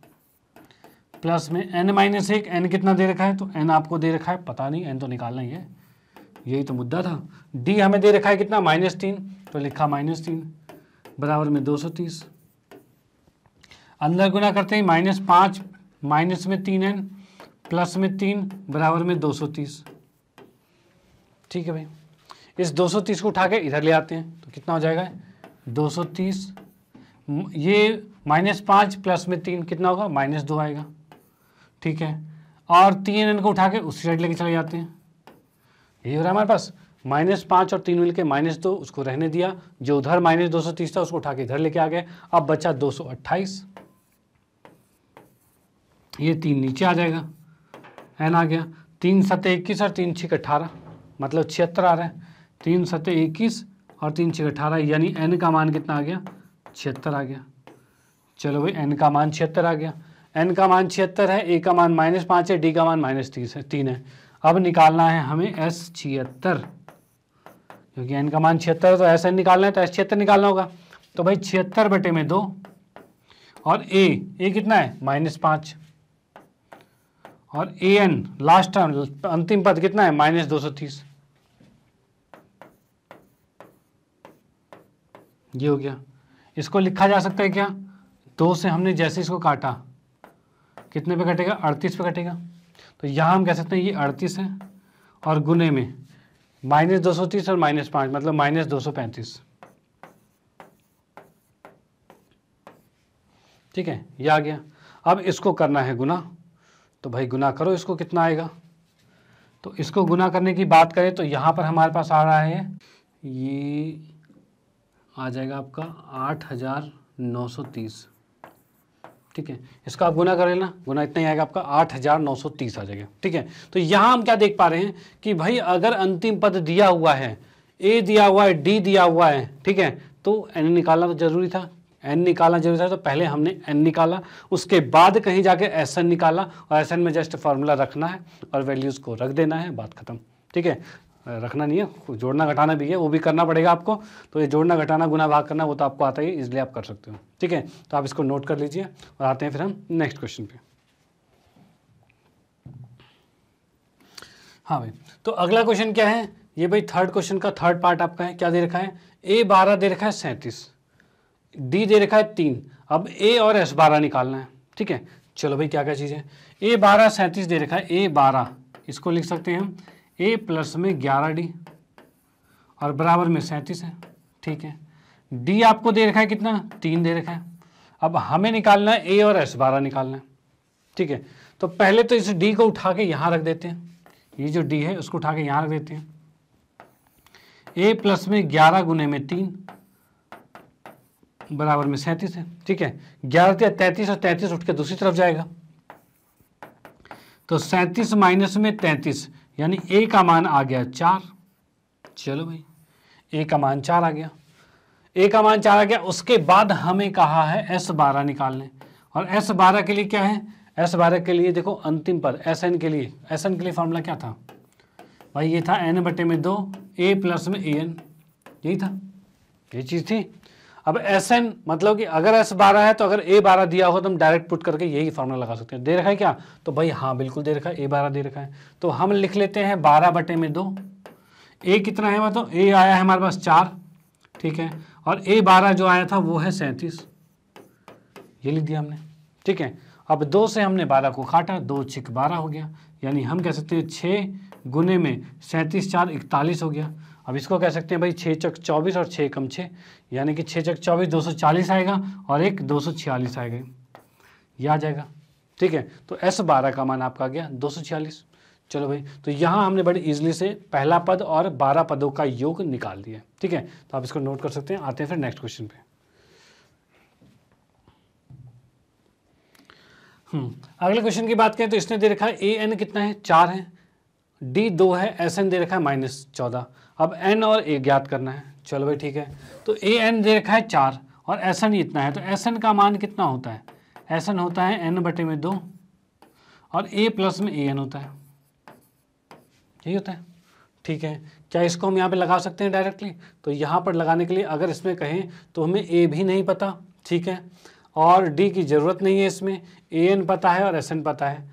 प्लस में एन माइनस एक एन कितना दे रखा है तो एन आपको दे रखा है पता नहीं एन तो निकालना ही है यही तो मुद्दा था डी हमें दे रखा है कितना माइनस तीन तो लिखा माइनस तीन बराबर में दो सौ तीस अंदर गुना करते हैं माइनस पाँच माइनस में तीन एन प्लस में तीन बराबर में दो सौ तीस ठीक है भाई इस दो सौ तीस को उठा के इधर ले आते हैं तो कितना हो जाएगा दो सौ तीस ये माइनस पाँच प्लस में तीन कितना होगा माइनस दो आएगा ठीक है और तीन एन को उठा के उसी साइड लेके चले जाते हैं ये हो रहा है हमारे पास माइनस पाँच और तीन मिल के माइनस दो उसको रहने दिया जो उधर माइनस दो सौ तीस था उसको उठा के इधर लेके आ गए अब बचा दो सौ अट्ठाईस ये तीन नीचे आ जाएगा एन आ गया तीन सतह इक्कीस और तीन छिक अट्ठारह मतलब छिहत्तर आ रहे हैं तीन सतह इक्कीस और तीन छिक अट्ठारह यानी एन का मान कितना आ गया छिहत्तर आ गया चलो भाई एन का मान छिहत्तर आ गया एन का मान छिहत्तर है ए का मान माइनस पाँच है डी का मान माइनस तीस है तीन है अब निकालना है हमें एस छिहत्तर क्योंकि एन का मान छिहत्तर है तो एस एन निकालना है तो एस छिहत्तर निकालना होगा तो भाई छिहत्तर बटे में दो और ए ए कितना है माइनस पाँच और ए एन लास्ट टर्म अंतिम पद कितना है माइनस दो सौ तीस ये हो गया इसको लिखा जा सकता है क्या दो से हमने जैसे इसको काटा कितने पे कटेगा अड़तीस पे कटेगा तो यहाँ हम कह सकते हैं ये अड़तीस है और गुने में माइनस दो सौ तीस और माइनस पाँच मतलब माइनस दो सौ पैंतीस ठीक है ये आ गया अब इसको करना है गुना तो भाई गुना करो इसको कितना आएगा तो इसको गुना करने की बात करें तो यहाँ पर हमारे पास आ रहा है ये आ जाएगा आपका आठ हज़ार नौ सौ तीस ठीक है इसका आप गुना कर लेना गुना इतना ही आएगा आपका आठ हज़ार नौ सौ तीस आ जाएगा ठीक है तो यहाँ हम क्या देख पा रहे हैं कि भाई अगर अंतिम पद दिया हुआ है ए दिया हुआ है डी दिया हुआ है ठीक है तो एन निकालना तो जरूरी था एन निकालना जरूरी था तो पहले हमने एन निकाला उसके बाद कहीं जाके एस एन निकाला और एस एन में जस्ट फार्मूला रखना है और वैल्यूज़ को रख देना है बात खत्म ठीक है रखना नहीं है जोड़ना घटाना भी है वो भी करना पड़ेगा आपको तो ये जोड़ना घटाना गुना भाग करना वो तो आपको आता ही इसलिए आप कर सकते हो ठीक है तो आप इसको नोट कर लीजिए और आते हैं फिर हम नेक्स्ट क्वेश्चन पे हाँ भाई तो अगला क्वेश्चन क्या है ये भाई थर्ड क्वेश्चन का थर्ड पार्ट आपका है क्या दे रखा है ए बारह दे रखा है सैंतीस डी दे रखा है तीन अब ए और एस बारह निकालना है ठीक है चलो भाई क्या क्या चीज़ है ए बारह सैंतीस दे रखा है ए बारह इसको लिख सकते हैं हम ए प्लस में ग्यारह डी और बराबर में सैंतीस है ठीक है डी आपको दे रखा है कितना तीन दे रखा है अब हमें निकालना है ए और एस बारह निकालना है ठीक है तो पहले तो इस डी को उठा के यहां रख देते हैं ये जो डी है उसको उठा के यहां रख देते हैं ए प्लस में ग्यारह गुने में तीन बराबर में सैंतीस है ठीक है ग्यारह तैतीस और तैतीस उठ के दूसरी तरफ जाएगा तो सैंतीस माइनस में तैतीस यानी ए का मान आ गया चार चलो भाई ए का मान चार आ गया ए का मान चार आ गया उसके बाद हमें कहा है एस बारह निकालने और एस बारह के लिए क्या है एस बारह के लिए देखो अंतिम पद एस एन के लिए एस एन के लिए फॉर्मूला क्या था भाई ये था एन बटे में दो ए प्लस में ए एन यही था ये चीज़ थी अब एस एन मतलब कि अगर एस बारह है तो अगर ए बारह दिया हो तो हम डायरेक्ट पुट करके यही फॉर्मूला लगा सकते हैं दे रखा है क्या तो भाई हाँ बिल्कुल दे रखा है ए बारह दे रखा है तो हम लिख लेते हैं बारह बटे में दो ए कितना है मतलब ए आया है हमारे पास चार ठीक है और ए बारह जो आया था वो है सैंतीस ये लिख दिया हमने ठीक है अब दो से हमने बारह को काटा दो छिक बारह हो गया यानी हम कह सकते हैं छः गुने में सैंतीस चार इकतालीस हो गया अब इसको कह सकते हैं भाई छः चक चौबीस और छः कम छः यानी कि छः चक चौबीस दो सौ चालीस आएगा और एक दो सौ छियालीस आएगा यह आ जाएगा ठीक है तो एस बारह का मान आपका आ गया दो सौ छियालीस चलो भाई तो यहाँ हमने बड़े ईजिली से पहला पद और बारह पदों का योग निकाल दिया ठीक है तो आप इसको नोट कर सकते हैं आते हैं फिर नेक्स्ट क्वेश्चन पे हम्म, अगले क्वेश्चन की बात करें तो इसने दे रखा है ए एन कितना है चार है डी दो है एस एन दे रखा है माइनस चौदह अब एन और ए ज्ञात करना है चलो भाई ठीक है तो ए एन दे रखा है चार और एस एन इतना है तो एस एन का मान कितना होता है एस एन होता है एन बटे में दो और ए प्लस में ए एन होता है यही होता है ठीक है क्या इसको हम यहाँ पे लगा सकते हैं डायरेक्टली तो यहाँ पर लगाने के लिए अगर इसमें कहें तो हमें ए भी नहीं पता ठीक है और डी की ज़रूरत नहीं है इसमें ए एन पता है और एस एन पता है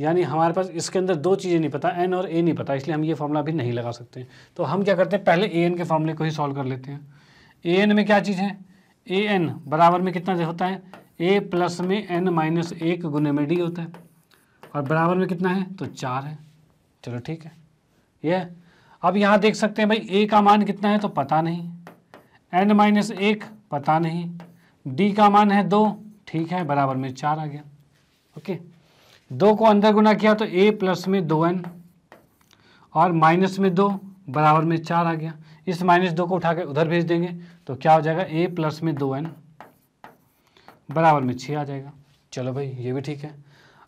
यानी हमारे पास इसके अंदर दो चीज़ें नहीं पता एन और ए नहीं पता इसलिए हम ये फॉर्मूला अभी नहीं लगा सकते तो हम क्या करते हैं पहले ए एन के फॉर्मूले को ही सॉल्व कर लेते हैं ए एन में क्या चीज़ है ए एन बराबर में कितना होता है ए प्लस में एन माइनस एक गुने में डी होता है और बराबर में कितना है तो चार है चलो ठीक है यह अब यहाँ देख सकते हैं भाई ए का मान कितना है तो पता नहीं एन माइनस एक पता नहीं डी का मान है दो ठीक है बराबर में चार आ गया ओके दो को अंदर गुना किया तो ए प्लस में दो एन और माइनस में दो बराबर में चार आ गया इस माइनस दो को उठाकर उधर भेज देंगे तो क्या हो जाएगा ए प्लस में दो एन बराबर में छः आ जाएगा चलो भाई ये भी ठीक है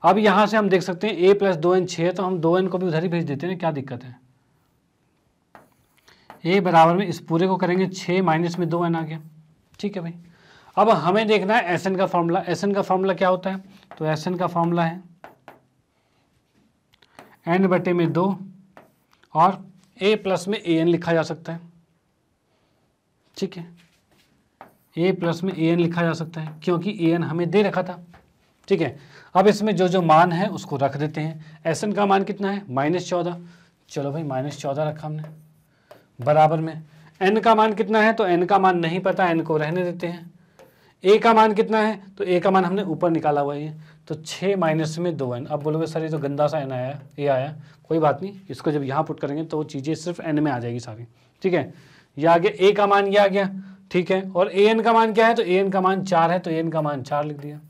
अब यहाँ से हम देख सकते हैं ए प्लस दो एन छः तो हम दो एन को भी उधर ही भेज देते हैं क्या दिक्कत है ए बराबर में इस पूरे को करेंगे छः माइनस में दो एन आ गया ठीक है भाई अब हमें देखना है एस एन का फॉर्मूला एस एन का फॉर्मूला क्या होता है तो एस एन का फॉर्मूला है एन बटे में दो और ए प्लस में ए एन लिखा जा सकता है ठीक है ए प्लस में ए एन लिखा जा सकता है क्योंकि ए एन हमें दे रखा था ठीक है अब इसमें जो जो मान है उसको रख देते हैं एस एन का मान कितना है माइनस चौदह चलो भाई माइनस चौदह रखा हमने बराबर में एन का मान कितना है तो एन का मान नहीं पता एन को रहने देते हैं ए का मान कितना है तो ए का मान हमने ऊपर निकाला हुआ है तो छः माइनस में दो एन अब बोलोगे सर ये तो गंदा सा एन आया ए आया कोई बात नहीं इसको जब यहाँ पुट करेंगे तो वो चीज़ें सिर्फ एन में आ जाएगी सारी ठीक है ये आ गया ए का मान ये आ गया ठीक है और ए एन का मान क्या है तो ए एन का मान चार है तो ए एन का मान चार लिख दिया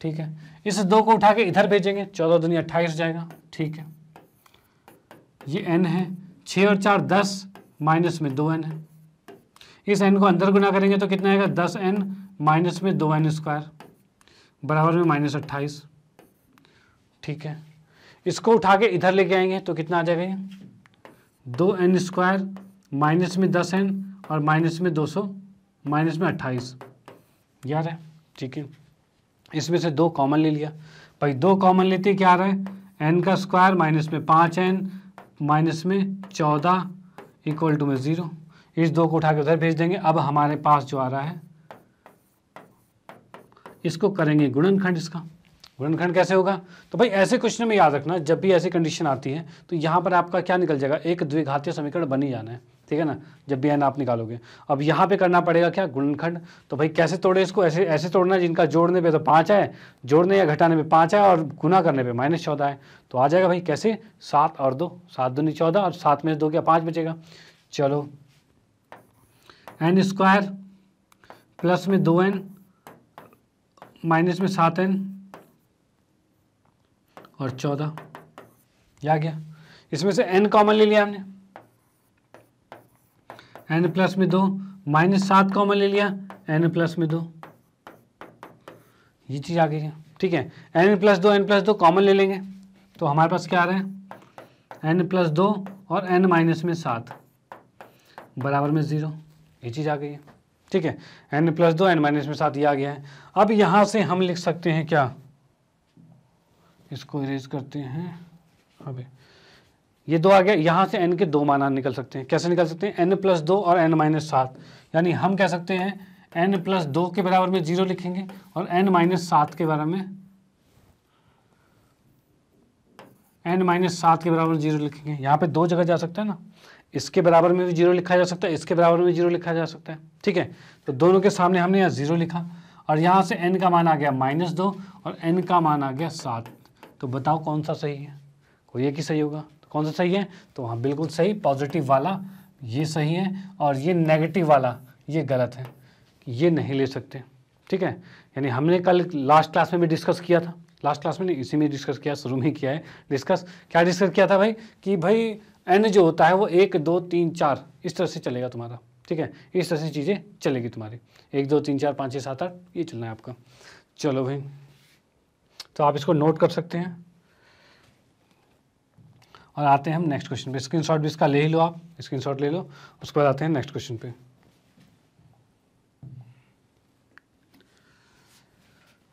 ठीक है इस दो को उठा के इधर भेजेंगे चौदह दुनिया अट्ठाईस जाएगा ठीक है ये एन है छः और चार दस माइनस में दो एन है इस एन को अंदर गुना करेंगे तो कितना आएगा दस एन माइनस में दो एन स्क्वायर बराबर में माइनस अट्ठाईस ठीक है इसको उठा के इधर लेके आएंगे तो कितना आ जाएगा दो एन स्क्वायर माइनस में दस एन और माइनस में दो सौ माइनस में अट्ठाईस यार है ठीक है इसमें से दो कॉमन ले लिया भाई दो कॉमन लेते क्या आ रहा है एन का स्क्वायर माइनस में पाँच एन माइनस में चौदह इक्वल टू में ज़ीरो इस दो को उठा के उधर भेज देंगे अब हमारे पास जो आ रहा है इसको करेंगे गुणनखंड इसका गुणनखंड कैसे होगा तो भाई ऐसे क्वेश्चन में याद रखना जब भी ऐसी कंडीशन आती है तो यहाँ पर आपका क्या निकल जाएगा एक द्विघातीय समीकरण बन ही जाना है ठीक है ना जब भी एन आप निकालोगे अब यहाँ पे करना पड़ेगा क्या गुणनखंड तो भाई कैसे तोड़े इसको ऐसे ऐसे तोड़ना है जिनका जोड़ने पर तो पाँच है जोड़ने या घटाने पर पाँच है और गुना करने पर माइनस चौदह है तो आ जाएगा भाई कैसे सात और दो सात दूनी चौदह और सात में दो क्या पाँच बचेगा चलो एन स्क्वायर प्लस में दो एन माइनस में सात एन और चौदह या गया इसमें से एन कॉमन ले लिया हमने एन प्लस में दो माइनस सात कॉमन ले लिया एन प्लस में दो ये चीज़ आ गई है ठीक है एन प्लस दो एन प्लस दो कॉमन ले लेंगे तो हमारे पास क्या आ रहा है एन प्लस दो और एन माइनस में सात बराबर में ज़ीरो ये चीज़ आ गई है ठीक है एन प्लस दो एन माइनस में साथ ये आ गया है अब यहाँ से हम लिख सकते हैं क्या इसको इरेज करते हैं अभी ये दो आ गया यहाँ से एन के दो माना निकल सकते हैं कैसे निकल सकते हैं एन प्लस दो और एन माइनस सात यानी हम कह सकते हैं एन प्लस दो के बराबर में जीरो लिखेंगे और एन माइनस सात के बारे में एन माइनस सात के बराबर जीरो लिखेंगे यहाँ पे दो जगह जा सकता है ना इसके बराबर में भी जीरो लिखा जा सकता है इसके बराबर में जीरो लिखा जा सकता है ठीक है तो दोनों के सामने हमने यहाँ जीरो लिखा और यहाँ से एन का मान आ गया माइनस दो और एन का मान आ गया सात तो बताओ कौन सा सही है कोई एक ही सही होगा तो कौन सा सही है तो हाँ बिल्कुल सही पॉजिटिव वाला ये सही है और ये नेगेटिव वाला ये गलत है ये नहीं ले सकते ठीक है यानी हमने कल लास्ट क्लास में भी डिस्कस किया था लास्ट क्लास में नहीं इसी में डिस्कस किया शुरू में किया है डिस्कस क्या डिस्कस किया था भाई कि भाई एन जो होता है वो एक दो तीन चार इस तरह से चलेगा तुम्हारा ठीक है इस तरह से चीज़ें चलेगी तुम्हारी एक दो तीन चार पाँच छः सात आठ ये चलना है आपका चलो भाई तो आप इसको नोट कर सकते हैं और आते हैं हम नेक्स्ट क्वेश्चन पे स्क्रीनशॉट भी इसका ले ही लो आप स्क्रीनशॉट ले लो उसके बाद आते हैं नेक्स्ट क्वेश्चन पे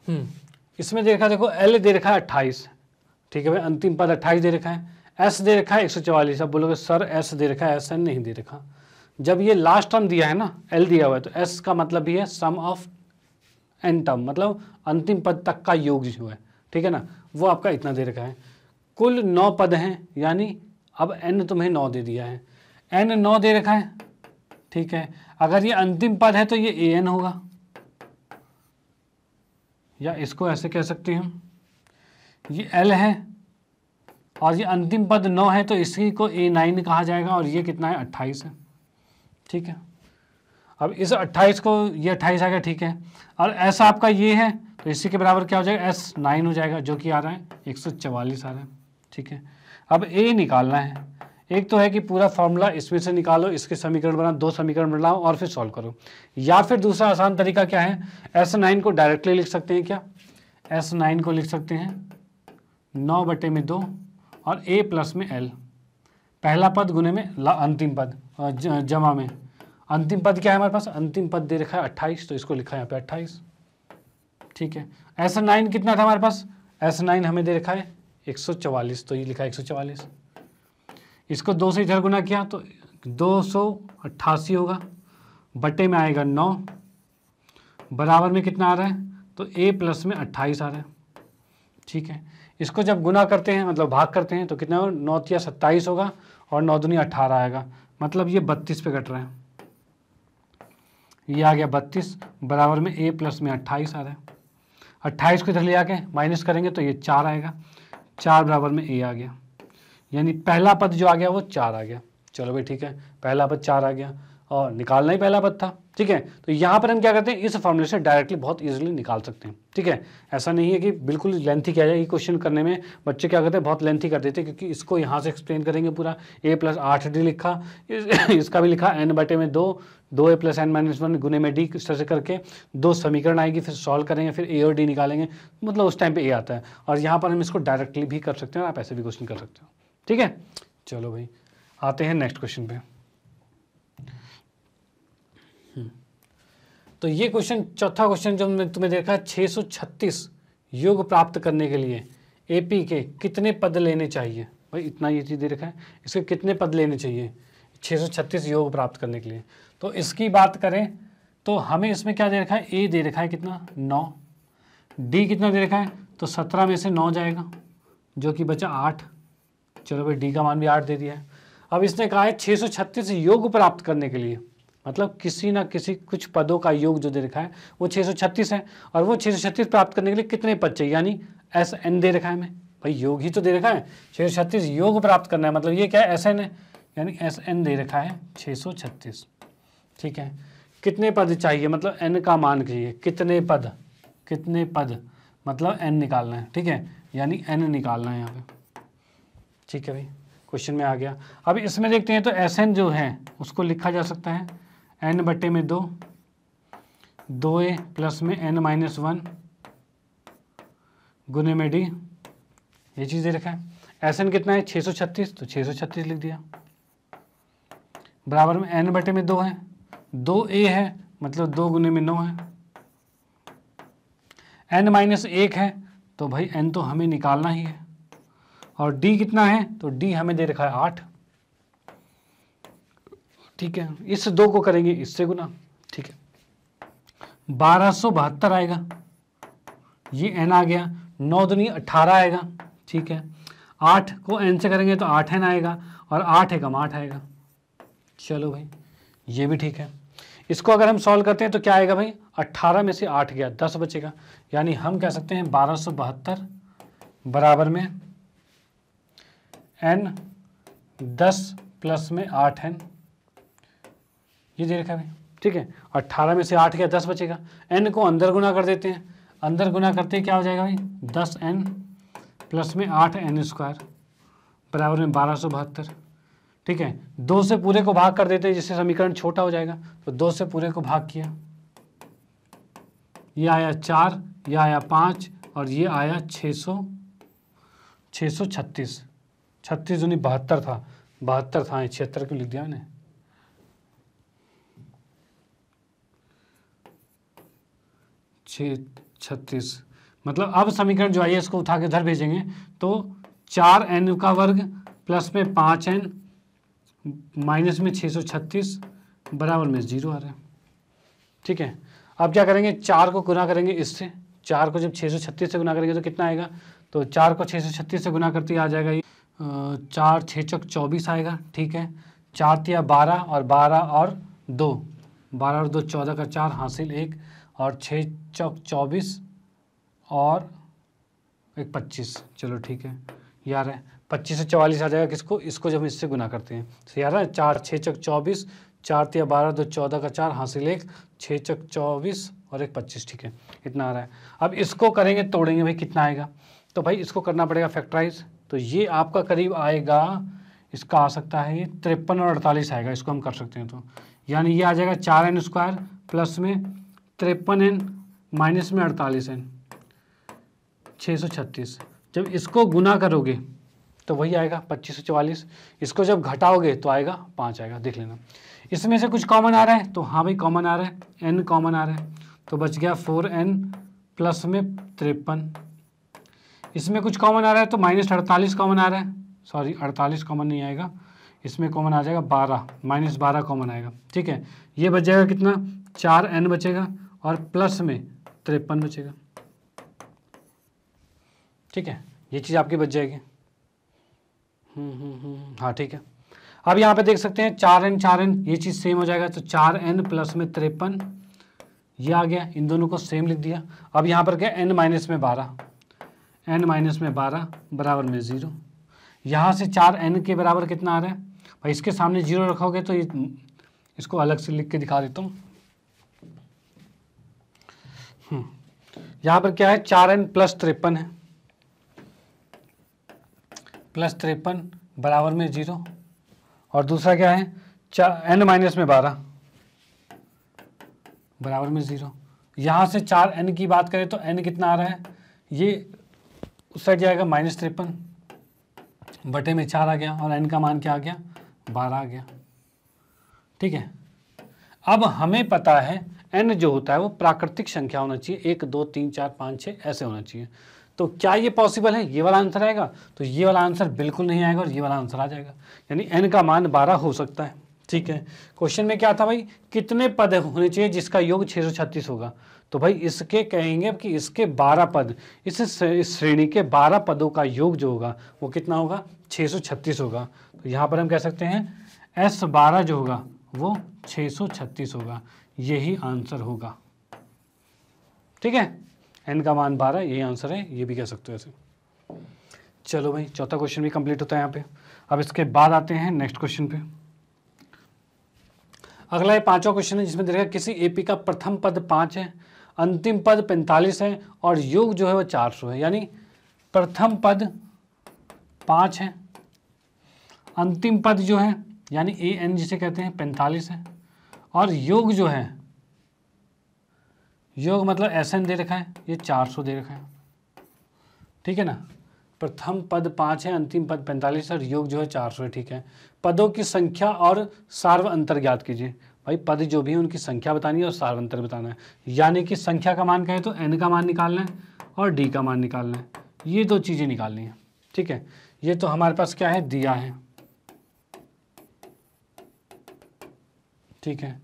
हम्म, इसमें देखा देखो एल दे रखा है अट्ठाईस ठीक है भाई अंतिम पद अट्ठाईस दे रखा है एस दे रखा है एक सौ चवालीस अब बोलोगे सर एस दे रखा है एस एन नहीं दे रखा जब ये लास्ट टर्म दिया है ना एल दिया हुआ है तो एस का मतलब भी है सम ऑफ एन टर्म मतलब अंतिम पद तक का योग जो है ठीक है ना वो आपका इतना दे रखा है कुल नौ पद हैं यानी अब एन तुम्हें नौ दे दिया है एन नौ दे रखा है ठीक है अगर ये अंतिम पद है तो ये ए एन होगा या इसको ऐसे कह सकते हैं ये एल है और ये अंतिम पद नौ है तो इसी को ए नाइन कहा जाएगा और ये कितना है अट्ठाईस है ठीक है अब इस अट्ठाईस को ये अट्ठाईस आ गया ठीक है और ऐसा आपका ये है तो इसी के बराबर क्या हो जाएगा एस नाइन हो जाएगा जो कि आ रहा है एक सौ चवालीस आ रहा है ठीक है अब ए निकालना है एक तो है कि पूरा फॉर्मूला इसमें से निकालो इसके समीकरण बनाओ दो समीकरण बनाओ और फिर सॉल्व करो या फिर दूसरा आसान तरीका क्या है एस नाइन को डायरेक्टली लिख सकते हैं क्या एस नाइन को लिख सकते हैं नौ बटे में दो और ए प्लस में एल पहला पद गुने में अंतिम पद जमा में अंतिम पद क्या है हमारे पास अंतिम पद दे रखा है अट्ठाईस तो इसको लिखा है यहाँ पे अट्ठाईस ठीक है एस नाइन कितना था हमारे पास एस नाइन हमें दे रखा है एक सौ चवालीस तो ये लिखा है एक सौ चवालीस इसको दो से इधर गुना किया तो दो सौ अट्ठासी होगा बटे में आएगा नौ बराबर में कितना आ रहा है तो ए प्लस में अट्ठाईस आ रहा है ठीक है इसको जब गुना करते हैं मतलब भाग करते हैं तो कितना हो नौ या सत्ताईस होगा और नौ दुनिया अट्ठारह आएगा मतलब ये बत्तीस पे कट रहे हैं ये आ गया बत्तीस बराबर में ए प्लस में अट्ठाईस आ रहा है अट्ठाईस को इधर ले आके माइनस करेंगे तो ये चार आएगा चार बराबर में ए आ गया यानी पहला पद जो आ गया वो चार आ गया चलो भाई ठीक है पहला पद चार आ गया और निकालना ही पहला पद था ठीक है तो यहाँ पर हम क्या करते हैं इस फॉर्मूले से डायरेक्टली बहुत ईजिली निकाल सकते हैं ठीक है ऐसा नहीं है कि बिल्कुल लेंथी किया जाए ये क्वेश्चन करने में बच्चे क्या करते हैं बहुत लेंथी कर देते हैं क्योंकि इसको यहाँ से एक्सप्लेन करेंगे पूरा ए प्लस आठ डी लिखा इस, इसका भी लिखा एन बटे में दो दो a plus n minus one गुने में डी से करके दो समीकरण आएगी फिर सॉल्व करेंगे फिर ए और डी निकालेंगे मतलब उस टाइम पे ए आता है और यहाँ पर हम इसको डायरेक्टली भी कर सकते हैं आप ऐसे भी क्वेश्चन कर सकते हो ठीक है चलो भाई आते हैं नेक्स्ट क्वेश्चन पे तो ये क्वेश्चन चौथा क्वेश्चन जो मैं तुम्हें देखा छः सौ छत्तीस योग प्राप्त करने के लिए एपी के कितने पद लेने चाहिए भाई इतना ये चीज़ दे रखा है इसके कितने पद लेने चाहिए 636 योग प्राप्त करने के लिए तो इसकी बात करें तो हमें इसमें क्या दे रखा है ए दे रखा है कितना नौ डी कितना दे रखा है तो सत्रह में से नौ जाएगा जो कि बचा आठ चलो भाई डी का मान भी आठ दे दिया है अब इसने कहा है छत्तीस योग प्राप्त करने के लिए मतलब किसी ना किसी कुछ पदों का योग जो दे रखा है वो 636 है और वो 636 प्राप्त करने के लिए कितने पद चाहिए यानी एस एन दे रखा है हमें भाई योग ही तो दे रखा है छत्तीस योग प्राप्त करना है मतलब ये क्या है एस एन है यानी एस एन दे रखा है छत्तीस ठीक है कितने पद चाहिए मतलब एन का मान चाहिए कितने पद कितने पद मतलब एन निकालना है ठीक है यानी एन निकालना है यहाँ पे ठीक है भाई क्वेश्चन में आ गया अब इसमें देखते हैं तो एस एन जो है उसको लिखा जा सकता है एन बटे में दो दो ए प्लस में एन माइनस वन गुने में डी ये चीज़ दे रखा है एस एन कितना है सौ छत्तीस तो सौ छत्तीस लिख दिया बराबर में एन बटे में दो है दो ए है मतलब दो गुने में नौ है एन माइनस एक है तो भाई एन तो हमें निकालना ही है और डी कितना है तो डी हमें दे रखा है आठ ठीक है इस दो को करेंगे इससे गुना ठीक है बारह बहत्तर आएगा ये एन आ गया नौ दुनी अठारह आएगा ठीक है आठ को एन से करेंगे तो आठ एन आएगा और आठ एकम आठ आएगा चलो भाई ये भी ठीक है इसको अगर हम सॉल्व करते हैं तो क्या आएगा भाई अट्ठारह में से आठ गया दस बचेगा यानी हम कह सकते हैं बारह बहत्तर बराबर में एन दस प्लस में आठ एन ये दे रखा है ठीक है अट्ठारह में से आठ गया दस बचेगा एन को अंदर गुना कर देते हैं अंदर गुना करते क्या हो जाएगा भाई दस एन प्लस में आठ एन स्क्वायर बराबर में बारह सौ बहत्तर ठीक है दो से पूरे को भाग कर देते हैं जिससे समीकरण छोटा हो जाएगा तो दो से पूरे को भाग किया ये आया चार ये आया पाँच और ये आया छः सौ छः सौ छत्तीस छत्तीस दूनी बहत्तर था बहत्तर था छिहत्तर क्यों लिख दिया मैंने छः छत्तीस मतलब अब समीकरण जो आई है इसको उठा के उधर भेजेंगे तो चार एन का वर्ग प्लस में पाँच एन माइनस में छः सौ छत्तीस बराबर में जीरो आ रहा है ठीक है अब क्या करेंगे चार को गुना करेंगे इससे चार को जब छः सौ छत्तीस से गुना करेंगे तो कितना आएगा तो चार को छः सौ छत्तीस से गुना करते आ जाएगा ये चार छः चौक चौबीस आएगा ठीक है चार तिया बारह और बारह और दो बारह और दो चौदह का चार हासिल एक और छः चौक चौबीस और एक पच्चीस चलो ठीक है यार है पच्चीस से चौवालीस आ जाएगा किसको इसको जब हम इससे गुना करते हैं तो यार है चार छः चक चौबीस चार तिया बारह दो चौदह का चार हासिल एक छः चक चौबीस और एक पच्चीस ठीक है इतना आ रहा है अब इसको करेंगे तोड़ेंगे भाई कितना आएगा तो भाई इसको करना पड़ेगा फैक्ट्राइज तो ये आपका करीब आएगा इसका आ सकता है ये तिरपन और अड़तालीस आएगा इसको हम कर सकते हैं तो यानी ये आ जाएगा चार एन स्क्वायर प्लस में तिरपन एन माइनस में अड़तालीस एन छः सौ छत्तीस जब इसको गुना करोगे तो वही आएगा पच्चीस सौ चवालीस इसको जब घटाओगे तो आएगा पाँच आएगा देख लेना इसमें से कुछ कॉमन आ रहा है तो हाँ भाई कॉमन आ रहा है एन कॉमन आ रहा है तो बच गया फोर एन प्लस में तिरपन इसमें कुछ कॉमन आ रहा है तो माइनस अड़तालीस कॉमन आ रहा है सॉरी अड़तालीस कॉमन नहीं आएगा इसमें कॉमन आ जाएगा बारह माइनस बारह कॉमन आएगा ठीक है ये बच जाएगा कितना चार एन बचेगा और प्लस में तिरपन बचेगा ठीक है ये चीज़ आपकी बच जाएगी हम्म, हम्म, हम्म, हाँ ठीक है अब यहाँ पे देख सकते हैं चार एन चार एन ये चीज़ सेम हो जाएगा तो चार एन प्लस में तिरपन ये आ गया इन दोनों को सेम लिख दिया अब यहाँ पर क्या एन माइनस में बारह एन माइनस में बारह बराबर में ज़ीरो यहाँ से चार एन के बराबर कितना आ रहा है भाई इसके सामने जीरो रखोगे तो ये इसको अलग से लिख के दिखा देता हूँ यहां पर क्या है चार एन प्लस त्रेपन है प्लस त्रेपन बराबर में जीरो और दूसरा क्या है चार एन माइनस में बारह बराबर में ज़ीरो यहां से चार एन की बात करें तो एन कितना आ रहा है ये उस साइड जाएगा माइनस तिरपन बटे में चार आ गया और एन का मान क्या आ गया बारह आ गया ठीक है अब हमें पता है एन जो होता है वो प्राकृतिक संख्या होना चाहिए एक दो तीन चार पाँच छः ऐसे होना चाहिए तो क्या ये पॉसिबल है ये वाला आंसर आएगा तो ये वाला आंसर बिल्कुल नहीं आएगा और ये वाला आंसर आ जाएगा यानी एन का मान बारह हो सकता है ठीक है क्वेश्चन में क्या था भाई कितने पद होने चाहिए जिसका योग छः होगा तो भाई इसके कहेंगे कि इसके 12 पद इस श्रेणी के 12 पदों का योग जो होगा वो कितना होगा 636 होगा तो यहाँ पर हम कह सकते हैं एस बारह जो होगा वो 636 होगा यही आंसर होगा ठीक है एन का मान बारह यही आंसर है ये भी कह सकते हो ऐसे चलो भाई चौथा क्वेश्चन भी कंप्लीट होता है यहाँ पे अब इसके बाद आते हैं नेक्स्ट क्वेश्चन पे अगला ये पांचवा क्वेश्चन है जिसमें देखा किसी एपी का प्रथम पद पांच है अंतिम पद पैंतालीस है और योग जो है वो चार सौ है यानी प्रथम पद पांच है अंतिम पद जो है यानी ए एन जिसे कहते हैं पैंतालीस है और योग जो है योग मतलब एस दे रखा है ये चार सौ दे रखा है ठीक है ना प्रथम पद पाँच है अंतिम पद पैंतालीस और योग जो है चार सौ है ठीक है पदों की संख्या और सार्व अंतर ज्ञात कीजिए भाई पद जो भी है उनकी संख्या बतानी है और सार्व अंतर बताना है यानी कि संख्या का मान कहें तो एन का मान निकालना है और डी का मान निकालना है ये दो चीज़ें निकालनी है ठीक है ये तो हमारे पास क्या है दिया है ठीक है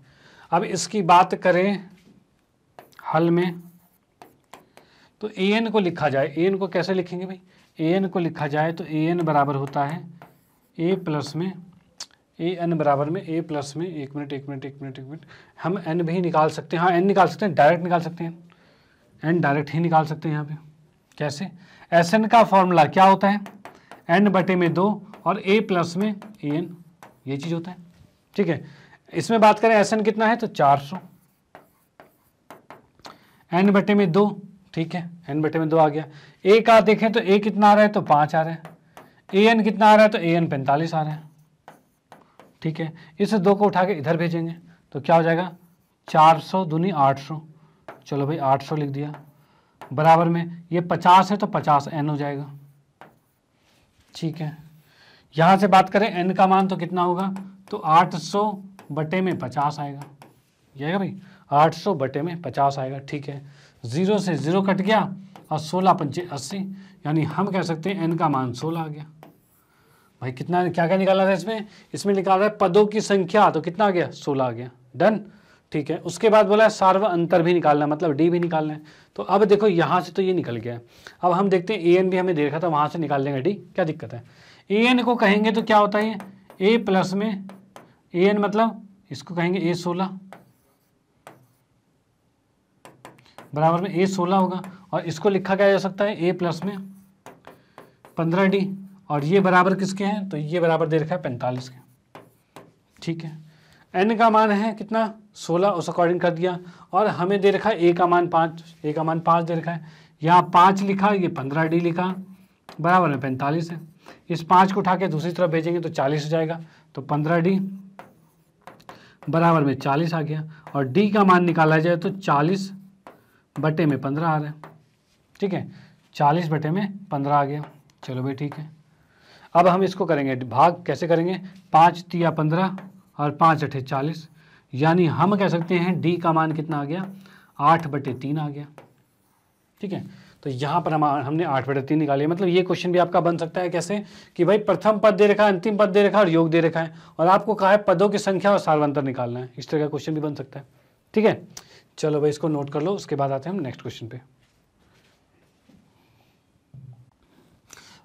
अब इसकी बात करें हल में तो ए एन को लिखा जाए ए एन को कैसे लिखेंगे भाई ए एन को लिखा जाए तो ए एन बराबर होता है ए प्लस में ए एन बराबर में ए प्लस में एक मिनट एक मिनट एक मिनट एक मिनट हम एन भी निकाल सकते हैं हाँ एन निकाल सकते हैं डायरेक्ट निकाल सकते हैं एन डायरेक्ट ही निकाल सकते हैं यहाँ पे कैसे एस एन का फॉर्मूला क्या होता है एन बटे में दो और ए प्लस में ए एन ये चीज़ होता है ठीक है इसमें बात करें एस एन कितना है तो 400 एन बटे में दो ठीक है एन बटे में दो आ गया ए का देखें तो ए कितना आ रहा है तो पांच आ रहा है ए एन कितना आ रहा है तो ए एन पैंतालीस आ रहा है ठीक है इस दो को उठा के इधर भेजेंगे तो क्या हो जाएगा चार सौ दूनी आठ सौ चलो भाई आठ सौ लिख दिया बराबर में ये पचास है तो पचास एन हो जाएगा ठीक है यहाँ से बात करें एन का मान तो कितना होगा तो आठ सौ बटे में पचास आएगा ये भाई आठ सौ बटे में पचास आएगा ठीक है ज़ीरो से ज़ीरो कट गया और सोलह पंचे अस्सी यानी हम कह सकते हैं एन का मान सोलह आ गया भाई कितना क्या क्या निकाला था इसमें इसमें निकाला है पदों की संख्या तो कितना आ गया सोलह आ गया डन ठीक है उसके बाद बोला है सार्व अंतर भी निकालना मतलब डी भी निकालना है तो अब देखो यहाँ से तो ये निकल गया है अब हम देखते हैं ए एन भी हमें दे रखा था वहाँ से निकाल लेंगे डी क्या दिक्कत है ए एन को कहेंगे तो क्या होता है ए प्लस में ए एन मतलब इसको कहेंगे ए सोलह बराबर में ए सोलह होगा और इसको लिखा गया जा सकता है ए प्लस में पंद्रह डी और ये बराबर किसके हैं तो ये बराबर दे रखा है पैंतालीस के ठीक है एन का मान है कितना सोलह उस अकॉर्डिंग कर दिया और हमें दे रखा है ए का मान पाँच ए का मान पाँच दे रखा है यहाँ पाँच लिखा ये पंद्रह डी लिखा बराबर में पैंतालीस है इस पाँच को उठा के दूसरी तरफ भेजेंगे तो चालीस हो जाएगा तो पंद्रह डी बराबर में चालीस आ गया और डी का मान निकाला जाए तो चालीस बटे में पंद्रह आ रहा है ठीक है चालीस बटे में पंद्रह आ गया चलो भाई ठीक है अब हम इसको करेंगे भाग कैसे करेंगे पाँच तिया पंद्रह और पाँच अठे चालीस यानी हम कह सकते हैं डी का मान कितना आ गया आठ बटे तीन आ गया ठीक है तो यहाँ पर हम हमने आठ बटे तीन निकाली मतलब ये क्वेश्चन भी आपका बन सकता है कैसे कि भाई प्रथम पद दे रखा है अंतिम पद दे रखा है और योग दे रखा है और आपको कहा है पदों की संख्या और सार्वंतर निकालना है इस तरह का क्वेश्चन भी बन सकता है ठीक है चलो भाई इसको नोट कर लो उसके बाद आते हैं हम नेक्स्ट क्वेश्चन पे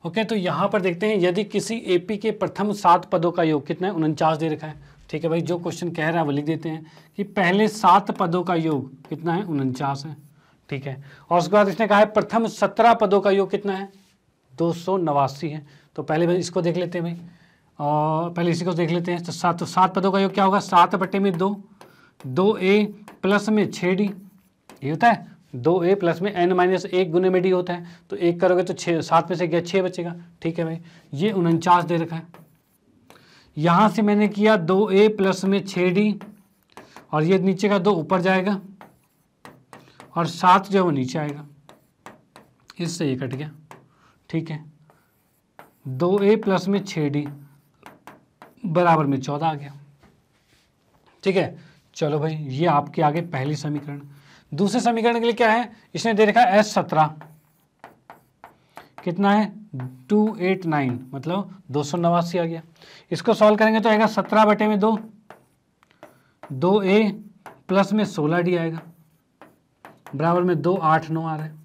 ओके okay, तो यहाँ पर देखते हैं यदि किसी एपी के प्रथम सात पदों का योग कितना है उनचास दे रखा है ठीक है भाई जो क्वेश्चन कह रहा है वो लिख देते हैं कि पहले सात पदों का योग कितना है उनचास है ठीक है और उसके बाद इसने कहा है प्रथम सत्रह पदों का योग कितना है दो सौ नवासी है तो पहले इसको देख लेते हैं भाई और पहले इसी को देख लेते हैं तो सात तो सात पदों का योग क्या होगा सात बटे में दो दो ए प्लस में छः डी ये होता है दो ए प्लस में एन माइनस एक गुने में डी होता है तो एक करोगे तो छः सात में से गया छः बचेगा ठीक है भाई ये उनचास दे रखा है यहाँ से मैंने किया दो ए प्लस में छः डी और ये नीचे का दो ऊपर जाएगा और सात जो है वो नीचे आएगा इससे ये कट गया ठीक है दो ए प्लस में छ डी बराबर में चौदह आ गया ठीक है चलो भाई ये आपके आगे पहली समीकरण दूसरे समीकरण के लिए क्या है इसने दे रखा एस सत्रह कितना है टू एट नाइन मतलब दो सौ नवासी आ गया इसको सॉल्व करेंगे तो आएगा सत्रह बटे में दो दो ए प्लस में सोलह डी आएगा बराबर में दो आठ नौ आ रहा है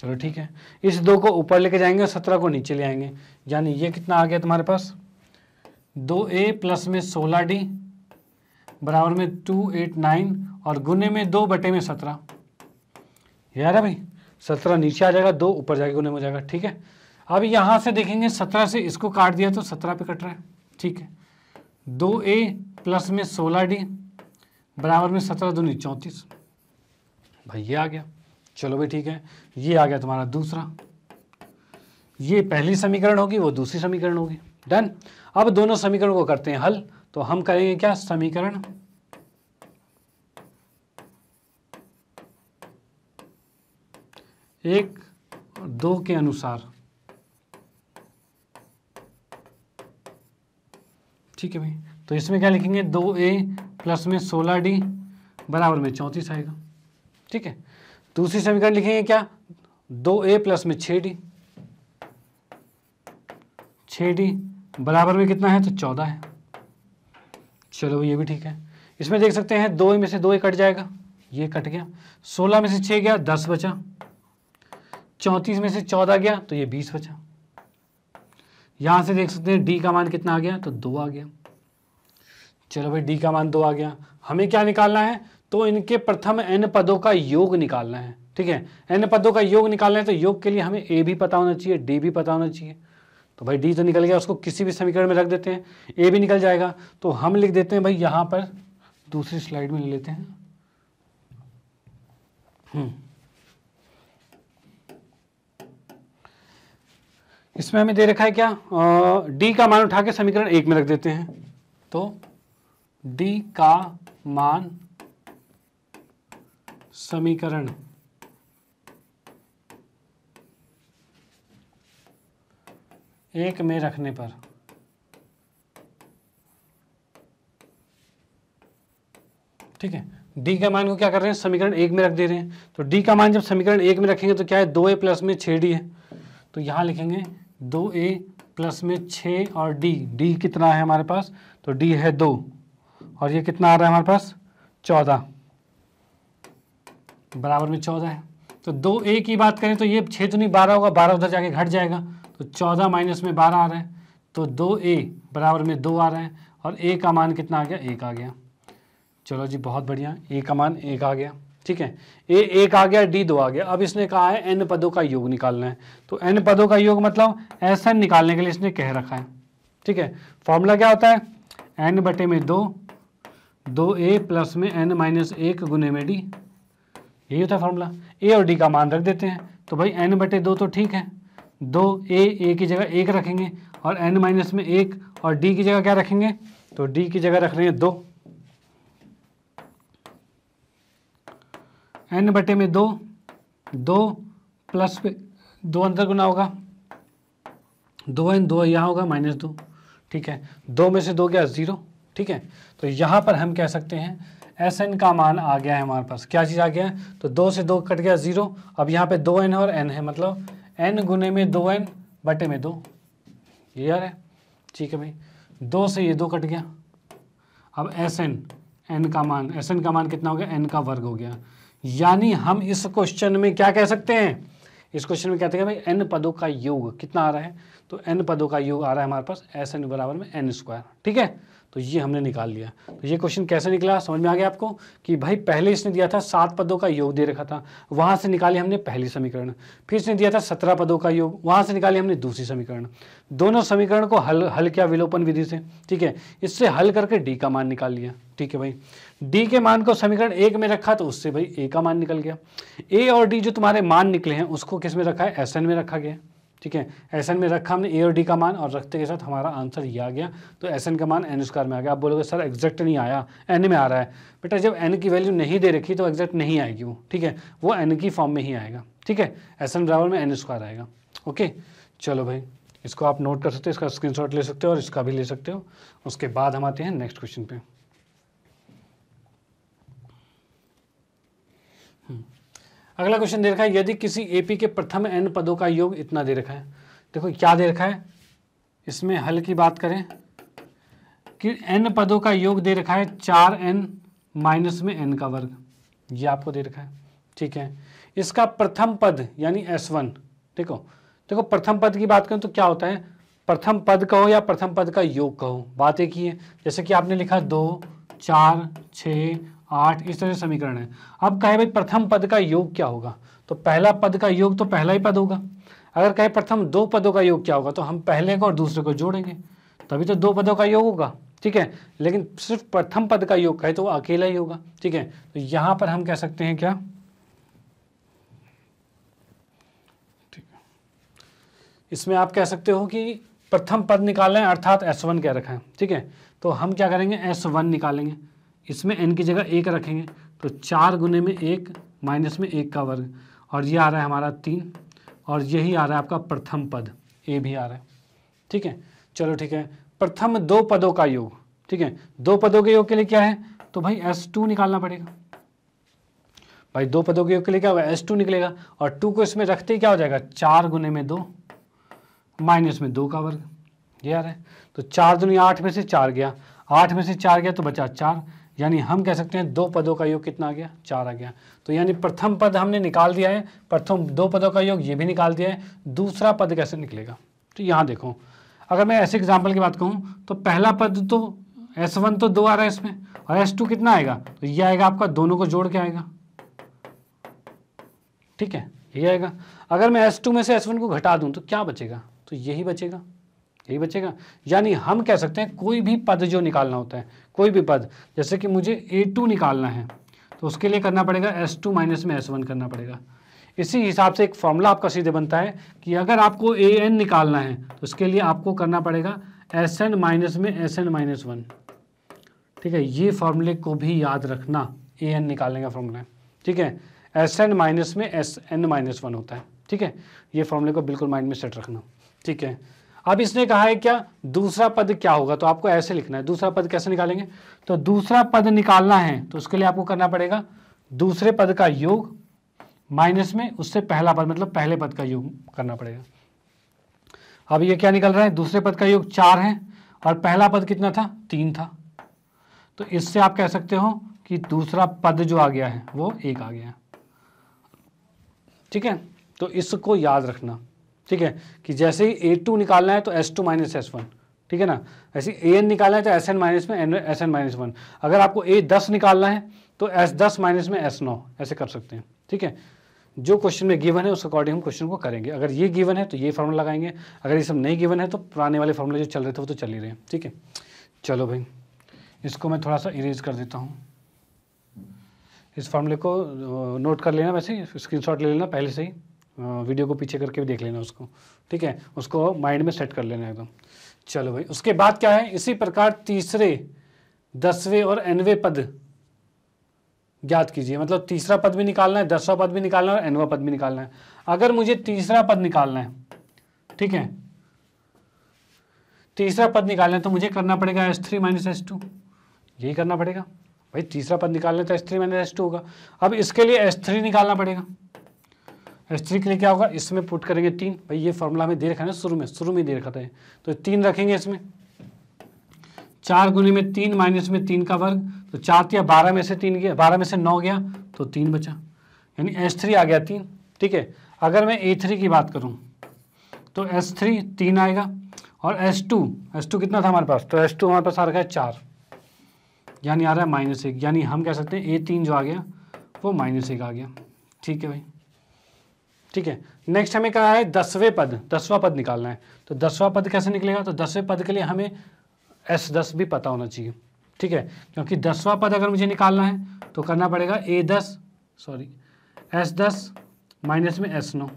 चलो ठीक है इस दो को ऊपर लेके जाएंगे और सत्रह को नीचे ले आएंगे यानी ये कितना आ गया तुम्हारे पास दो ए प्लस में सोलह डी बराबर में टू एट नाइन और गुने में दो बटे में सत्रह यार भाई सत्रह नीचे आ जाएगा दो ऊपर जाके गुने में जाएगा ठीक है अब यहाँ से देखेंगे सत्रह से इसको काट दिया तो सत्रह पे कट रहा है ठीक है दो ए प्लस में सोलह डी बराबर में सत्रह दूनी चौंतीस भाई ये आ गया चलो भाई ठीक है ये आ गया तुम्हारा दूसरा ये पहली समीकरण होगी वो दूसरी समीकरण होगी डन अब दोनों समीकरण को करते हैं हल तो हम करेंगे क्या समीकरण एक दो के अनुसार ठीक है भाई तो इसमें क्या लिखेंगे दो ए प्लस में सोलह डी बराबर में चौंतीस आएगा ठीक है दूसरी समीकरण लिखेंगे क्या दो ए प्लस में छः डी छः डी बराबर में कितना है तो चौदह है चलो ये भी ठीक है इसमें देख सकते हैं दो में से दो ए कट जाएगा ये कट गया सोलह में से छः गया दस बचा चौंतीस में से चौदह गया तो ये बीस बचा यहाँ से देख सकते हैं डी का मान कितना आ गया तो दो आ गया चलो भाई डी का मान दो आ गया हमें क्या निकालना है तो इनके प्रथम एन पदों का योग निकालना है ठीक है एन पदों का योग निकालना है तो योग के लिए हमें ए भी पता होना चाहिए डी भी पता होना चाहिए तो भाई डी तो निकल गया उसको किसी भी समीकरण में रख देते हैं ए भी निकल जाएगा तो हम लिख देते हैं भाई यहां पर दूसरी स्लाइड में ले लेते हैं हम्म। इसमें हमें दे रखा है क्या डी का मान उठा के समीकरण एक में रख देते हैं तो डी का मान समीकरण एक में रखने पर ठीक है डी का मान को क्या कर रहे हैं समीकरण एक में रख दे रहे हैं तो डी का मान जब समीकरण एक में रखेंगे तो क्या है दो ए प्लस में छे डी है तो यहां लिखेंगे दो ए प्लस में छ और डी डी कितना है हमारे पास तो डी है दो और ये कितना आ रहा है हमारे पास चौदह बराबर में चौदह है तो दो ए की बात करें तो ये छः दूनी तो बारह होगा बारह उधर जाके घट जाएगा तो चौदह माइनस में बारह आ रहा है तो दो ए बराबर में दो आ रहा है और ए का मान कितना आ गया एक आ गया चलो जी बहुत बढ़िया ए का मान एक आ गया ठीक है ए एक आ गया डी दो आ गया अब इसने कहा है एन पदों का योग निकालना है तो एन पदों का योग मतलब एस एन निकालने के लिए इसने कह रखा है ठीक है फॉर्मूला क्या होता है एन बटे में दो दो ए प्लस में एन माइनस एक गुने में डी यही होता है फॉर्मूला ए और डी का मान रख देते हैं तो भाई एन बटे दो तो ठीक है दो ए ए की जगह एक रखेंगे और एन माइनस में एक और डी की जगह क्या रखेंगे तो डी की जगह रख रहे हैं दो एन बटे में दो दो प्लस पे दो अंतर गुना होगा दो एन दो यहाँ होगा माइनस दो ठीक है दो में से दो गया ज़ीरो ठीक है तो यहाँ पर हम कह सकते हैं एस एन का मान आ गया है हमारे पास क्या चीज़ आ गया है तो दो से दो कट गया ज़ीरो अब यहाँ पे दो एन है और एन है मतलब एन गुने में दो एन बटे में दो ये यार है ठीक है भाई दो से ये दो कट गया अब एस एन एन का मान एस एन का मान कितना हो गया एन का वर्ग हो गया यानी हम इस क्वेश्चन में क्या कह सकते हैं इस क्वेश्चन में कहते हैं भाई एन पदों का योग कितना आ रहा है तो एन पदों का योग आ रहा है हमारे पास एस एन बराबर में एन स्क्वायर ठीक है तो ये हमने निकाल लिया तो ये क्वेश्चन कैसे निकला समझ में आ गया आपको कि भाई पहले इसने दिया था सात पदों का योग दे रखा था वहाँ से निकाले हमने पहली समीकरण फिर इसने दिया था सत्रह पदों का योग वहाँ से निकाले हमने दूसरी समीकरण दोनों समीकरण को हल हल किया विलोपन विधि से ठीक है इससे हल करके डी का मान निकाल लिया ठीक है भाई डी के मान को समीकरण एक में रखा तो उससे भाई ए का मान निकल गया ए और डी जो तुम्हारे मान निकले हैं उसको किस में रखा है एस में रखा गया ठीक है एस एन में रखा हमने ए और डी का मान और रखते के साथ हमारा आंसर ये आ गया तो एस एन का मान एन स्क्वायर में आ गया आप बोलोगे सर एग्जैक्ट नहीं आया एन में आ रहा है बेटा जब एन की वैल्यू नहीं दे रखी तो एग्जैक्ट नहीं आएगी वो ठीक है वो एन की फॉर्म में ही आएगा ठीक है एस एन बराबर में एन स्क्वायर आएगा ओके चलो भाई इसको आप नोट कर सकते हो इसका शॉट ले सकते हो और इसका भी ले सकते हो उसके बाद हम आते हैं नेक्स्ट क्वेश्चन पर अगला क्वेश्चन दे रखा है यदि किसी एपी के प्रथम एन पदों का योग इतना दे रखा है देखो क्या दे रखा है इसमें हल की बात करें कि एन पदों का योग दे रखा है चार एन माइनस में एन का वर्ग ये आपको दे रखा है ठीक है इसका प्रथम पद यानी एस वन देखो देखो प्रथम पद की बात करें तो क्या होता है प्रथम पद कहो या प्रथम पद का योग कहो बात एक ही है जैसे कि आपने लिखा दो चार छ आठ इस तरह से समीकरण है अब कहे भाई प्रथम पद का योग क्या होगा तो पहला पद का योग तो पहला ही पद होगा अगर कहे प्रथम दो पदों का योग क्या होगा तो हम पहले को और दूसरे को जोड़ेंगे तभी तो दो पदों का योग होगा ठीक है लेकिन सिर्फ प्रथम पद का योग कहे तो वो अकेला ही होगा ठीक है तो यहां पर हम कह सकते हैं क्या ठीक है इसमें आप कह सकते हो कि प्रथम पद निकालें अर्थात एस वन कह रखा है ठीक है तो हम क्या करेंगे एस वन निकालेंगे इसमें एन की जगह एक रखेंगे तो चार गुने में एक माइनस में एक का वर्ग और ये आ रहा है हमारा तीन और यही आ रहा है आपका प्रथम पद ए भी आ रहा है ठीक है चलो ठीक है प्रथम दो पदों का योग ठीक है दो पदों के योग के लिए क्या है तो भाई एस टू निकालना पड़ेगा भाई दो पदों के योग के लिए क्या होगा एस टू निकलेगा और टू को इसमें रखते ही क्या हो जाएगा चार गुने में दो माइनस में दो का वर्ग ये आ रहा है तो चार दुनिया आठ में से चार गया आठ में से चार गया तो बचा चार यानी हम कह सकते हैं दो पदों का योग कितना आ गया चार आ गया तो यानी प्रथम पद हमने निकाल दिया है प्रथम दो पदों का योग ये भी निकाल दिया है दूसरा पद कैसे निकलेगा तो यहाँ देखो अगर मैं ऐसे एग्जाम्पल की बात कहूँ तो पहला पद तो एस वन तो दो आ रहा है इसमें और एस टू कितना आएगा तो ये आएगा आपका दोनों को जोड़ के आएगा ठीक है ये आएगा अगर मैं एस टू में से एस वन को घटा दूं तो क्या बचेगा तो यही बचेगा यही बचेगा यानी हम कह सकते हैं कोई भी पद जो निकालना होता है कोई भी पद जैसे कि मुझे ए टू निकालना है तो उसके लिए करना पड़ेगा एस टू माइनस में एस वन करना पड़ेगा इसी हिसाब से एक फॉर्मूला आपका सीधे बनता है कि अगर आपको ए एन निकालना है तो उसके लिए आपको करना पड़ेगा एस एन माइनस में एस एन माइनस वन ठीक है ये फॉर्मूले को भी याद रखना ए एन निकालने का फॉर्मूला ठीक है एस एन माइनस में एस एन माइनस वन होता है ठीक है ये फॉर्मूले को बिल्कुल माइंड में सेट रखना ठीक है अब इसने कहा है क्या दूसरा पद क्या होगा तो आपको ऐसे लिखना है दूसरा पद कैसे निकालेंगे तो दूसरा पद निकालना है तो उसके लिए आपको करना पड़ेगा दूसरे पद का योग माइनस में उससे पहला पद मतलब पहले पद का योग करना पड़ेगा अब ये क्या निकल रहा है दूसरे पद का योग चार है और पहला पद कितना था तीन था तो इससे आप कह सकते हो कि दूसरा पद जो आ गया है वो एक आ गया है ठीक है तो इसको याद रखना ठीक है कि जैसे ही ए टू निकालना है तो s two minus s one ठीक है ना ऐसे ए एन निकालना है तो एस एन माइनस में n s n minus one अगर आपको ए दस निकालना है तो एस दस माइनस में एस नौ ऐसे कर सकते हैं ठीक है जो क्वेश्चन में गिवन है उस अकॉर्डिंग हम क्वेश्चन को करेंगे अगर ये गिवन है तो ये फार्मूला लगाएंगे अगर ये सब नहीं गिवन है तो पुराने वाले फार्मूले जो चल रहे थे वो तो चल ही रहे हैं ठीक है चलो भाई इसको मैं थोड़ा सा इरेज कर देता हूँ इस फॉर्मूले को नोट कर लेना वैसे स्क्रीनशॉट ले लेना पहले से ही वीडियो को पीछे करके भी देख लेना उसको ठीक है उसको माइंड में सेट कर लेना एकदम चलो भाई उसके बाद क्या है इसी प्रकार तीसरे दसवें और एनवे पद ज्ञात कीजिए मतलब तीसरा पद भी निकालना है दसवा पद भी निकालना है और एनवा पद भी निकालना है अगर मुझे तीसरा पद निकालना है ठीक है तीसरा पद निकालना है तो मुझे करना पड़ेगा s three minus s two यही करना पड़ेगा भाई तीसरा पद निकालना है तो s three minus s two होगा अब इसके लिए एस थ्री निकालना पड़ेगा एच थ्री के लिए क्या होगा इसमें पुट करेंगे तीन भाई ये फॉर्मूला हमें दे रखा है शुरू में शुरू में दे रखा था तो तीन रखेंगे इसमें चार गुने में तीन माइनस में तीन का वर्ग तो चार या बारह में से तीन गया बारह में से नौ गया तो तीन बचा यानी एच थ्री आ गया तीन ठीक है अगर मैं ए थ्री की बात करूँ तो एच थ्री तीन आएगा और एस टू एस टू कितना था हमारे पास तो एस टू हमारे पास आ रखा है चार यानी आ रहा है माइनस एक यानी हम कह सकते हैं ए तीन जो आ गया वो माइनस एक आ गया ठीक है भाई ठीक है नेक्स्ट हमें कहा है दसवें पद दसवां पद निकालना है तो दसवां पद कैसे निकलेगा तो दसवें पद के लिए हमें एस दस भी पता होना चाहिए ठीक है क्योंकि दसवां पद अगर मुझे निकालना है तो करना पड़ेगा ए दस सॉरी एस दस माइनस में एस नौ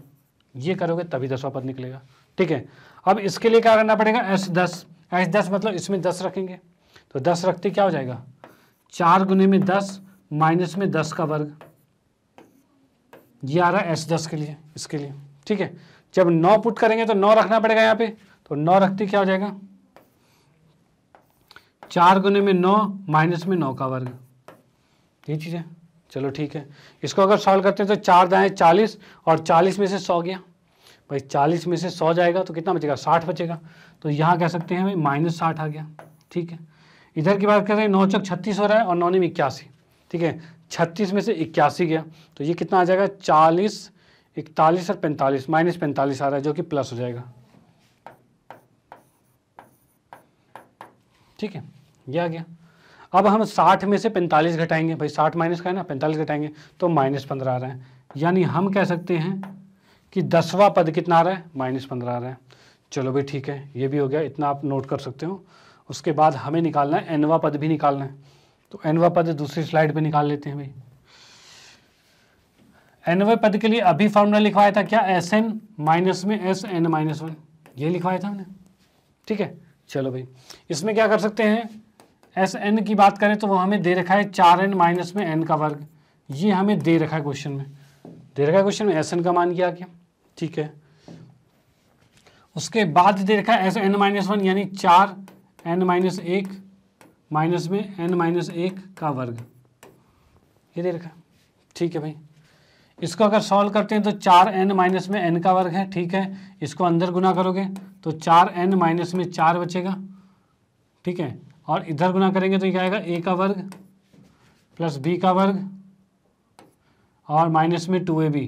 ये करोगे तभी दसवां पद निकलेगा ठीक है अब इसके लिए क्या करना पड़ेगा एस दस एस दस मतलब इसमें दस रखेंगे तो दस रखते क्या हो जाएगा चार गुने में दस माइनस में दस का वर्ग ये आ रहा है एस दस के लिए इसके लिए ठीक है जब नौ पुट करेंगे तो नौ रखना पड़ेगा यहाँ पे तो नौ रखते क्या हो जाएगा चार गुने में नौ माइनस में नौ का वर्ग ये चीज़ है चलो ठीक है इसको अगर सॉल्व करते हैं तो चार दाएँ चालीस और चालीस में से सौ गया भाई चालीस में से सौ जाएगा तो कितना बचेगा साठ बचेगा तो यहाँ कह सकते हैं भाई माइनस साठ आ गया ठीक है इधर की बात करें नौ चौक छत्तीस हो रहा है और नौ ने इक्यासी ठीक है छत्तीस में से इक्यासी गया तो ये कितना आ जाएगा चालीस इकतालीस और पैंतालीस माइनस पैंतालीस आ रहा है जो कि प्लस हो जाएगा ठीक है ये आ गया अब हम साठ में से पैंतालीस घटाएंगे भाई साठ माइनस का है ना पैंतालीस घटाएंगे तो माइनस पंद्रह आ रहा है यानी हम कह सकते हैं कि दसवां पद कितना आ रहा है माइनस पंद्रह आ रहा है चलो भाई ठीक है ये भी हो गया इतना आप नोट कर सकते हो उसके बाद हमें निकालना है एनवा पद भी निकालना है तो एनवा पद दूसरी स्लाइड पे निकाल लेते हैं भाई एनवे पद के लिए अभी फॉर्मूला लिखवाया था क्या एस एन माइनस में एस एन माइनस वन ये लिखवाया था हमने ठीक है चलो भाई इसमें क्या कर सकते हैं एस एन की बात करें तो वो हमें दे रखा है चार एन माइनस में एन का वर्ग ये हमें दे रखा है क्वेश्चन में दे रखा है क्वेश्चन में एस एन का मान किया क्या ठीक है उसके बाद दे रखा है एस एन माइनस वन यानी चार एन माइनस एक माइनस में एन माइनस एक का वर्ग ये दे रखा ठीक है भाई इसको अगर सॉल्व करते हैं तो चार एन माइनस में एन का वर्ग है ठीक है इसको अंदर गुना करोगे तो चार एन माइनस में चार बचेगा ठीक है और इधर गुना करेंगे तो क्या आएगा ए का वर्ग प्लस बी का वर्ग और माइनस में टू ए बी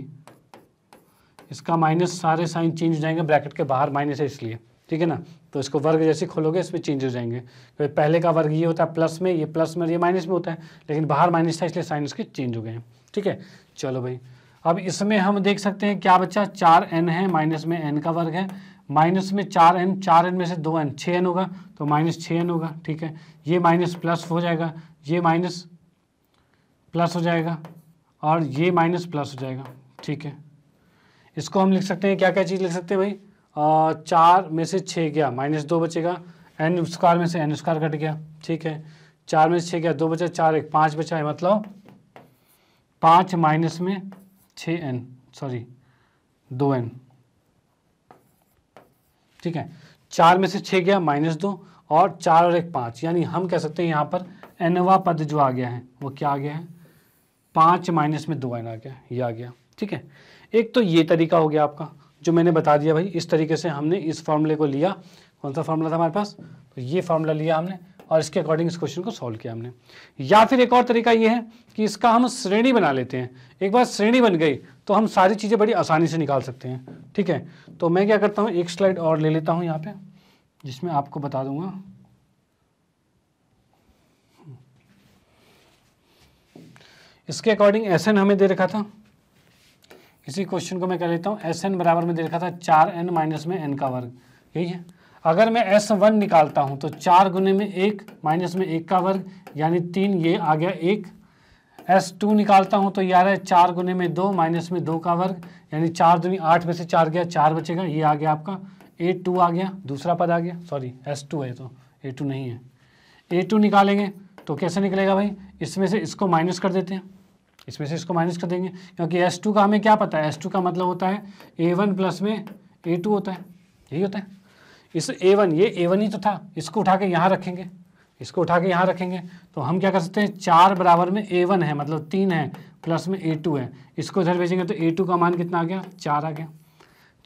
इसका माइनस सारे साइन चेंज हो जाएंगे ब्रैकेट के बाहर माइनस है इसलिए ठीक है ना तो इसको वर्ग जैसे खोलोगे इसमें चेंज हो जाएंगे क्योंकि पहले का वर्ग ये होता है प्लस में ये प्लस में ये माइनस में होता है लेकिन बाहर माइनस था इसलिए साइन इसके चेंज हो गए हैं ठीक है चलो भाई अब इसमें हम देख सकते हैं क्या बच्चा चार एन है माइनस में एन का वर्ग है माइनस में चार एन चार एन में से दो एन छः एन होगा तो माइनस छः एन होगा ठीक है ये माइनस प्लस हो जाएगा ये माइनस प्लस हो जाएगा और ये माइनस प्लस हो जाएगा ठीक है इसको हम लिख सकते हैं क्या क्या चीज़ लिख सकते हैं भाई चार में से छः गया माइनस दो बचेगा एन स्क्वायर में से एन स्क्वायर कट गया ठीक है चार में से छः गया दो बचा चार एक पाँच बचा है मतलब पाँच माइनस में छः एन सॉरी दो एन ठीक है चार में से छः गया माइनस दो और चार और एक पाँच यानी हम कह सकते हैं यहाँ पर एनवा पद जो आ गया है वो क्या आ गया है पाँच माइनस में दो एन आ गया ये आ गया ठीक है एक तो ये तरीका हो गया आपका जो मैंने बता दिया भाई इस तरीके से हमने इस फॉर्मूले को लिया कौन सा फॉर्मूला था हमारे पास तो ये फॉर्मूला लिया हमने और इसके अकॉर्डिंग इस क्वेश्चन को सॉल्व किया हमने या फिर एक और तरीका ये है कि इसका हम श्रेणी बना लेते हैं एक बार श्रेणी बन गई तो हम सारी चीज़ें बड़ी आसानी से निकाल सकते हैं ठीक है तो मैं क्या करता हूँ एक स्लाइड और ले लेता हूँ यहाँ पे जिसमें आपको बता दूंगा इसके अकॉर्डिंग एस हमें दे रखा था इसी क्वेश्चन को मैं कह लेता हूँ एस एन बराबर में देखा था चार एन माइनस में एन का वर्ग यही है अगर मैं एस वन निकालता हूँ तो चार गुने में एक माइनस में एक का वर्ग यानी तीन ये आ गया एक एस टू निकालता हूँ तो यह आ रहा है चार गुने में दो माइनस में दो का वर्ग यानी चार दुनी आठ में से चार गया चार बचेगा ये आ गया आपका ए टू आ गया दूसरा पद आ गया सॉरी एस टू है तो ए टू नहीं है ए टू निकालेंगे तो कैसे निकलेगा भाई इसमें से इसको माइनस कर देते हैं इसमें से इसको माइनस कर देंगे क्योंकि एस टू का हमें क्या पता है एस टू का मतलब होता है ए वन प्लस में ए टू होता है यही होता है इस ए वन ये ए वन ही तो था इसको उठा के यहाँ रखेंगे इसको उठा के यहाँ रखेंगे तो हम क्या कर सकते हैं चार बराबर में ए वन है मतलब तीन है प्लस में ए टू है इसको इधर भेजेंगे तो ए टू का मान कितना आ गया चार आ गया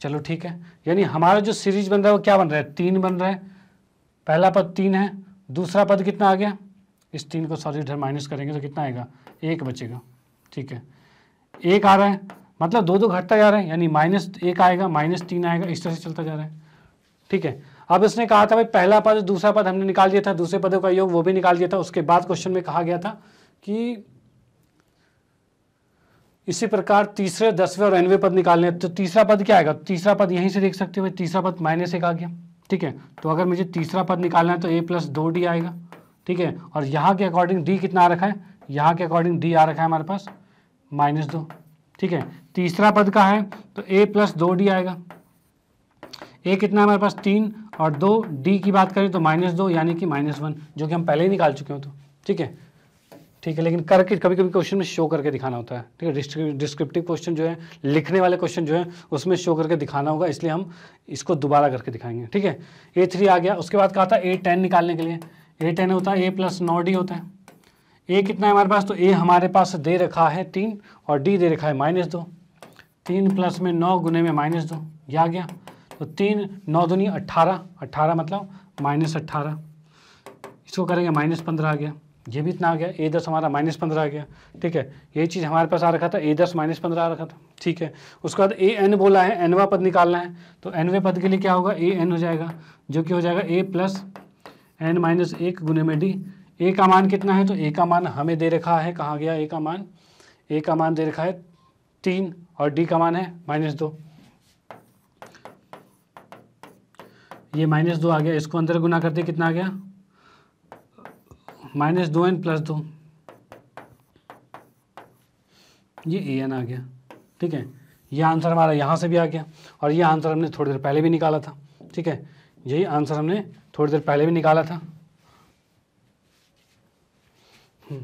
चलो ठीक है यानी हमारा जो सीरीज बन रहा है वो क्या बन रहा है तीन बन रहा है पहला पद तीन है दूसरा पद कितना आ गया इस तीन को सॉरी इधर माइनस करेंगे तो कितना आएगा एक बचेगा ठीक है एक आ रहा है मतलब दो दो घटता जा रहा है यानी माइनस एक आएगा माइनस तीन आएगा इस तरह से चलता जा रहा है ठीक है अब इसने कहा था भाई पहला पद दूसरा पद हमने निकाल दिया था दूसरे पदों का योग वो भी निकाल दिया था उसके बाद क्वेश्चन में कहा गया था कि इसी प्रकार तीसरे दसवें और एनवे पद निकालने तो तीसरा पद क्या आएगा तीसरा पद यहीं से देख सकते हो तीसरा पद माइनस एक आ गया ठीक है तो अगर मुझे तीसरा पद निकालना है तो ए प्लस दो डी आएगा ठीक है और यहाँ के अकॉर्डिंग डी कितना आ रखा है यहाँ के अकॉर्डिंग डी आ रखा है हमारे पास माइनस दो ठीक है तीसरा पद का है तो ए प्लस दो डी आएगा ए कितना हमारे पास तीन और दो डी की बात करें तो माइनस दो यानी कि माइनस वन जो कि हम पहले ही निकाल चुके हो तो ठीक है ठीक है लेकिन करके कभी कभी क्वेश्चन में शो करके दिखाना होता है ठीक है डिस्क्रिप्टिव क्वेश्चन जो है लिखने वाले क्वेश्चन जो है उसमें शो करके दिखाना होगा इसलिए हम इसको दोबारा करके दिखाएंगे ठीक है ए थ्री आ गया उसके बाद कहा था ए टेन निकालने के लिए ए टेन होता है ए प्लस नौ डी होता है ए कितना है हमारे पास तो ए हमारे पास दे रखा है तीन और डी दे रखा है माइनस दो तीन प्लस में नौ गुने में माइनस दो ये आ गया तो तीन नौ दुनी अट्ठारह अट्ठारह मतलब माइनस अट्ठारह इसको करेंगे माइनस पंद्रह आ गया ये भी इतना आ गया ए दस हमारा माइनस पंद्रह आ गया ठीक है ये चीज़ हमारे पास आ रखा था ए दस माइनस पंद्रह आ रखा था ठीक है उसके बाद ए एन बोला है एनवा पद निकालना है तो एनवे पद के लिए क्या होगा ए एन हो जाएगा जो कि हो जाएगा ए प्लस एन माइनस एक गुने में डी ए का मान कितना है तो ए का मान हमें दे रखा है कहाँ गया ए का मान ए का मान दे रखा है तीन और डी का मान है माइनस दो ये माइनस दो आ गया इसको अंदर गुना करते कितना आ गया माइनस दो एन प्लस दो ये ए एन आ गया ठीक है ये आंसर हमारा यहाँ से भी आ गया और ये आंसर हमने थोड़ी देर पहले भी निकाला था ठीक है यही आंसर हमने थोड़ी देर पहले भी निकाला था हम्म।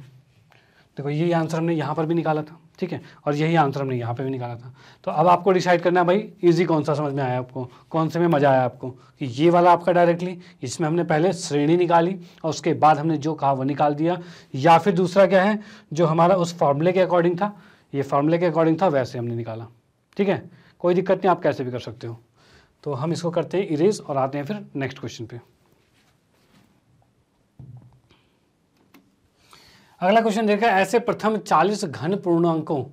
देखो यही आंसर हमने यहाँ पर भी निकाला था ठीक है और यही आंसर हमने यहाँ पर भी निकाला था तो अब आपको डिसाइड करना है भाई इजी कौन सा समझ में आया आपको कौन से में मज़ा आया आपको कि ये वाला आपका डायरेक्टली इसमें हमने पहले श्रेणी निकाली और उसके बाद हमने जो कहा वो निकाल दिया या फिर दूसरा क्या है जो हमारा उस फॉर्मूले के अकॉर्डिंग था ये फॉर्मूले के अकॉर्डिंग था वैसे हमने निकाला ठीक है कोई दिक्कत नहीं आप कैसे भी कर सकते हो तो हम इसको करते हैं इरेज और आते हैं फिर नेक्स्ट क्वेश्चन पे अगला क्वेश्चन देखा ऐसे प्रथम चालीस घन पूर्णांकों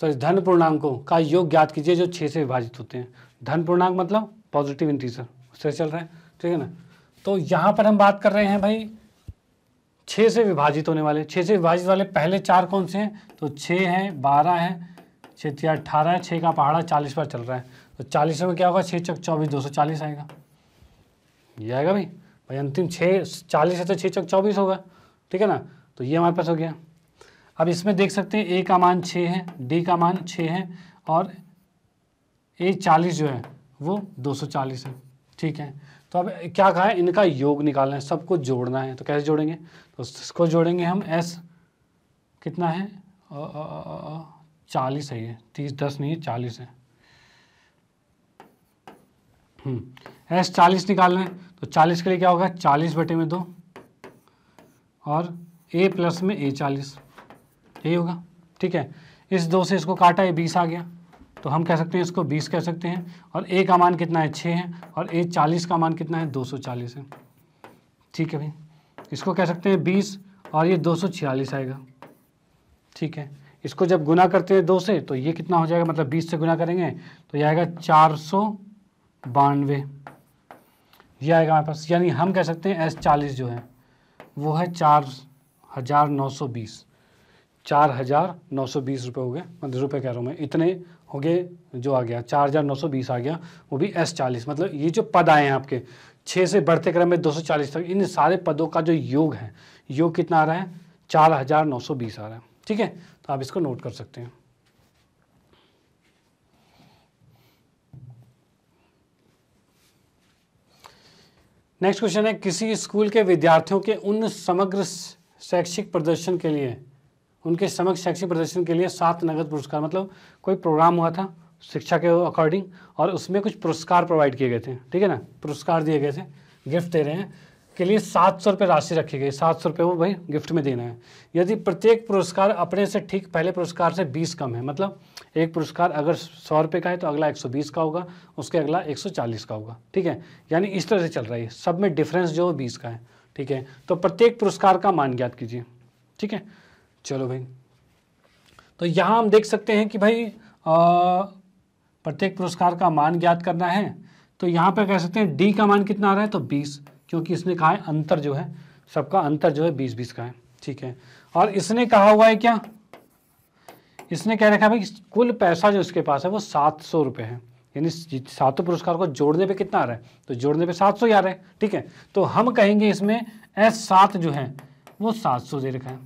सॉरी धन पूर्णांकों का योग ज्ञात कीजिए जो छः से विभाजित होते हैं धन पूर्णांक मतलब पॉजिटिव इंटीजर उससे चल रहा है ठीक है ना तो यहाँ पर हम बात कर रहे हैं भाई छः से विभाजित होने वाले छः से विभाजित वाले पहले चार कौन से हैं तो छः हैं बारह हैं छिया अट्ठारह है छः का पहाड़ा चालीस पर चल रहा है तो चालीस में क्या होगा छः चक चौबीस दो सौ चालीस आएगा ये आएगा भाई भाई अंतिम छः चालीस है तो छः चक चौबीस होगा ठीक है ना तो ये हमारे पास हो गया अब इसमें देख सकते हैं ए का मान छः है डी का मान छः है और ए चालीस जो है वो दो सौ चालीस है ठीक है तो अब क्या कहा है इनका योग निकालना है सबको जोड़ना है तो कैसे जोड़ेंगे तो इसको जोड़ेंगे हम एस कितना है चालीस है ये तीस दस नहीं है चालीस है एस हम्म। चालीस निकालना है तो चालीस के लिए क्या होगा चालीस बटे में दो और ए प्लस में ए चालीस यही होगा ठीक है इस दो से इसको काटा है बीस आ गया तो हम कह सकते हैं इसको बीस कह सकते हैं और ए का मान कितना है छः है और ए चालीस का मान कितना है दो सौ चालीस है ठीक है भाई इसको कह सकते हैं बीस और ये दो सौ छियालीस आएगा ठीक है इसको जब गुना करते हैं दो से तो ये कितना हो जाएगा मतलब बीस से गुना करेंगे तो यह आएगा चार सौ बानवे ये आएगा हमारे पास यानी हम कह सकते हैं एस चालीस जो है वो है चार हज़ार नौ सौ बीस चार हज़ार नौ सौ बीस रुपये हो गए मतलब रुपये कह रहा हूँ मैं इतने हो गए जो आ गया चार हज़ार नौ सौ बीस आ गया वो भी एस चालीस मतलब ये जो पद आए हैं आपके छः से बढ़ते क्रम में दो सौ चालीस तक इन सारे पदों का जो योग है योग कितना आ रहा है चार हज़ार नौ सौ बीस आ रहा है ठीक है तो आप इसको नोट कर सकते हैं नेक्स्ट क्वेश्चन है किसी स्कूल के विद्यार्थियों के उन समग्र शैक्षिक प्रदर्शन के लिए उनके समग्र शैक्षिक प्रदर्शन के लिए सात नगद पुरस्कार मतलब कोई प्रोग्राम हुआ था शिक्षा के अकॉर्डिंग और उसमें कुछ पुरस्कार प्रोवाइड किए गए थे ठीक है ना पुरस्कार दिए गए थे गिफ्ट दे रहे हैं के लिए सात सौ रुपये राशि रखी गई सात सौ रुपये वो भाई गिफ्ट में देना है यदि प्रत्येक पुरस्कार अपने से ठीक पहले पुरस्कार से बीस कम है मतलब एक पुरस्कार अगर सौ रुपये का है तो अगला एक सौ बीस का होगा उसके अगला एक सौ चालीस का होगा ठीक है यानी इस तरह से चल रहा है सब में डिफरेंस जो है बीस का है ठीक है तो प्रत्येक पुरस्कार का मान ज्ञात कीजिए ठीक है चलो भाई तो यहाँ हम देख सकते हैं कि भाई प्रत्येक पुरस्कार का मान ज्ञात करना है तो यहाँ पर कह सकते हैं डी का मान कितना आ रहा है तो बीस क्योंकि इसने कहा है अंतर जो है सबका अंतर जो है बीस बीस का है ठीक है और इसने कहा हुआ है क्या इसने कह रखा है भाई कुल पैसा जो इसके पास है वो सात सौ रुपये है यानी सातों पुरस्कार को जोड़ने पे कितना आ रहा है तो जोड़ने पे सात सौ ही आ रहा है ठीक है तो हम कहेंगे इसमें एस सात जो है वो सात सौ दे रखा है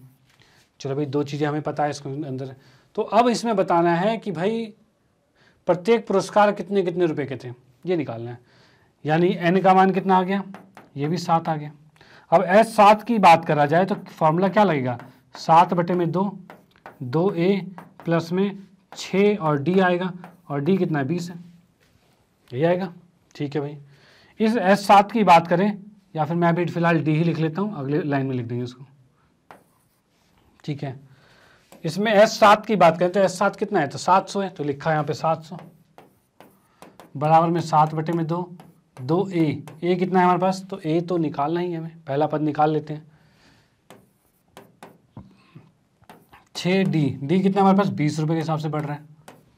चलो भाई दो चीज़ें हमें पता है इसके अंदर तो अब इसमें बताना है कि भाई प्रत्येक पुरस्कार कितने कितने रुपए के थे ये निकालना है यानी एन का मान कितना आ गया ये भी सात आ गया अब एस सात की बात करा जाए तो फॉर्मूला क्या लगेगा सात बटे में दो दो ए प्लस में छ और डी आएगा और डी कितना है बीस है ये आएगा ठीक है भाई इस एस सात की बात करें या फिर मैं अभी फिलहाल डी ही लिख लेता हूँ अगले लाइन में लिख देंगे उसको ठीक है इसमें एस सात की बात करें तो एस सात कितना है तो सात सौ है तो लिखा है यहाँ पे सात सौ बराबर में सात बटे में दो दो ए ए कितना है हमारे पास तो ए तो निकालना ही है हमें पहला पद निकाल लेते हैं छः डी डी कितना हमारे पास बीस रुपए के हिसाब से बढ़ रहा है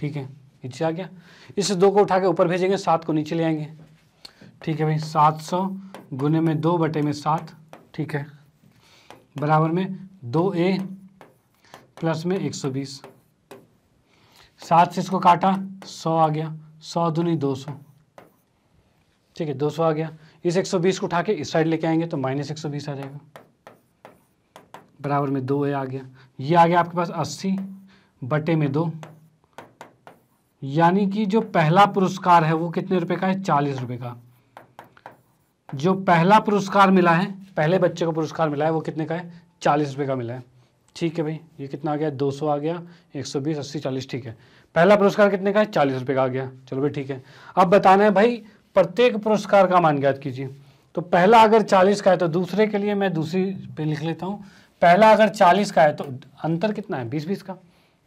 ठीक है नीचे आ गया इस दो को उठा के ऊपर भेजेंगे सात को नीचे ले आएंगे ठीक है भाई सात सौ गुने में दो बटे में सात ठीक है बराबर में दो ए प्लस में एक सौ बीस सात से इसको काटा सौ आ गया सौ दुनी दो सौ ठीक है 200 आ गया इस 120 को उठा के इस साइड लेके आएंगे तो माइनस एक आ जाएगा बराबर में दो ए आ गया ये आ गया आपके पास अस्सी बटे में दो यानी कि जो पहला पुरस्कार है वो कितने रुपए का है चालीस रुपए का जो पहला पुरस्कार मिला है पहले बच्चे को पुरस्कार मिला है वो कितने का है चालीस रुपए का मिला है ठीक है भाई ये कितना आ गया दो सौ आ गया एक सौ बीस अस्सी चालीस ठीक है पहला पुरस्कार कितने का है चालीस रुपए का आ गया चलो भाई ठीक है अब बताना है भाई प्रत्येक पुरस्कार का मान ज्ञात कीजिए तो पहला अगर चालीस का है तो दूसरे के लिए मैं दूसरी पे लिख लेता हूँ पहला अगर चालीस का है तो अंतर कितना है बीस बीस का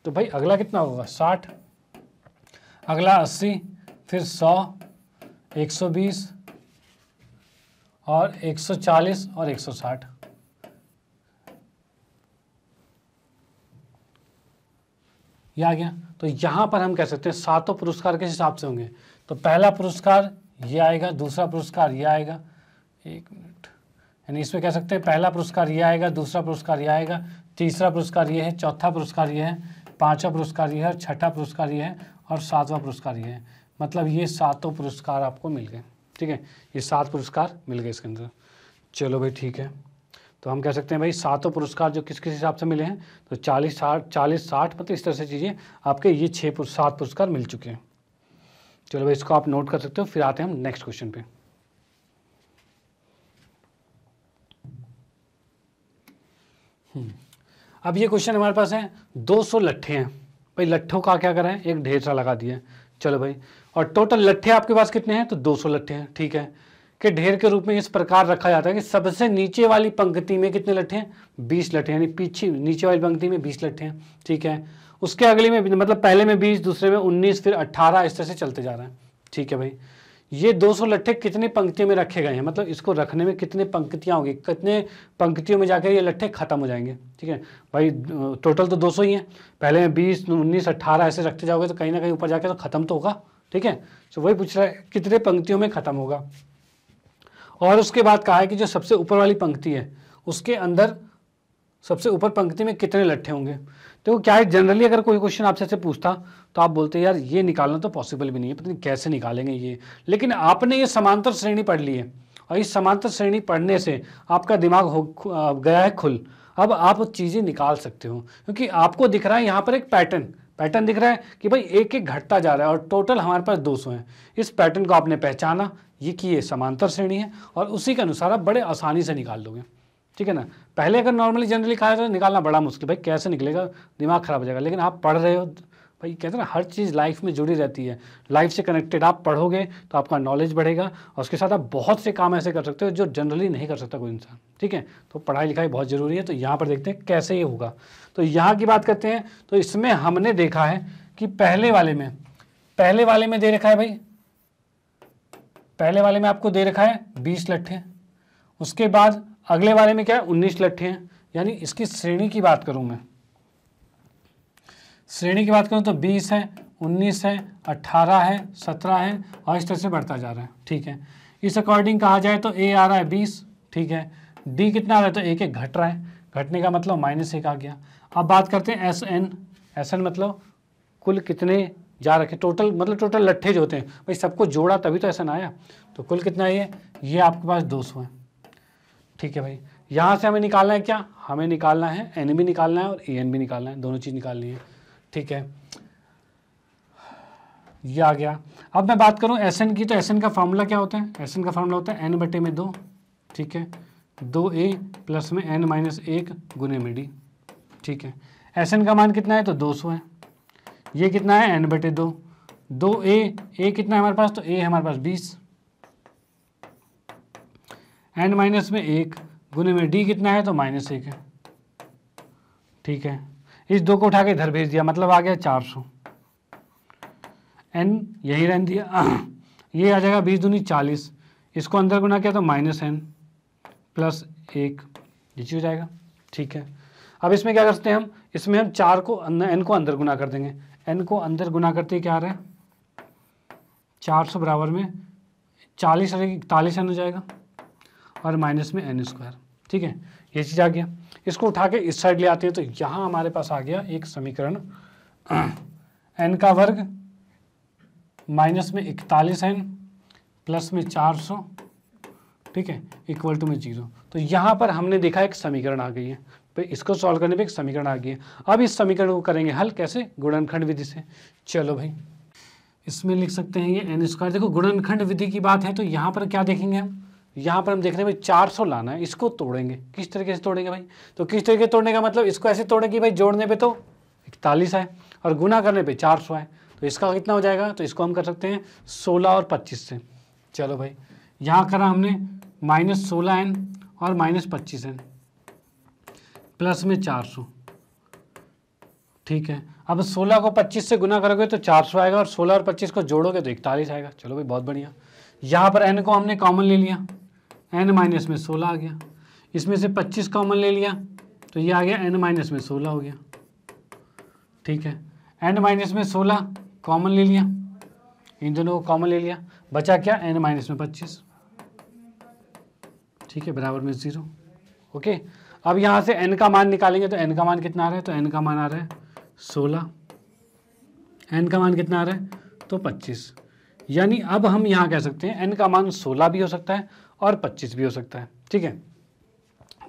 तो भाई अगला कितना होगा साठ अगला अस्सी फिर सौ एक सौ बीस और एक सौ चालीस और एक सौ साठ ये आ गया तो यहाँ पर हम कह सकते हैं सातों पुरस्कार के हिसाब से होंगे तो पहला पुरस्कार ये आएगा दूसरा पुरस्कार ये आएगा एक मिनट यानी इसमें कह सकते हैं पहला पुरस्कार ये आएगा दूसरा पुरस्कार ये आएगा तीसरा पुरस्कार ये है चौथा पुरस्कार ये है पांचवा पुरस्कार ये है छठा पुरस्कार ये है और सातवां पुरस्कार ये है मतलब ये सातों पुरस्कार आपको मिल गए ठीक है ये सात पुरस्कार मिल गए इसके अंदर चलो भाई ठीक है तो हम कह सकते हैं भाई सातों पुरस्कार जो किस किस हिसाब से मिले हैं तो चालीस साठ चालीस साठ मतलब इस तरह से चीज़ें आपके ये छः सात पुरस्कार मिल चुके हैं चलो भाई इसको आप नोट कर सकते हो फिर आते हैं हम नेक्स्ट क्वेश्चन पे हम्म। अब ये क्वेश्चन हमारे पास है 200 लट्ठे हैं भाई लट्ठों का क्या करें एक ढेर सा लगा दिया चलो भाई और टोटल लट्ठे आपके पास कितने हैं तो 200 लट्ठे हैं ठीक है कि ढेर के रूप में इस प्रकार रखा जाता है कि सबसे नीचे वाली पंक्ति में कितने लट्ठे हैं बीस लट्ठे यानी पीछे नीचे वाली पंक्ति में बीस लट्ठे हैं ठीक है उसके अगले में मतलब पहले में बीस दूसरे में उन्नीस फिर अट्ठारह इस तरह से चलते जा रहे हैं ठीक है भाई ये 200 लट्ठे कितने पंक्तियों में रखे गए हैं मतलब इसको रखने में कितने पंक्तियाँ होंगी कितने पंक्तियों में जाकर ये लट्ठे खत्म हो जाएंगे ठीक है भाई टोटल तो 200 ही हैं पहले में 20 19 18 ऐसे रखते जाओगे तो कहीं ना कहीं ऊपर जाके तो खत्म तो होगा ठीक है तो वही पूछ रहा है कितने पंक्तियों में खत्म होगा और उसके बाद कहा है कि जो सबसे ऊपर वाली पंक्ति है उसके अंदर सबसे ऊपर पंक्ति में कितने लट्ठे होंगे देखो क्या है जनरली अगर कोई क्वेश्चन आपसे ऐसे पूछता तो आप बोलते यार ये निकालना तो पॉसिबल भी नहीं है पता नहीं कैसे निकालेंगे ये लेकिन आपने ये समांतर श्रेणी पढ़ ली है और इस समांतर श्रेणी पढ़ने से आपका दिमाग हो गया है खुल अब आप चीज़ें निकाल सकते हो क्योंकि आपको दिख रहा है यहाँ पर एक पैटर्न पैटर्न दिख रहा है कि भाई एक एक घटता जा रहा है और टोटल हमारे पास दो हैं इस पैटर्न को आपने पहचाना ये कि ये समांतर श्रेणी है और उसी के अनुसार आप बड़े आसानी से निकाल लोगे ठीक है ना पहले अगर नॉर्मली जनरली खाया तो निकालना बड़ा मुश्किल भाई कैसे निकलेगा दिमाग ख़राब हो जाएगा लेकिन आप पढ़ रहे हो भाई कहते हैं ना हर चीज़ लाइफ में जुड़ी रहती है लाइफ से कनेक्टेड आप पढ़ोगे तो आपका नॉलेज बढ़ेगा और उसके साथ आप बहुत से काम ऐसे कर सकते हो जो जनरली नहीं कर सकता कोई इंसान ठीक है तो पढ़ाई लिखाई बहुत ज़रूरी है तो यहाँ पर देखते हैं कैसे ये होगा तो यहाँ की बात करते हैं तो इसमें हमने देखा है कि पहले वाले में पहले वाले में दे रखा है भाई पहले वाले में आपको दे रखा है बीस लट्ठे उसके बाद अगले वाले में क्या है उन्नीस लट्ठे हैं यानी इसकी श्रेणी की बात करूँ मैं श्रेणी की बात करूँ तो बीस है उन्नीस है अट्ठारह है सत्रह है और इस तरह से बढ़ता जा रहा है ठीक है इस अकॉर्डिंग कहा जाए तो ए आ रहा है बीस ठीक है डी कितना आ रहा है तो एक के घट रहा है घटने का मतलब माइनस एक आ गया अब बात करते हैं एस एन एस एन मतलब कुल कितने जा रखे टोटल मतलब टोटल लट्ठे जो होते हैं भाई सबको जोड़ा तभी तो ऐसा आया तो कुल कितना ये ये आपके पास दो सौ है ठीक है भाई यहाँ से हमें निकालना है क्या हमें निकालना है एन भी निकालना है और ए भी निकालना है दोनों चीज़ निकालनी है ठीक है ये आ गया अब मैं बात करूँ एस की तो एस का फॉर्मूला क्या होता है एस का फॉर्मूला होता है एन बटे में दो ठीक है दो ए प्लस में एन माइनस एक गुने में डी ठीक है एस का मान कितना है तो दो सौ है ये कितना है एन बटे दो दो ए ए कितना है हमारे पास तो ए हमारे पास बीस एंड माइनस में एक गुने में डी कितना है तो माइनस एक है ठीक है इस दो को उठा के इधर भेज दिया मतलब आ गया चार सौ एन यही रहने दिया ये आ जाएगा बीस दूनी चालीस इसको अंदर गुना किया तो माइनस एन प्लस एक नीचे हो जाएगा ठीक है अब इसमें क्या करते हैं हम इसमें हम चार को अं, एन को अंदर गुना कर देंगे एन को अंदर गुना करते क्या आ रहा है चार सौ बराबर में चालीस और इकतालीस एन हो जाएगा और माइनस में एन स्क्वायर ठीक है ये चीज़ आ गया इसको उठा के इस साइड ले आते हैं तो यहाँ हमारे पास आ गया एक समीकरण एन का वर्ग माइनस में इकतालीस एन प्लस में चार सौ ठीक है इक्वल टू में जीरो तो यहाँ पर हमने देखा एक समीकरण आ गई है पर तो इसको सॉल्व करने पे एक समीकरण आ गया अब इस समीकरण को करेंगे हल कैसे गुणनखंड विधि से चलो भाई इसमें लिख सकते हैं ये एन स्क्वायर देखो गुणनखंड विधि की बात है तो यहाँ पर क्या देखेंगे हम यहाँ पर हम देख रहे हैं भाई 400 लाना है इसको तोड़ेंगे किस तरीके से तोड़ेंगे भाई तो किस तरीके से तोड़ने का मतलब इसको ऐसे तोड़ेंगे भाई जोड़ने पे तो इकतालीस है और गुना करने पे 400 है तो इसका कितना हो जाएगा तो इसको हम कर सकते हैं 16 और 25 से चलो भाई यहाँ करा हमने माइनस सोलह एन और माइनस पच्चीस एन प्लस में चार सौ ठीक है अब सोलह को पच्चीस से गुना करोगे तो चार सौ आएगा और सोलह और पच्चीस को जोड़ोगे तो इकतालीस आएगा चलो भाई बहुत बढ़िया यहाँ पर एन को हमने कॉमन ले लिया एन माइनस में सोलह आ गया इसमें से पच्चीस कॉमन ले लिया तो ये आ गया एन माइनस में सोलह हो गया ठीक है एन माइनस में सोलह कॉमन ले लिया इन दोनों को कॉमन ले लिया बचा क्या एन माइनस में पच्चीस ठीक है बराबर में ज़ीरो ओके अब यहाँ से एन का मान निकालेंगे तो एन का मान कितना आ रहा है तो एन का मान आ रहा है सोलह एन का मान कितना आ रहा है तो पच्चीस यानी अब हम यहाँ कह सकते हैं एन का मान सोलह भी हो सकता है और पच्चीस भी हो सकता है ठीक है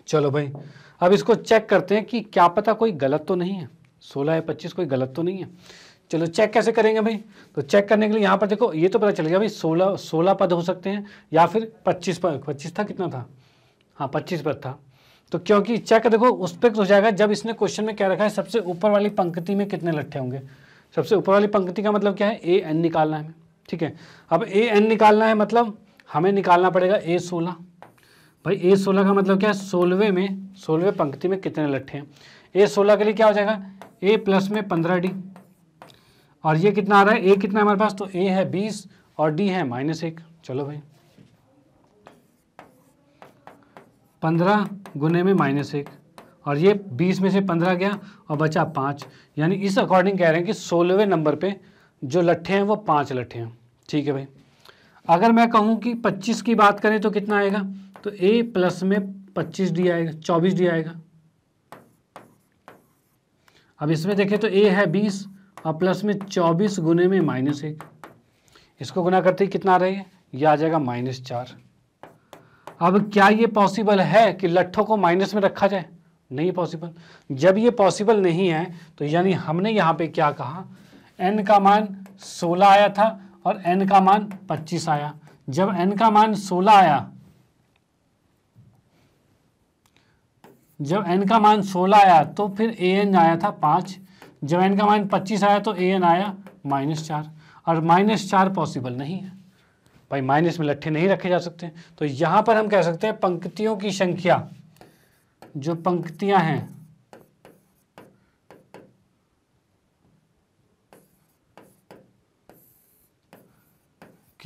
चलो भाई अब इसको चेक करते हैं कि क्या पता कोई गलत तो नहीं है सोलह या पच्चीस कोई गलत तो नहीं है चलो चेक कैसे करेंगे भाई तो चेक करने के लिए यहाँ पर देखो ये तो पता चलेगा भाई सोलह सोलह पद हो सकते हैं या फिर पच्चीस पद पच्चीस था कितना था हाँ पच्चीस पद था तो क्योंकि चेक देखो उस पर हो जाएगा जब इसने क्वेश्चन में क्या रखा है सबसे ऊपर वाली पंक्ति में कितने लट्ठे होंगे सबसे ऊपर वाली पंक्ति का मतलब क्या है ए एन निकालना है ठीक है अब ए एन निकालना है मतलब हमें निकालना पड़ेगा ए सोलह भाई ए सोलह का मतलब क्या है सोलवे में सोलवे पंक्ति में कितने लट्ठे हैं ए सोलह के लिए क्या हो जाएगा ए प्लस में पंद्रह डी और ये कितना आ रहा है ए कितना हमारे पास तो ए है बीस और डी है माइनस एक चलो भाई पंद्रह गुने में माइनस एक और ये बीस में से पंद्रह गया और बचा पाँच यानी इस अकॉर्डिंग कह रहे हैं कि सोलहवें नंबर पर जो लट्ठे हैं वो पाँच लट्ठे हैं ठीक है भाई अगर मैं कहूँ कि पच्चीस की बात करें तो कितना आएगा तो ए प्लस में पच्चीस डी आएगा चौबीस डी आएगा अब इसमें देखें तो ए है बीस और प्लस में चौबीस गुने में माइनस एक इसको गुना करते ही कितना रहे यह आ जाएगा माइनस चार अब क्या ये पॉसिबल है कि लट्ठों को माइनस में रखा जाए नहीं पॉसिबल जब ये पॉसिबल नहीं है तो यानी हमने यहाँ पे क्या कहा एन का मान सोलह आया था और एन का मान पच्चीस आया जब एन का मान सोलह आया जब एन का मान सोलह आया तो फिर ए एन आया था पाँच जब एन का मान पच्चीस आया तो ए एन आया माइनस चार और माइनस चार पॉसिबल नहीं है भाई माइनस में लट्ठे नहीं रखे जा सकते तो यहाँ पर हम कह सकते हैं पंक्तियों की संख्या जो पंक्तियाँ हैं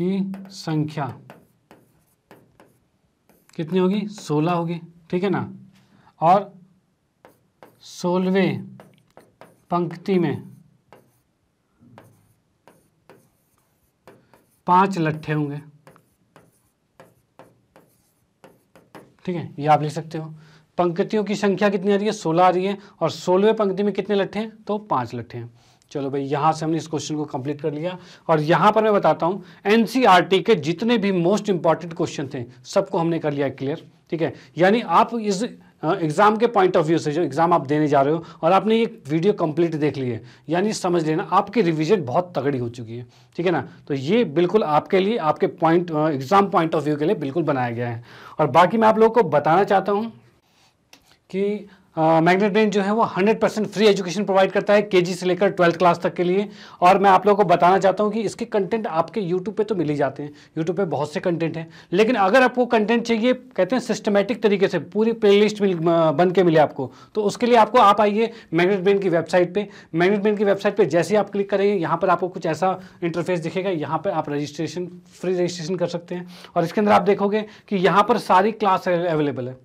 की संख्या कितनी होगी सोलह होगी ठीक है ना और सोलवे पंक्ति में पांच लट्ठे होंगे ठीक है ये आप लिख सकते हो पंक्तियों की संख्या कितनी आ रही है सोलह आ रही है और सोलहवें पंक्ति में कितने लट्ठे हैं तो पांच लट्ठे हैं चलो भाई यहां से हमने इस क्वेश्चन को कंप्लीट कर लिया और यहां पर मैं बताता हूं एनसीईआरटी e के जितने भी मोस्ट इंपॉर्टेंट क्वेश्चन थे सबको हमने कर लिया क्लियर ठीक है यानी आप इस एग्ज़ाम के पॉइंट ऑफ व्यू से जो एग्ज़ाम आप देने जा रहे हो और आपने ये वीडियो कंप्लीट देख ली है यानी समझ लेना आपकी रिवीजन बहुत तगड़ी हो चुकी है ठीक है ना तो ये बिल्कुल आपके लिए आपके point exam point of view के लिए बिल्कुल बनाया गया है और बाकी मैं आप लोगों को बताना चाहता हूँ कि मैग्नेट ब्रेन जो है वो 100 परसेंट फ्री एजुकेशन प्रोवाइड करता है केजी से लेकर ट्वेल्थ क्लास तक के लिए और मैं आप लोगों को बताना चाहता हूँ कि इसके कंटेंट आपके यूट्यूब पे तो मिल ही जाते हैं यूट्यूब पे बहुत से कंटेंट हैं लेकिन अगर आपको कंटेंट चाहिए कहते हैं सिस्टमेटिक तरीके से पूरी लिस्ट बन के मिले आपको तो उसके लिए आपको आप आइए मैग्नेट ब्रेन की वेबसाइट पर मैग्नेट ब्रेन की वेबसाइट पर जैसे ही आप क्लिक करेंगे यहाँ पर आपको कुछ ऐसा इंटरफेस दिखेगा यहाँ पर आप रजिस्ट्रेशन फ्री रजिस्ट्रेशन कर सकते हैं और इसके अंदर आप देखोगे कि यहाँ पर सारी क्लास अवेलेबल है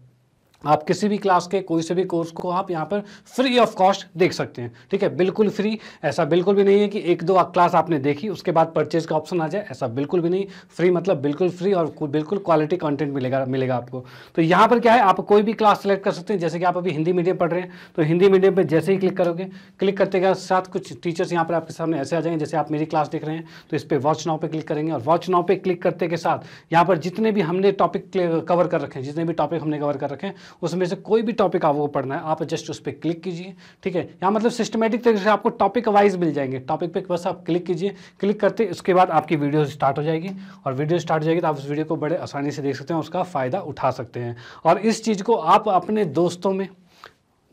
आप किसी भी क्लास के कोई से भी कोर्स को आप यहाँ पर फ्री ऑफ कॉस्ट देख सकते हैं ठीक है बिल्कुल फ्री ऐसा बिल्कुल भी नहीं है कि एक दो क्लास आपने देखी उसके बाद परचेज का ऑप्शन आ जाए ऐसा बिल्कुल भी नहीं फ्री मतलब बिल्कुल फ्री और बिल्कुल क्वालिटी कंटेंट मिलेगा मिलेगा आपको तो यहाँ पर क्या है आप कोई भी क्लास सेलेक्ट कर सकते हैं जैसे कि आप अभी हिंदी मीडियम पढ़ रहे हैं तो हिंदी मीडियम पर जैसे ही क्लिक करोगे क्लिक करते के साथ कुछ टीचर्स यहाँ पर आपके सामने ऐसे आ जाएंगे जैसे आप मेरी क्लास देख रहे हैं तो इस पर वॉच नाव पर क्लिक करेंगे और वॉच नाव पर क्लिक करते के साथ यहाँ पर जितने भी हमने टॉपिक कवर कर रखे हैं जितने भी टॉपिक हमने कवर कर रखे हैं उसमें से कोई भी टॉपिक आपको पढ़ना है आप जस्ट उस पर क्लिक कीजिए ठीक है यहाँ मतलब सिस्टमेटिक तरीके से आपको टॉपिक वाइज मिल जाएंगे टॉपिक पे बस आप क्लिक कीजिए क्लिक करते उसके बाद आपकी वीडियो स्टार्ट हो जाएगी और वीडियो स्टार्ट हो जाएगी तो आप उस वीडियो को बड़े आसानी से देख सकते हैं उसका फ़ायदा उठा सकते हैं और इस चीज़ को आप अपने दोस्तों में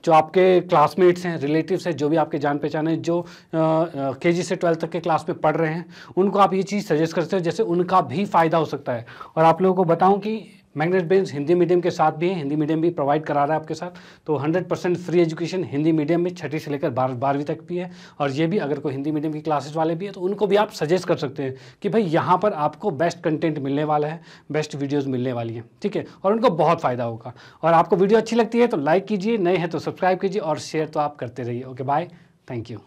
जो आपके क्लासमेट्स हैं रिलेटिव्स हैं जो भी आपके जान पहचान है जो के जी से ट्वेल्थ तक के क्लास में पढ़ रहे हैं उनको आप ये चीज़ सजेस्ट करते हो जैसे उनका भी फ़ायदा हो सकता है और आप लोगों को बताऊं कि मैग्नेट बेंस हिंदी मीडियम के साथ भी है हिंदी मीडियम भी प्रोवाइड करा रहा है आपके साथ तो hundred percent free education Hindi medium में छठी से लेकर बारह बारहवीं तक भी है और ये भी अगर कोई हिंदी मीडियम की क्लासेज वाले भी है तो उनको भी आप सजेस्ट कर सकते हैं कि भाई यहाँ पर आपको बेस्ट कंटेंट मिलने वाला है बेस्ट वीडियोज़ मिलने वाली हैं ठीक है और उनको बहुत फ़ायदा होगा और आपको वीडियो अच्छी लगती है तो लाइक कीजिए नए हैं तो सब्सक्राइब कीजिए और शेयर तो आप करते रहिए ओके बाय थैंक यू